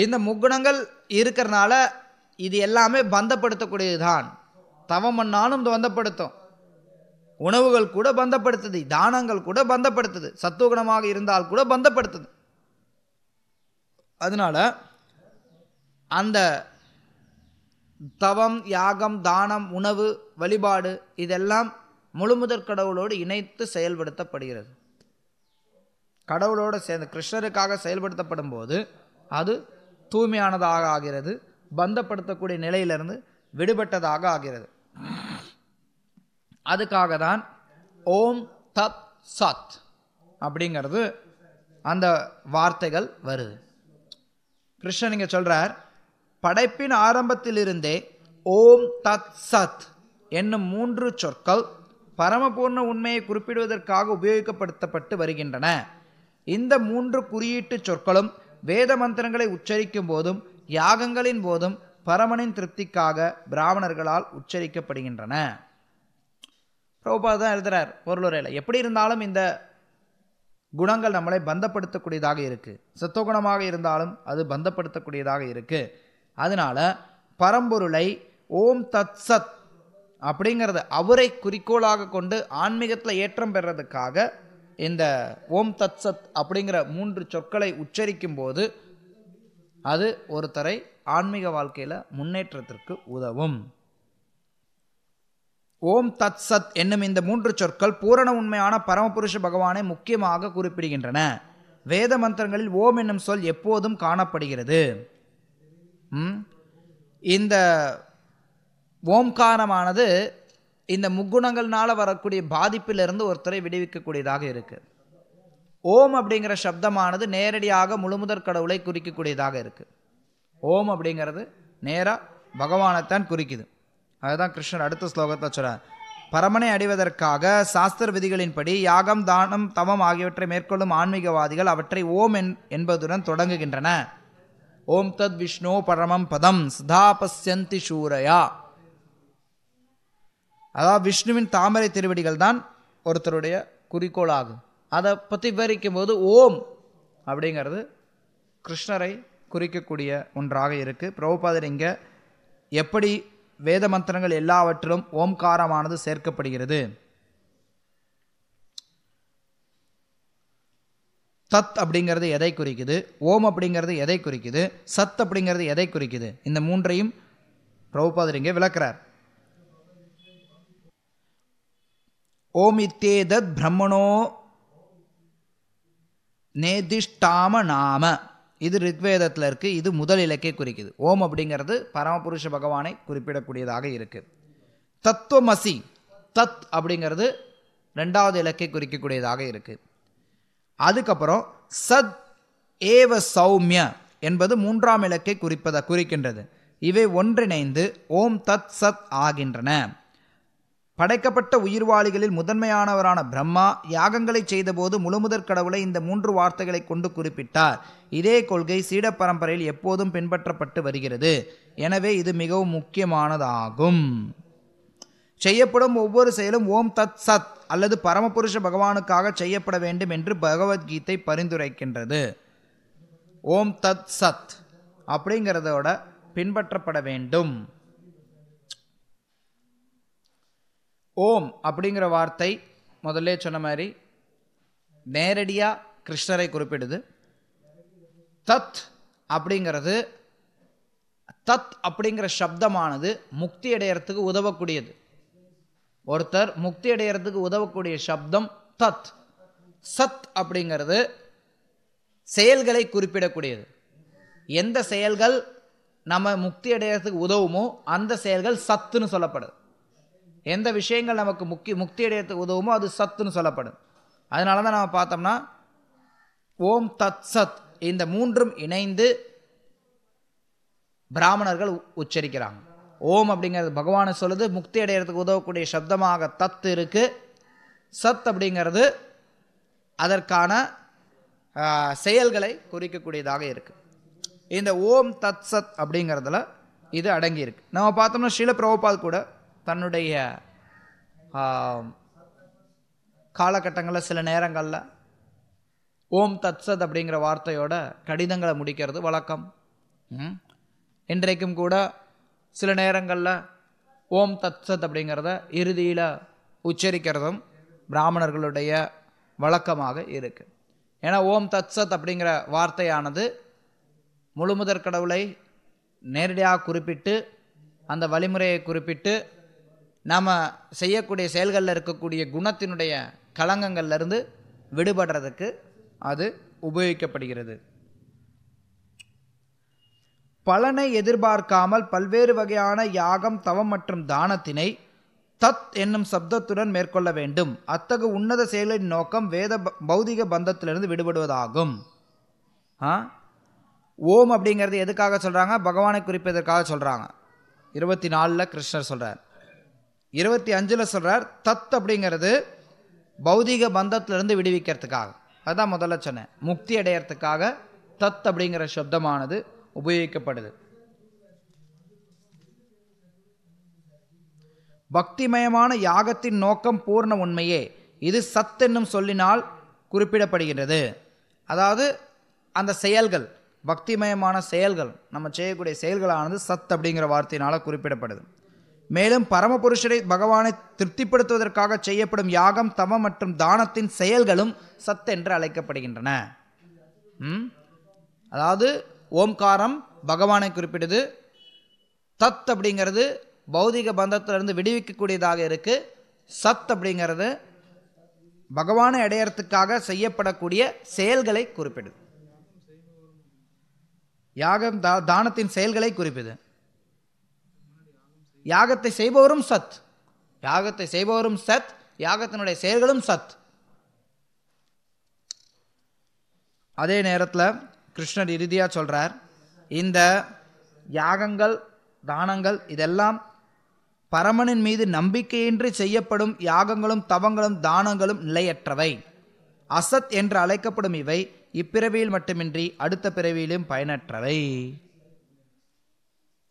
[SPEAKER 1] இந்த முக்குணங்கள் இருக்கிறனால இது எல்லாமே பந்தப்படுத்தக்கூடியது தான் தவம் பண்ணாலும் பந்தப்படுத்தும் உணவுகள் கூட பந்தப்படுத்துது தானங்கள் கூட பந்தப்படுத்துது சத்துவகுணமாக இருந்தால் கூட பந்தப்படுத்துது அதனால் அந்த தவம் யாகம் தானம் உணவு வழிபாடு இதெல்லாம் முழுமுதற் கடவுளோடு இணைத்து செயல்படுத்தப்படுகிறது கடவுளோடு சேர்ந்து கிருஷ்ணருக்காக செயல்படுத்தப்படும் போது அது தூய்மையானதாக ஆகிறது பந்தப்படுத்தக்கூடிய நிலையிலிருந்து விடுபட்டதாக ஆகிறது அதுக்காக தான் ஓம் தத் சத் அப்படிங்கிறது அந்த வார்த்தைகள் வருது கிருஷ்ணன் இங்கே சொல்கிறார் படைப்பின் ஆரம்பத்திலிருந்தே ஓம் தத் சத் என்னும் மூன்று சொற்கள் பரமபூர்ண உண்மையை குறிப்பிடுவதற்காக உபயோகப்படுத்தப்பட்டு வருகின்றன இந்த மூன்று குறியீட்டு சொற்களும் வேத மந்திரங்களை உச்சரிக்கும் போதும் யாகங்களின் போதும் பரமனின் திருப்திக்காக பிராமணர்களால் உச்சரிக்கப்படுகின்றன பிரபுபாத தான் எழுதுறார் பொருளுரையில் எப்படி இருந்தாலும் இந்த குணங்கள் நம்மளை பந்தப்படுத்தக்கூடியதாக இருக்குது சத்துவகுணமாக இருந்தாலும் அது பந்தப்படுத்தக்கூடியதாக இருக்குது அதனால் பரம்பொருளை ஓம் தத் சத் அப்படிங்கிறது அவரை குறிக்கோளாக கொண்டு ஆன்மீகத்தில் ஏற்றம் பெறதுக்காக இந்த ஓம் தத் சத் அப்படிங்கிற மூன்று சொற்களை உச்சரிக்கும் போது அது ஒருத்தரை ஆன்மீக வாழ்க்கையில் முன்னேற்றத்திற்கு உதவும் ஓம் தத் சத் என்னும் இந்த மூன்று சொற்கள் பூரண உண்மையான பரமபுருஷ பகவானை முக்கியமாக குறிப்பிடுகின்றன வேத மந்திரங்களில் ஓம் என்னும் சொல் எப்போதும் காணப்படுகிறது இந்த ஓம்காரமானது இந்த முக்குணங்கள்னால் வரக்கூடிய பாதிப்பிலிருந்து ஒருத்தரை விடுவிக்கக்கூடியதாக இருக்குது ஓம் அப்படிங்கிற சப்தமானது நேரடியாக முழுமுதற் கடவுளை குறிக்கக்கூடியதாக இருக்குது ஓம் அப்படிங்கிறது நேராக பகவானைத்தான் குறிக்குது அதுதான் கிருஷ்ணர் அடுத்த ஸ்லோகத்தை சொல்கிறார் பரமனை அடைவதற்காக சாஸ்திர விதிகளின்படி யாகம் தானம் தவம் ஆகியவற்றை மேற்கொள்ளும் ஆன்மீகவாதிகள் அவற்றை ஓம் என் என்பதுடன் தொடங்குகின்றன ஓம் தத் விஷ்ணு பரமம் பதம் சிதாபஸ்யந்தி சூரயா அதாவது விஷ்ணுவின் தாமரை திருவடிகள் தான் ஒருத்தருடைய குறிக்கோளாகும் அதை பற்றி விவரிக்கும் போது ஓம் அப்படிங்கிறது கிருஷ்ணரை குறிக்கக்கூடிய ஒன்றாக இருக்குது பிரபுபாதர் இங்கே எப்படி வேத மந்திரங்கள் எல்லாவற்றிலும் ஓம்காரமானது சேர்க்கப்படுகிறது தத் அப்படிங்கிறது எதை குறிக்குது ஓம் அப்படிங்கிறது எதை குறிக்குது சத் அப்படிங்கிறது எதை குறிக்குது இந்த மூன்றையும் பிரபுபாதர் இங்கே விளக்குறார் ஓமித்தே தத் பிரம்மணோ நேதிஷ்டாம நாம இது ரிக்வேதத்தில் இருக்குது இது முதல் இலக்கை குறிக்குது ஓம் அப்படிங்கிறது பரமபுருஷ பகவானை குறிப்பிடக்கூடியதாக இருக்குது தத்துவமசி தத் அப்படிங்கிறது ரெண்டாவது இலக்கை குறிக்கக்கூடியதாக இருக்குது அதுக்கப்புறம் சத் ஏவ சௌமிய என்பது மூன்றாம் இலக்கை குறிப்பதை குறிக்கின்றது இவை ஒன்றிணைந்து ஓம் தத் சத் ஆகின்றன படைக்கப்பட்ட உயிர்வாளிகளில் முதன்மையானவரான பிரம்மா யாகங்களை செய்தபோது முழுமுதற் கடவுளை இந்த மூன்று வார்த்தைகளை கொண்டு குறிப்பிட்டார் இதே கொள்கை சீட பரம்பரையில் எப்போதும் பின்பற்றப்பட்டு வருகிறது எனவே இது மிகவும் முக்கியமானதாகும் செய்யப்படும் ஒவ்வொரு செயலும் ஓம் தத் சத் அல்லது பரமபுருஷ பகவானுக்காக செய்யப்பட வேண்டும் என்று பகவத்கீதை பரிந்துரைக்கின்றது ஓம் தத் சத் அப்படிங்கிறதோட பின்பற்றப்பட வேண்டும் ஓம் அப்படிங்கிற வார்த்தை முதல்ல சொன்ன மாதிரி நேரடியாக கிருஷ்ணரை குறிப்பிடுது தத் அப்படிங்கிறது தத் அப்படிங்கிற சப்தமானது முக்தி அடையறதுக்கு உதவக்கூடியது ஒருத்தர் முக்தி அடையறதுக்கு உதவக்கூடிய சப்தம் தத் சத் அப்படிங்கிறது செயல்களை குறிப்பிடக்கூடியது எந்த செயல்கள் நம்ம முக்தி அடையிறதுக்கு உதவுமோ அந்த செயல்கள் சத்துன்னு சொல்லப்படுது எந்த விஷயங்கள் நமக்கு முக்கிய முக்தி அடையிறதுக்கு உதவுமோ அது சத்துன்னு சொல்லப்படும் அதனால தான் நம்ம பார்த்தோம்னா ஓம் தத் சத் இந்த மூன்றும் இணைந்து பிராமணர்கள் உச்சரிக்கிறாங்க ஓம் அப்படிங்கிறது பகவானை சொல்லுது முக்தி அடையிறதுக்கு உதவக்கூடிய சப்தமாக தத் இருக்குது சத் அப்படிங்கிறது அதற்கான செயல்களை குறிக்கக்கூடியதாக இருக்குது இந்த ஓம் தத் சத் அப்படிங்கிறதுல இது அடங்கியிருக்கு நம்ம பார்த்தோம்னா ஷீல பிரபுபால் கூட தன்னுடைய காலகட்டங்களில் சில நேரங்களில் ஓம் தத்சத் அப்படிங்கிற வார்த்தையோட கடிதங்களை முடிக்கிறது வழக்கம் இன்றைக்கும் கூட சில நேரங்களில் ஓம் தத்சத் அப்படிங்கிறத இறுதியில் உச்சரிக்கிறதும் பிராமணர்களுடைய வழக்கமாக இருக்குது ஏன்னா ஓம் தத்சத் அப்படிங்கிற வார்த்தையானது முழுமுதற் கடவுளை நேரடியாக குறிப்பிட்டு அந்த வழிமுறையை குறிப்பிட்டு நாம் செய்யக்கூடிய செயல்களில் இருக்கக்கூடிய குணத்தினுடைய களங்கங்கள்லேருந்து விடுபடுறதுக்கு அது உபயோகிக்கப்படுகிறது பலனை எதிர்பார்க்காமல் பல்வேறு வகையான யாகம் தவம் மற்றும் தானத்தினை தத் என்னும் சப்தத்துடன் மேற்கொள்ள வேண்டும் அத்தகு உன்னத செயலின் நோக்கம் வேத பௌதிக பந்தத்திலிருந்து விடுபடுவதாகும் ஓம் அப்படிங்கிறது எதுக்காக சொல்கிறாங்க பகவானை குறிப்பதற்காக சொல்கிறாங்க இருபத்தி நாலில் கிருஷ்ணர் சொல்கிறார் இருபத்தி அஞ்சில் சொல்கிறார் தத் அப்படிங்கிறது பௌதிக பந்தத்திலிருந்து விடுவிக்கிறதுக்காக அதுதான் முதல்ல சொன்னேன் முக்தி அடையிறதுக்காக தத் அப்படிங்கிற சப்தமானது உபயோகிக்கப்படுது பக்திமயமான யாகத்தின் நோக்கம் பூர்ண உண்மையே இது சத் என்னும் சொல்லினால் குறிப்பிடப்படுகின்றது அதாவது அந்த செயல்கள் பக்திமயமான செயல்கள் நம்ம செய்யக்கூடிய செயல்களானது சத் அப்படிங்கிற வார்த்தையினால் குறிப்பிடப்படுது மேலும் பரமபுருஷரை பகவானை திருப்திப்படுத்துவதற்காக செய்யப்படும் யாகம் தவம் மற்றும் தானத்தின் செயல்களும் சத் என்று அழைக்கப்படுகின்றன அதாவது ஓம்காரம் பகவானை குறிப்பிடுது தத் அப்படிங்கிறது பௌதிக பந்தத்திலிருந்து விடுவிக்கக்கூடியதாக இருக்குது சத் அப்படிங்கிறது பகவானை அடையறத்துக்காக செய்யப்படக்கூடிய செயல்களை குறிப்பிடுது யாகம் தா தானத்தின் செயல்களை குறிப்பிடுது யாகத்தை செய்பவரும் சத் யாகத்தை செய்பவரும் சத் யாகத்தினுடைய செயல்களும் சத் அதே நேரத்தில் கிருஷ்ணர் இறுதியாக சொல்கிறார் இந்த யாகங்கள் தானங்கள் இதெல்லாம் பரமனின் மீது நம்பிக்கையின்றி செய்யப்படும் யாகங்களும் தவங்களும் தானங்களும் நிலையற்றவை அசத் என்று அழைக்கப்படும் இவை இப்பிறவியில் மட்டுமின்றி அடுத்த பிறவியிலும் பயனற்றவை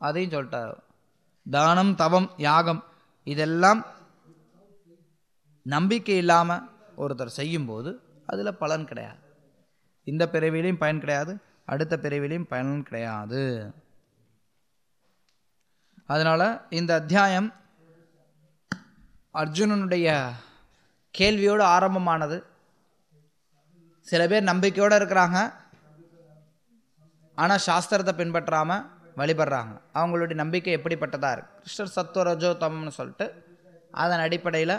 [SPEAKER 1] அதையும் சொல்லிட்டார் தானம் தவம் யாகம் இதெல்லாம் நம்பிக்கை இல்லாமல் ஒருத்தர் செய்யும்போது அதில் பலன் கிடையாது இந்த பிறவிலையும் பயன் கிடையாது அடுத்த பிறவிலையும் பயன் கிடையாது அதனால் இந்த அத்தியாயம் அர்ஜுனனுடைய கேள்வியோடு ஆரம்பமானது சில பேர் நம்பிக்கையோடு இருக்கிறாங்க ஆனால் சாஸ்திரத்தை பின்பற்றாமல் வழிபடுறாங்க அவங்களுடைய நம்பிக்கை எப்படிப்பட்டதாக இருக்குது கிருஷ்ணர் சத்வரஜோ சொல்லிட்டு அதன் அடிப்படையில்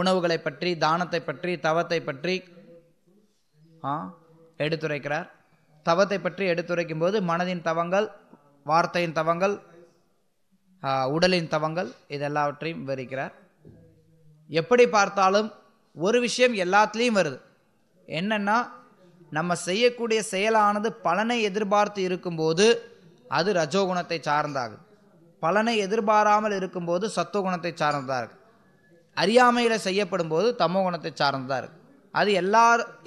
[SPEAKER 1] உணவுகளை பற்றி தானத்தை பற்றி தவத்தை பற்றி எடுத்துரைக்கிறார் தவத்தை பற்றி எடுத்துரைக்கும் போது மனதின் தவங்கள் வார்த்தையின் தவங்கள் உடலின் தவங்கள் இதெல்லாவற்றையும் விவரிக்கிறார் எப்படி பார்த்தாலும் ஒரு விஷயம் எல்லாத்துலேயும் வருது என்னென்னா நம்ம செய்யக்கூடிய செயலானது பலனை எதிர்பார்த்து இருக்கும்போது அது ரஜோகுணத்தை சார்ந்தாகும் பலனை எதிர்பாராமல் இருக்கும்போது சத்துவகுணத்தை சார்ந்ததாக இருக்குது அறியாமையில் செய்யப்படும் போது தமோ குணத்தை சார்ந்ததாக இருக்குது அது எல்லா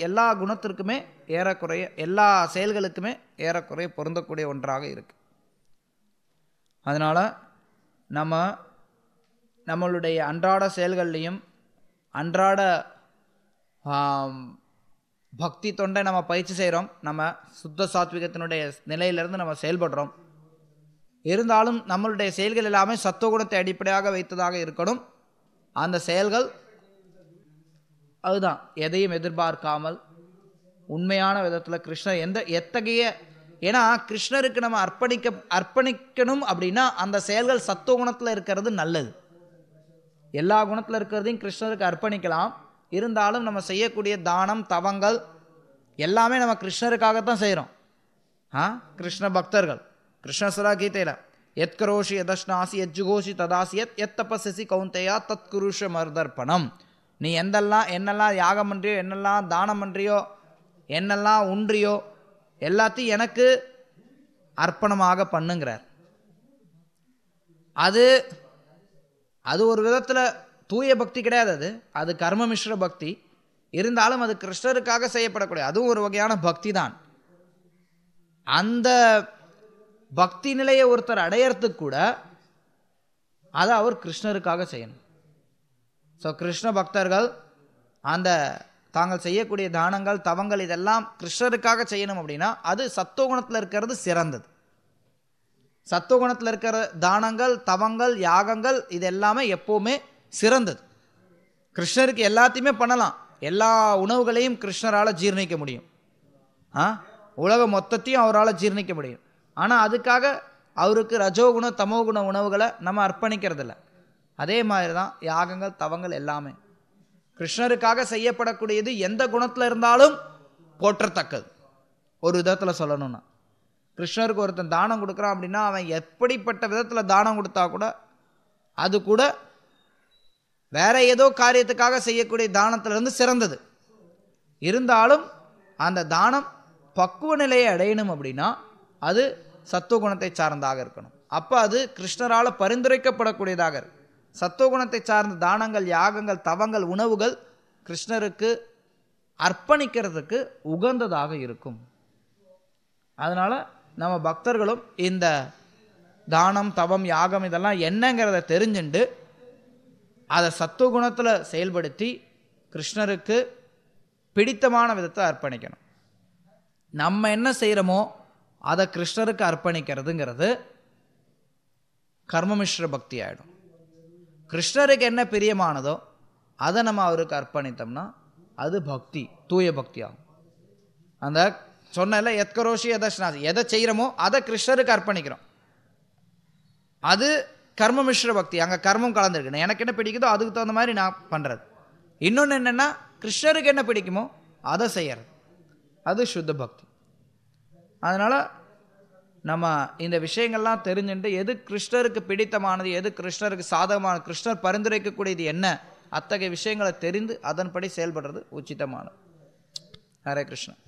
[SPEAKER 1] எல்லா குணத்திற்குமே ஏறக்குறைய எல்லா செயல்களுக்குமே ஏறக்குறைய பொருந்தக்கூடிய ஒன்றாக இருக்குது அதனால் நம்ம நம்மளுடைய அன்றாட செயல்கள்லேயும் அன்றாட பக்தி தொண்டை நம்ம பயிற்சி செய்கிறோம் நம்ம சுத்த சாத்விகத்தினுடைய நிலையிலிருந்து நம்ம செயல்படுறோம் இருந்தாலும் நம்மளுடைய செயல்கள் எல்லாமே சத்துவகுணத்தை அடிப்படையாக வைத்ததாக இருக்கணும் அந்த செயல்கள் அதுதான் எதையும் எதிர்பார்க்காமல் உண்மையான விதத்தில் கிருஷ்ணர் எந்த எத்தகைய ஏன்னா கிருஷ்ணருக்கு நம்ம அர்ப்பணிக்க அர்ப்பணிக்கணும் அப்படின்னா அந்த செயல்கள் சத்துவ குணத்தில் இருக்கிறது நல்லது எல்லா குணத்தில் இருக்கிறதையும் கிருஷ்ணருக்கு அர்ப்பணிக்கலாம் இருந்தாலும் நம்ம செய்யக்கூடிய தானம் தவங்கள் எல்லாமே நம்ம கிருஷ்ணருக்காகத்தான் செய்கிறோம் ஆ கிருஷ்ண பக்தர்கள் கிருஷ்ணசுரா கீதையில் எத் கரோஷி எதஷ்னாசி எஜ்ஜுகோஷி ததாசி எத் எத் தபசசி கவுந்தையா தத் குருஷ மருதர்ப்பணம் நீ எந்தெல்லாம் என்னெல்லாம் யாகம் பண்ணுறியோ என்னெல்லாம் தானம் பண்ணுறியோ என்னெல்லாம் உன்றியோ எல்லாத்தையும் எனக்கு அர்ப்பணமாக பண்ணுங்கிறார் அது அது ஒரு விதத்தில் தூய பக்தி கிடையாது அது அது கர்மமிஸ்ர பக்தி இருந்தாலும் அது கிருஷ்ணருக்காக செய்யப்படக்கூடிய அதுவும் ஒரு வகையான பக்தி தான் அந்த பக்தி நிலையை ஒருத்தர் அடையறதுக்கு கூட அதை அவர் கிருஷ்ணருக்காக செய்யணும் ஸோ கிருஷ்ண பக்தர்கள் அந்த தாங்கள் செய்யக்கூடிய தானங்கள் தவங்கள் இதெல்லாம் கிருஷ்ணருக்காக செய்யணும் அப்படின்னா அது சத்துவகுணத்தில் இருக்கிறது சிறந்தது சத்துவகுணத்தில் இருக்கிற தானங்கள் தவங்கள் யாகங்கள் இது எல்லாமே எப்போவுமே சிறந்தது கிருஷ்ணருக்கு எல்லாத்தையுமே பண்ணலாம் எல்லா உணவுகளையும் கிருஷ்ணரால் ஜீர்ணிக்க முடியும் ஆ உலக மொத்தத்தையும் அவரால் ஜீர்ணிக்க முடியும் ஆனால் அதுக்காக அவருக்கு ரஜோகுண தமோகுண உணவுகளை நம்ம அர்ப்பணிக்கிறதில்ல அதே மாதிரி தான் யாகங்கள் தவங்கள் எல்லாமே கிருஷ்ணருக்காக செய்யப்படக்கூடியது எந்த குணத்தில் இருந்தாலும் போற்றத்தக்கது ஒரு விதத்தில் சொல்லணும்னா கிருஷ்ணருக்கு ஒருத்தன் தானம் கொடுக்குறான் அப்படின்னா அவன் எப்படிப்பட்ட விதத்தில் தானம் கொடுத்தா கூட அது கூட வேற ஏதோ காரியத்துக்காக செய்யக்கூடிய தானத்திலிருந்து சிறந்தது இருந்தாலும் அந்த தானம் பக்குவ நிலையை அடையணும் அப்படின்னா அது சத்துவகுணத்தை சார்ந்தாக இருக்கணும் அப்போ அது கிருஷ்ணரால் பரிந்துரைக்கப்படக்கூடியதாக இருக்கு சத்துவகுணத்தை சார்ந்த தானங்கள் யாகங்கள் தவங்கள் உணவுகள் கிருஷ்ணருக்கு அர்ப்பணிக்கிறதுக்கு உகந்ததாக இருக்கும் அதனால் நம்ம பக்தர்களும் இந்த தானம் தவம் யாகம் இதெல்லாம் என்னங்கிறத தெரிஞ்சுண்டு அதை சத்துவகுணத்தில் செயல்படுத்தி கிருஷ்ணருக்கு பிடித்தமான விதத்தை அர்ப்பணிக்கணும் நம்ம என்ன செய்கிறோமோ அதை கிருஷ்ணருக்கு அர்ப்பணிக்கிறதுங்கிறது கர்மமிஸ்ர பக்தி ஆகிடும் கிருஷ்ணருக்கு என்ன பிரியமானதோ அதை நம்ம அவருக்கு அர்ப்பணித்தோம்னா அது பக்தி தூய பக்தி ஆகும் அந்த சொன்ன எத்கரோஷி எதை எதை செய்கிறோமோ அதை கிருஷ்ணருக்கு அர்ப்பணிக்கிறோம் அது கர்ம மிஸ்ர பக்தி அங்கே கர்மம் கலந்துருக்கணும் எனக்கு என்ன பிடிக்குதோ அதுக்கு தகுந்த மாதிரி நான் பண்ணுறது இன்னொன்று என்னென்னா கிருஷ்ணருக்கு என்ன பிடிக்குமோ அதை செய்கிறது அது சுத்த பக்தி அதனால் நம்ம இந்த விஷயங்கள்லாம் தெரிஞ்சுட்டு எது கிருஷ்ணருக்கு பிடித்தமானது எது கிருஷ்ணருக்கு சாதகமான கிருஷ்ணர் பரிந்துரைக்கக்கூடியது என்ன அத்தகைய விஷயங்களை தெரிந்து அதன்படி செயல்படுறது உச்சிதமானது ஹரே கிருஷ்ணன்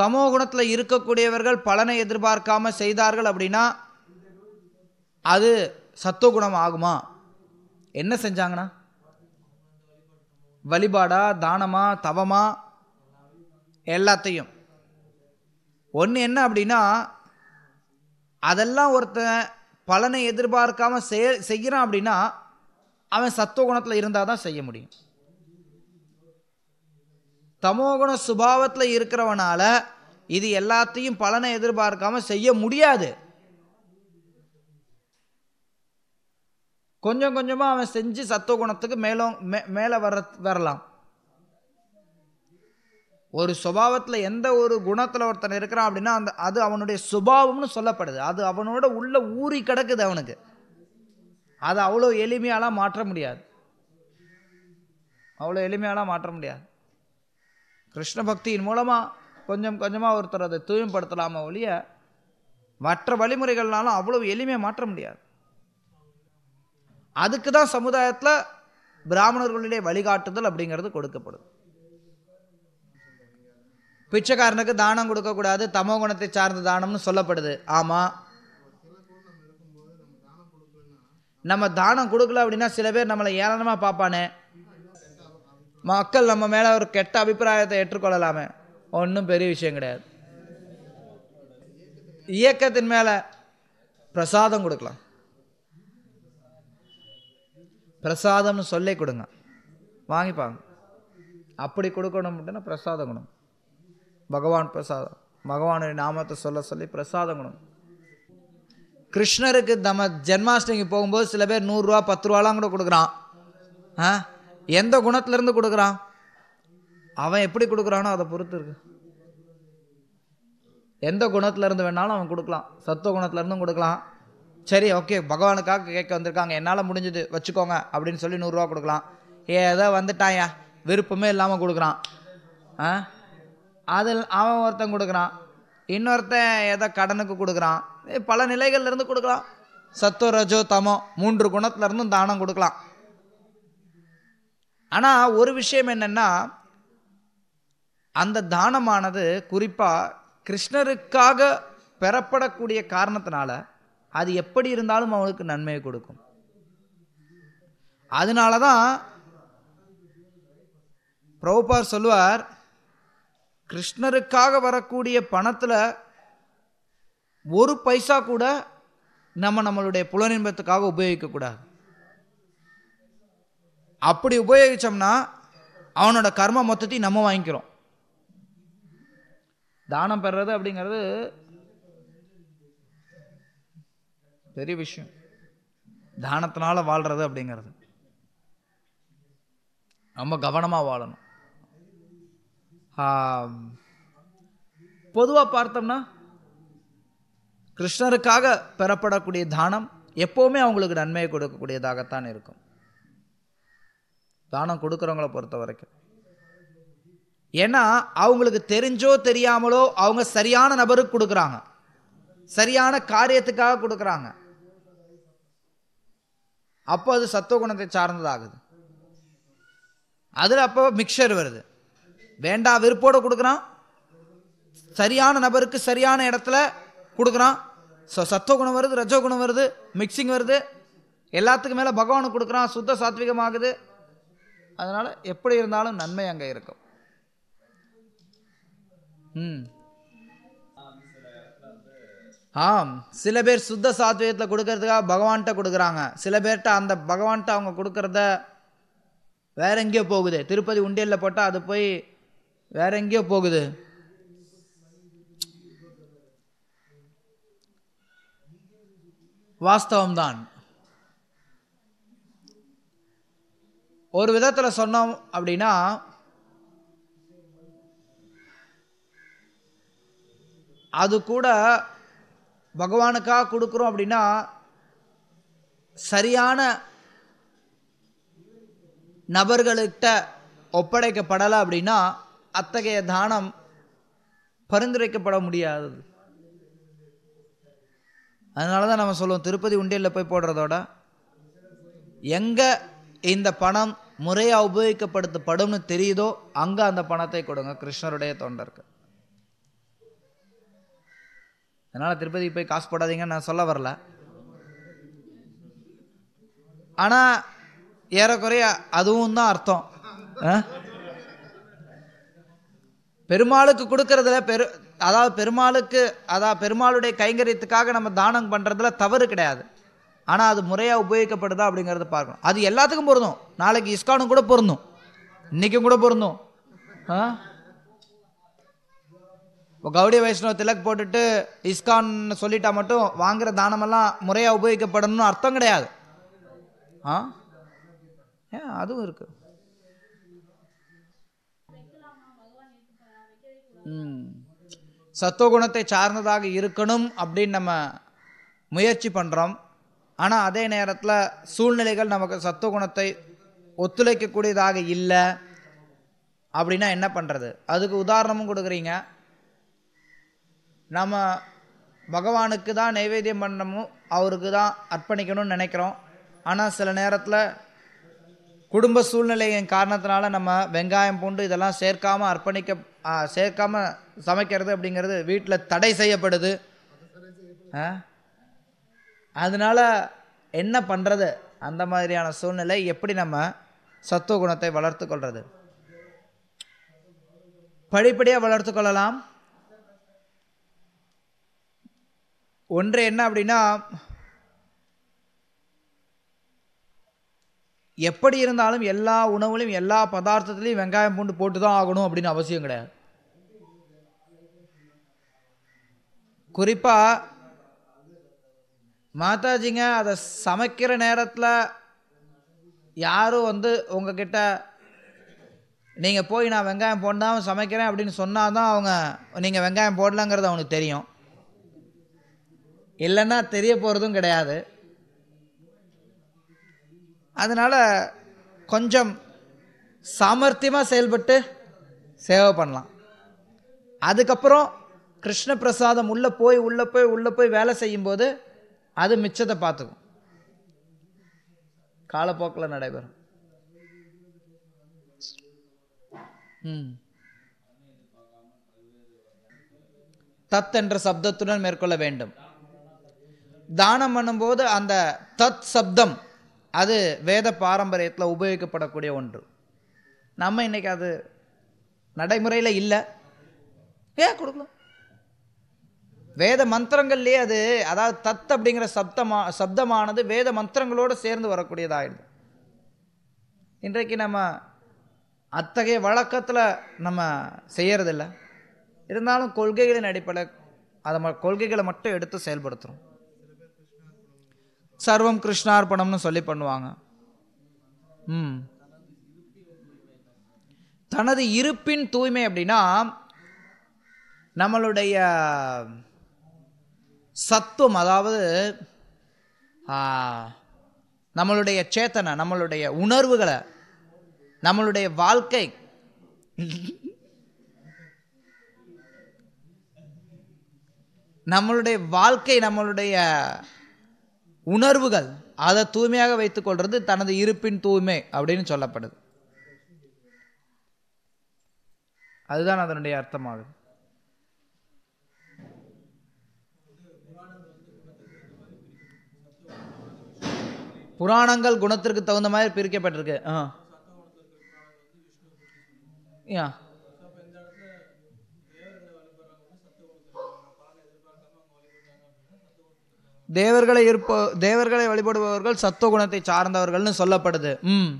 [SPEAKER 1] தமோ குணத்தில் இருக்கக்கூடியவர்கள் பலனை எதிர்பார்க்காமல் செய்தார்கள் அப்படின்னா அது சத்துவகுணம் ஆகுமா என்ன செஞ்சாங்கண்ணா வழிபாடா தானமா தவமா எல்லாத்தையும் ஒன்று என்ன அப்படின்னா அதெல்லாம் ஒருத்தன் பலனை எதிர்பார்க்காம செய் செய்கிறான் அப்படின்னா அவன் சத்துவகுணத்தில் இருந்தால் தான் செய்ய முடியும் தமோகுண சுபாவத்தில் இருக்கிறவனால இது எல்லாத்தையும் பலனை எதிர்பார்க்காம செய்ய முடியாது கொஞ்சம் கொஞ்சமாக அவன் செஞ்சு சத்துவகுணத்துக்கு மேலும் மே மேலே வர வரலாம் ஒரு சுபாவத்தில் எந்த ஒரு குணத்தில் ஒருத்தன் இருக்கிறான் அப்படின்னா அந்த அது அவனுடைய சுபாவம்னு சொல்லப்படுது அது அவனோட உள்ள ஊறி கிடக்குது அவனுக்கு அதை அவ்வளோ எளிமையாலாம் மாற்ற முடியாது அவ்வளோ எளிமையாலாம் மாற்ற முடியாது கிருஷ்ண பக்தியின் மூலமாக கொஞ்சம் கொஞ்சமாக ஒருத்தர் அதை தூய்மைப்படுத்தலாமா ஒழிய மற்ற வழிமுறைகள்னாலும் அவ்வளோ எளிமையாக மாற்ற முடியாது அதுக்கு தான் சமுதாயத்தில் பிராமணர்களுடைய வழிகாட்டுதல் அப்படிங்கிறது கொடுக்கப்படுது பிச்சைக்காரனுக்கு தானம் கொடுக்கக்கூடாது தமோ குணத்தை சார்ந்த தானம்னு சொல்லப்படுது ஆமாம் நம்ம தானம் கொடுக்கல அப்படின்னா சில பேர் நம்மளை ஏளனமாக பார்ப்பானே மக்கள் நம்ம மேலே ஒரு கெட்ட அபிப்பிராயத்தை ஏற்றுக்கொள்ளலாமே ஒன்றும் பெரிய விஷயம் கிடையாது இயக்கத்தின் மேலே பிரசாதம் கொடுக்கலாம் பிரசாதம்னு சொல்லி கொடுங்க வாங்கிப்பாங்க அப்படி கொடுக்கணும் அப்படின்னா பிரசாதம் கொடுங்க பகவான் பிரசாதம் பகவானுடைய நாமத்தை சொல்ல சொல்லி பிரசாதம் கொடுங்க கிருஷ்ணருக்கு நம்ம ஜென்மாஷ்டமிக்கு போகும்போது சில பேர் நூறுரூவா பத்து ரூபாலாம் கூட கொடுக்குறான் ஆ எந்த குணத்துலேருந்து கொடுக்குறான் அவன் எப்படி கொடுக்குறானோ அதை பொறுத்து இருக்கு எந்த குணத்துலேருந்து வேணாலும் அவன் கொடுக்கலாம் சத்துவ குணத்துலேருந்தும் கொடுக்கலாம் சரி ஓகே பகவானுக்காக கேட்க வந்திருக்காங்க என்னால் முடிஞ்சது வச்சுக்கோங்க அப்படின்னு சொல்லி நூறுரூவா கொடுக்கலாம் ஏதோ வந்துட்டாயா விருப்பமே இல்லாமல் கொடுக்குறான் ஆ அதில் அவன் ஒருத்தன் கொடுக்குறான் இன்னொருத்தன் ஏதோ கடனுக்கு கொடுக்குறான் பல நிலைகள்லேருந்து கொடுக்கலாம் சத்தோ ரஜோ தமோ மூன்று குணத்துலேருந்தும் தானம் கொடுக்கலாம் ஆனால் ஒரு விஷயம் என்னென்னா அந்த தானமானது குறிப்பாக கிருஷ்ணருக்காக பெறப்படக்கூடிய காரணத்தினால அது எப்படி இருந்தாலும் அவனுக்கு நன்மையை கொடுக்கும் அதனால தான் பிரபுபார் சொல்லுவார் கிருஷ்ணருக்காக வரக்கூடிய பணத்தில் ஒரு பைசா கூட நம்ம நம்மளுடைய புலனின்பத்துக்காக உபயோகிக்கக்கூடாது அப்படி உபயோகித்தோம்னா அவனோட கர்ம மொத்தத்தையும் நம்ம வாங்கிக்கிறோம் தானம் பெறுறது அப்படிங்கிறது பெரிய விஷயம் தானத்தினால் வாழ்கிறது அப்படிங்கிறது ரொம்ப கவனமாக வாழணும் பொதுவாக பார்த்தோம்னா கிருஷ்ணருக்காக பெறப்படக்கூடிய தானம் எப்போவுமே அவங்களுக்கு நன்மையை கொடுக்கக்கூடியதாகத்தான் இருக்கும் தானம் கொடுக்குறவங்கள பொறுத்த வரைக்கும் ஏன்னா அவங்களுக்கு தெரிஞ்சோ தெரியாமலோ அவங்க சரியான நபருக்கு கொடுக்குறாங்க சரியான காரியத்துக்காக கொடுக்குறாங்க அப்போ அது சத்துவகுணத்தை சார்ந்ததாகுது அதில் அப்போ மிக்சர் வருது வேண்டாம் விருப்போடு கொடுக்குறான் சரியான நபருக்கு சரியான இடத்துல கொடுக்குறான் ஸோ சத்துவகுணம் வருது ரஜோகுணம் வருது மிக்சிங் வருது எல்லாத்துக்கு மேலே பகவானை கொடுக்குறான் சுத்த சாத்விகமாகுது அதனால் எப்படி இருந்தாலும் நன்மை அங்கே இருக்கும் ம் ஆம் சில பேர் சுத்த சாத்வியத்தில் கொடுக்கறதுக்காக பகவான்கிட்ட கொடுக்குறாங்க சில பேர்கிட்ட அந்த பகவான்கிட்ட அவங்க கொடுக்குறத வேற எங்கேயோ போகுது திருப்பதி உண்டியலில் போட்டால் அது போய் வேற எங்கேயோ போகுது வாஸ்தவம்தான் ஒரு விதத்தில் சொன்னோம் அப்படின்னா அது கூட பகவானுக்காக கொடுக்குறோம் அப்படின்னா சரியான நபர்களுக்கிட்ட ஒப்படைக்கப்படலை அப்படின்னா அத்தகைய தானம் பரிந்துரைக்கப்பட முடியாதது அதனால தான் நம்ம சொல்லுவோம் திருப்பதி உண்டியலில் போய் போடுறதோட எங்கே இந்த பணம் முறையாக உபயோகிக்கப்படுத்தப்படும்னு தெரியுதோ அங்கே அந்த பணத்தை கொடுங்க கிருஷ்ணருடைய தொண்டருக்கு அதனால் திருப்பதிக்கு போய் காசு போடாதீங்கன்னு நான் சொல்ல வரல ஆனால் ஏறக்குறைய அதுவும் தான் அர்த்தம் பெருமாளுக்கு கொடுக்கறதுல பெரு அதாவது பெருமாளுக்கு அதாவது பெருமாளுடைய கைங்கரியத்துக்காக நம்ம தானம் பண்ணுறதுல தவறு கிடையாது ஆனால் அது முறையாக உபயோகிக்கப்படுதா அப்படிங்கிறத பார்க்கணும் அது எல்லாத்துக்கும் பொருந்தும் நாளைக்கு இஸ்கானும் கூட பொருந்தும் இன்றைக்கும் கூட பொருந்தும் ஆ இப்போ கௌடி வைஷ்ணவ திலக் போட்டுட்டு இஸ்கான் சொல்லிட்டா மட்டும் வாங்குகிற தானமெல்லாம் முறையாக உபயோகிக்கப்படணும்னு அர்த்தம் கிடையாது ஆ ஏன் அதுவும் இருக்கு சத்துவகுணத்தை சார்ந்ததாக இருக்கணும் அப்படின்னு நம்ம முயற்சி பண்ணுறோம் ஆனால் அதே நேரத்தில் சூழ்நிலைகள் நமக்கு சத்துவகுணத்தை ஒத்துழைக்கக்கூடியதாக இல்லை அப்படின்னா என்ன பண்ணுறது அதுக்கு உதாரணமும் கொடுக்குறீங்க நம்ம பகவானுக்கு தான் நைவேத்தியம் பண்ணணும் அவருக்கு தான் அர்ப்பணிக்கணும்னு நினைக்கிறோம் ஆனால் சில நேரத்தில் குடும்ப சூழ்நிலையின் காரணத்தினால நம்ம வெங்காயம் பூண்டு இதெல்லாம் சேர்க்காமல் அர்ப்பணிக்க சேர்க்காமல் சமைக்கிறது அப்படிங்கிறது வீட்டில் தடை செய்யப்படுது அதனால் என்ன பண்ணுறது அந்த மாதிரியான சூழ்நிலை எப்படி நம்ம சத்துவ குணத்தை வளர்த்து கொள்வது படிப்படியாக வளர்த்து கொள்ளலாம் ஒன்று என்ன அப்படின்னா எப்படி இருந்தாலும் எல்லா உணவுலையும் எல்லா பதார்த்தத்துலேயும் வெங்காயம் பூண்டு போட்டு தான் ஆகணும் அப்படின்னு அவசியம் கிடையாது குறிப்பாக மாதாஜிங்க அதை சமைக்கிற நேரத்தில் யாரும் வந்து உங்ககிட்ட நீங்கள் போய் நான் வெங்காயம் போடாமல் சமைக்கிறேன் அப்படின்னு சொன்னால் தான் அவங்க நீங்கள் வெங்காயம் போடலங்கிறது அவனுக்கு தெரியும் இல்லைன்னா தெரிய போகிறதும் கிடையாது அதனால் கொஞ்சம் சாமர்த்தியமாக செயல்பட்டு சேவை பண்ணலாம் அதுக்கப்புறம் கிருஷ்ண பிரசாதம் உள்ளே போய் உள்ளே போய் உள்ளே போய் வேலை செய்யும்போது அது மிச்சத்தை பார்த்துக்கும் காலப்போக்கில் நடைபெறும் தத் என்ற சப்தத்துடன் மேற்கொள்ள வேண்டும் தானம் பண்ணும்போது அந்த தத் சப்தம் அது வேத பாரம்பரியத்தில் உபயோகிக்கப்படக்கூடிய ஒன்று நம்ம இன்றைக்கி அது நடைமுறையில் இல்லை ஏன் கொடுக்கணும் வேத மந்திரங்கள்லேயே அது அதாவது தத் அப்படிங்கிற சப்தமா சப்தமானது வேத மந்திரங்களோடு சேர்ந்து வரக்கூடியதாகிடுது இன்றைக்கு நம்ம அத்தகைய வழக்கத்தில் நம்ம செய்கிறதில்ல இருந்தாலும் கொள்கைகளின் அடிப்படை அதை கொள்கைகளை மட்டும் எடுத்து செயல்படுத்துகிறோம் சர்வம் கிருஷ்ணார்ப்பணம்னு சொல்லி பண்ணுவாங்க ம் தனது இருப்பின் தூய்மை அப்படின்னா நம்மளுடைய சத்துவம் அதாவது நம்மளுடைய சேத்தனை நம்மளுடைய உணர்வுகளை நம்மளுடைய வாழ்க்கை நம்மளுடைய வாழ்க்கை நம்மளுடைய உணர்வுகள் அதை தூய்மையாக வைத்துக்கொள்வது தனது இருப்பின் தூய்மை அப்படின்னு சொல்லப்படுது அதுதான் அதனுடைய அர்த்தமாகுது புராணங்கள் குணத்திற்கு தகுந்த மாதிரி பிரிக்கப்பட்டிருக்கு ஆ தேவர்களை இருப்ப தேவர்களை வழிபடுபவர்கள் சத்துவ குணத்தை சார்ந்தவர்கள்னு சொல்லப்படுது ம்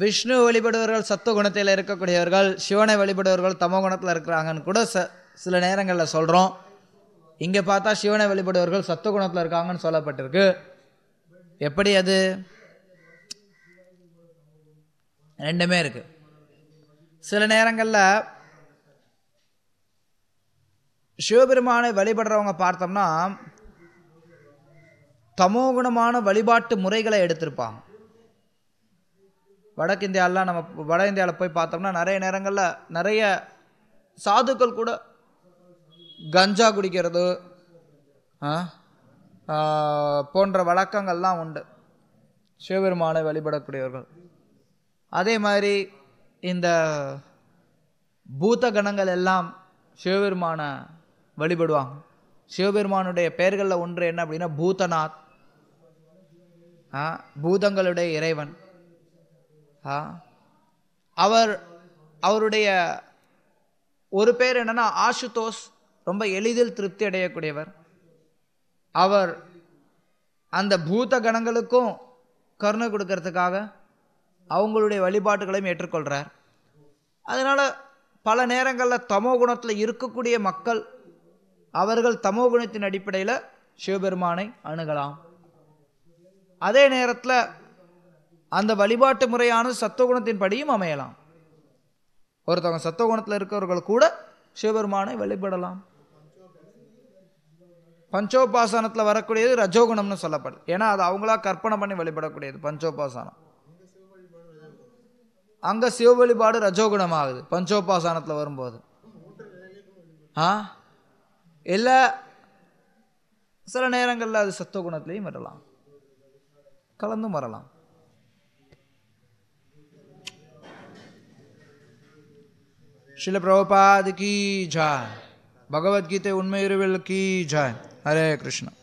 [SPEAKER 1] விஷ்ணு வழிபடுவர்கள் சத்துவ குணத்தில் இருக்கக்கூடியவர்கள் சிவனை வழிபடுவர்கள் தமோ குணத்தில் இருக்கிறாங்கன்னு கூட ச சில நேரங்களில் சொல்கிறோம் இங்கே பார்த்தா சிவனை வழிபடுவர்கள் சத்துவ குணத்தில் இருக்காங்கன்னு சொல்லப்பட்டிருக்கு எப்படி அது ரெண்டுமே இருக்குது சில நேரங்களில் சிவபெருமானை வழிபடுறவங்க பார்த்தோம்னா தமோகுணமான வழிபாட்டு முறைகளை எடுத்திருப்பாங்க வடக்கிந்தியாவிலாம் நம்ம வட இந்தியாவில் போய் பார்த்தோம்னா நிறைய நேரங்களில் நிறைய சாதுக்கள் கூட கஞ்சா குடிக்கிறது போன்ற வழக்கங்கள்லாம் உண்டு சிவபெருமானை வழிபடக்கூடியவர்கள் அதே மாதிரி இந்த பூத்த கணங்கள் எல்லாம் சிவபெருமானை வழிபடுவாங்க சிவபெருமானுடைய பெயர்களில் ஒன்று என்ன அப்படின்னா பூதநாத் பூதங்களுடைய இறைவன் அவர் அவருடைய ஒரு பேர் என்னன்னா ஆசுதோஸ் ரொம்ப எளிதில் திருப்தி அடையக்கூடியவர் அவர் அந்த பூத கணங்களுக்கும் கருணை கொடுக்கறதுக்காக அவங்களுடைய வழிபாட்டுகளையும் ஏற்றுக்கொள்கிறார் அதனால் பல நேரங்களில் தமோ குணத்தில் இருக்கக்கூடிய மக்கள் அவர்கள் தமோகுணத்தின் அடிப்படையில் சிவபெருமானை அணுகலாம் அதே நேரத்தில் அந்த வழிபாட்டு முறையான சத்துவகுணத்தின் படியும் அமையலாம் ஒருத்தவங்க சத்துவகுணத்தில் இருக்கிறவர்கள் கூட சிவபெருமானை வழிபடலாம் பஞ்சோபாசனத்தில் வரக்கூடியது ரஜோகுணம்னு சொல்லப்படுது ஏன்னா அது அவங்களா கற்பனை பண்ணி வழிபடக்கூடியது பஞ்சோபாசனம் அங்கே சிவ வழிபாடு ரஜோகுணம் ஆகுது பஞ்சோபாசனத்தில் வரும்போது ஆ ಇಲ್ಲ ಸಲ ನೇರಂಗಲ್ಲ ಅದು ಸತ್ತೋ ಗುಣದಲ್ಲಿ ಮರಲಾಂ ಕಳಂದು ಮರಲಾಂ ಶಿಲ ಪ್ರಭುಪಾದ ಕೀ ಜಾಯ್ ಭಗವದ್ಗೀತೆ ಉನ್ಮೈರುವಲ್ ಕೀ ಜಾಯ್ ಹರೇ ಕೃಷ್ಣ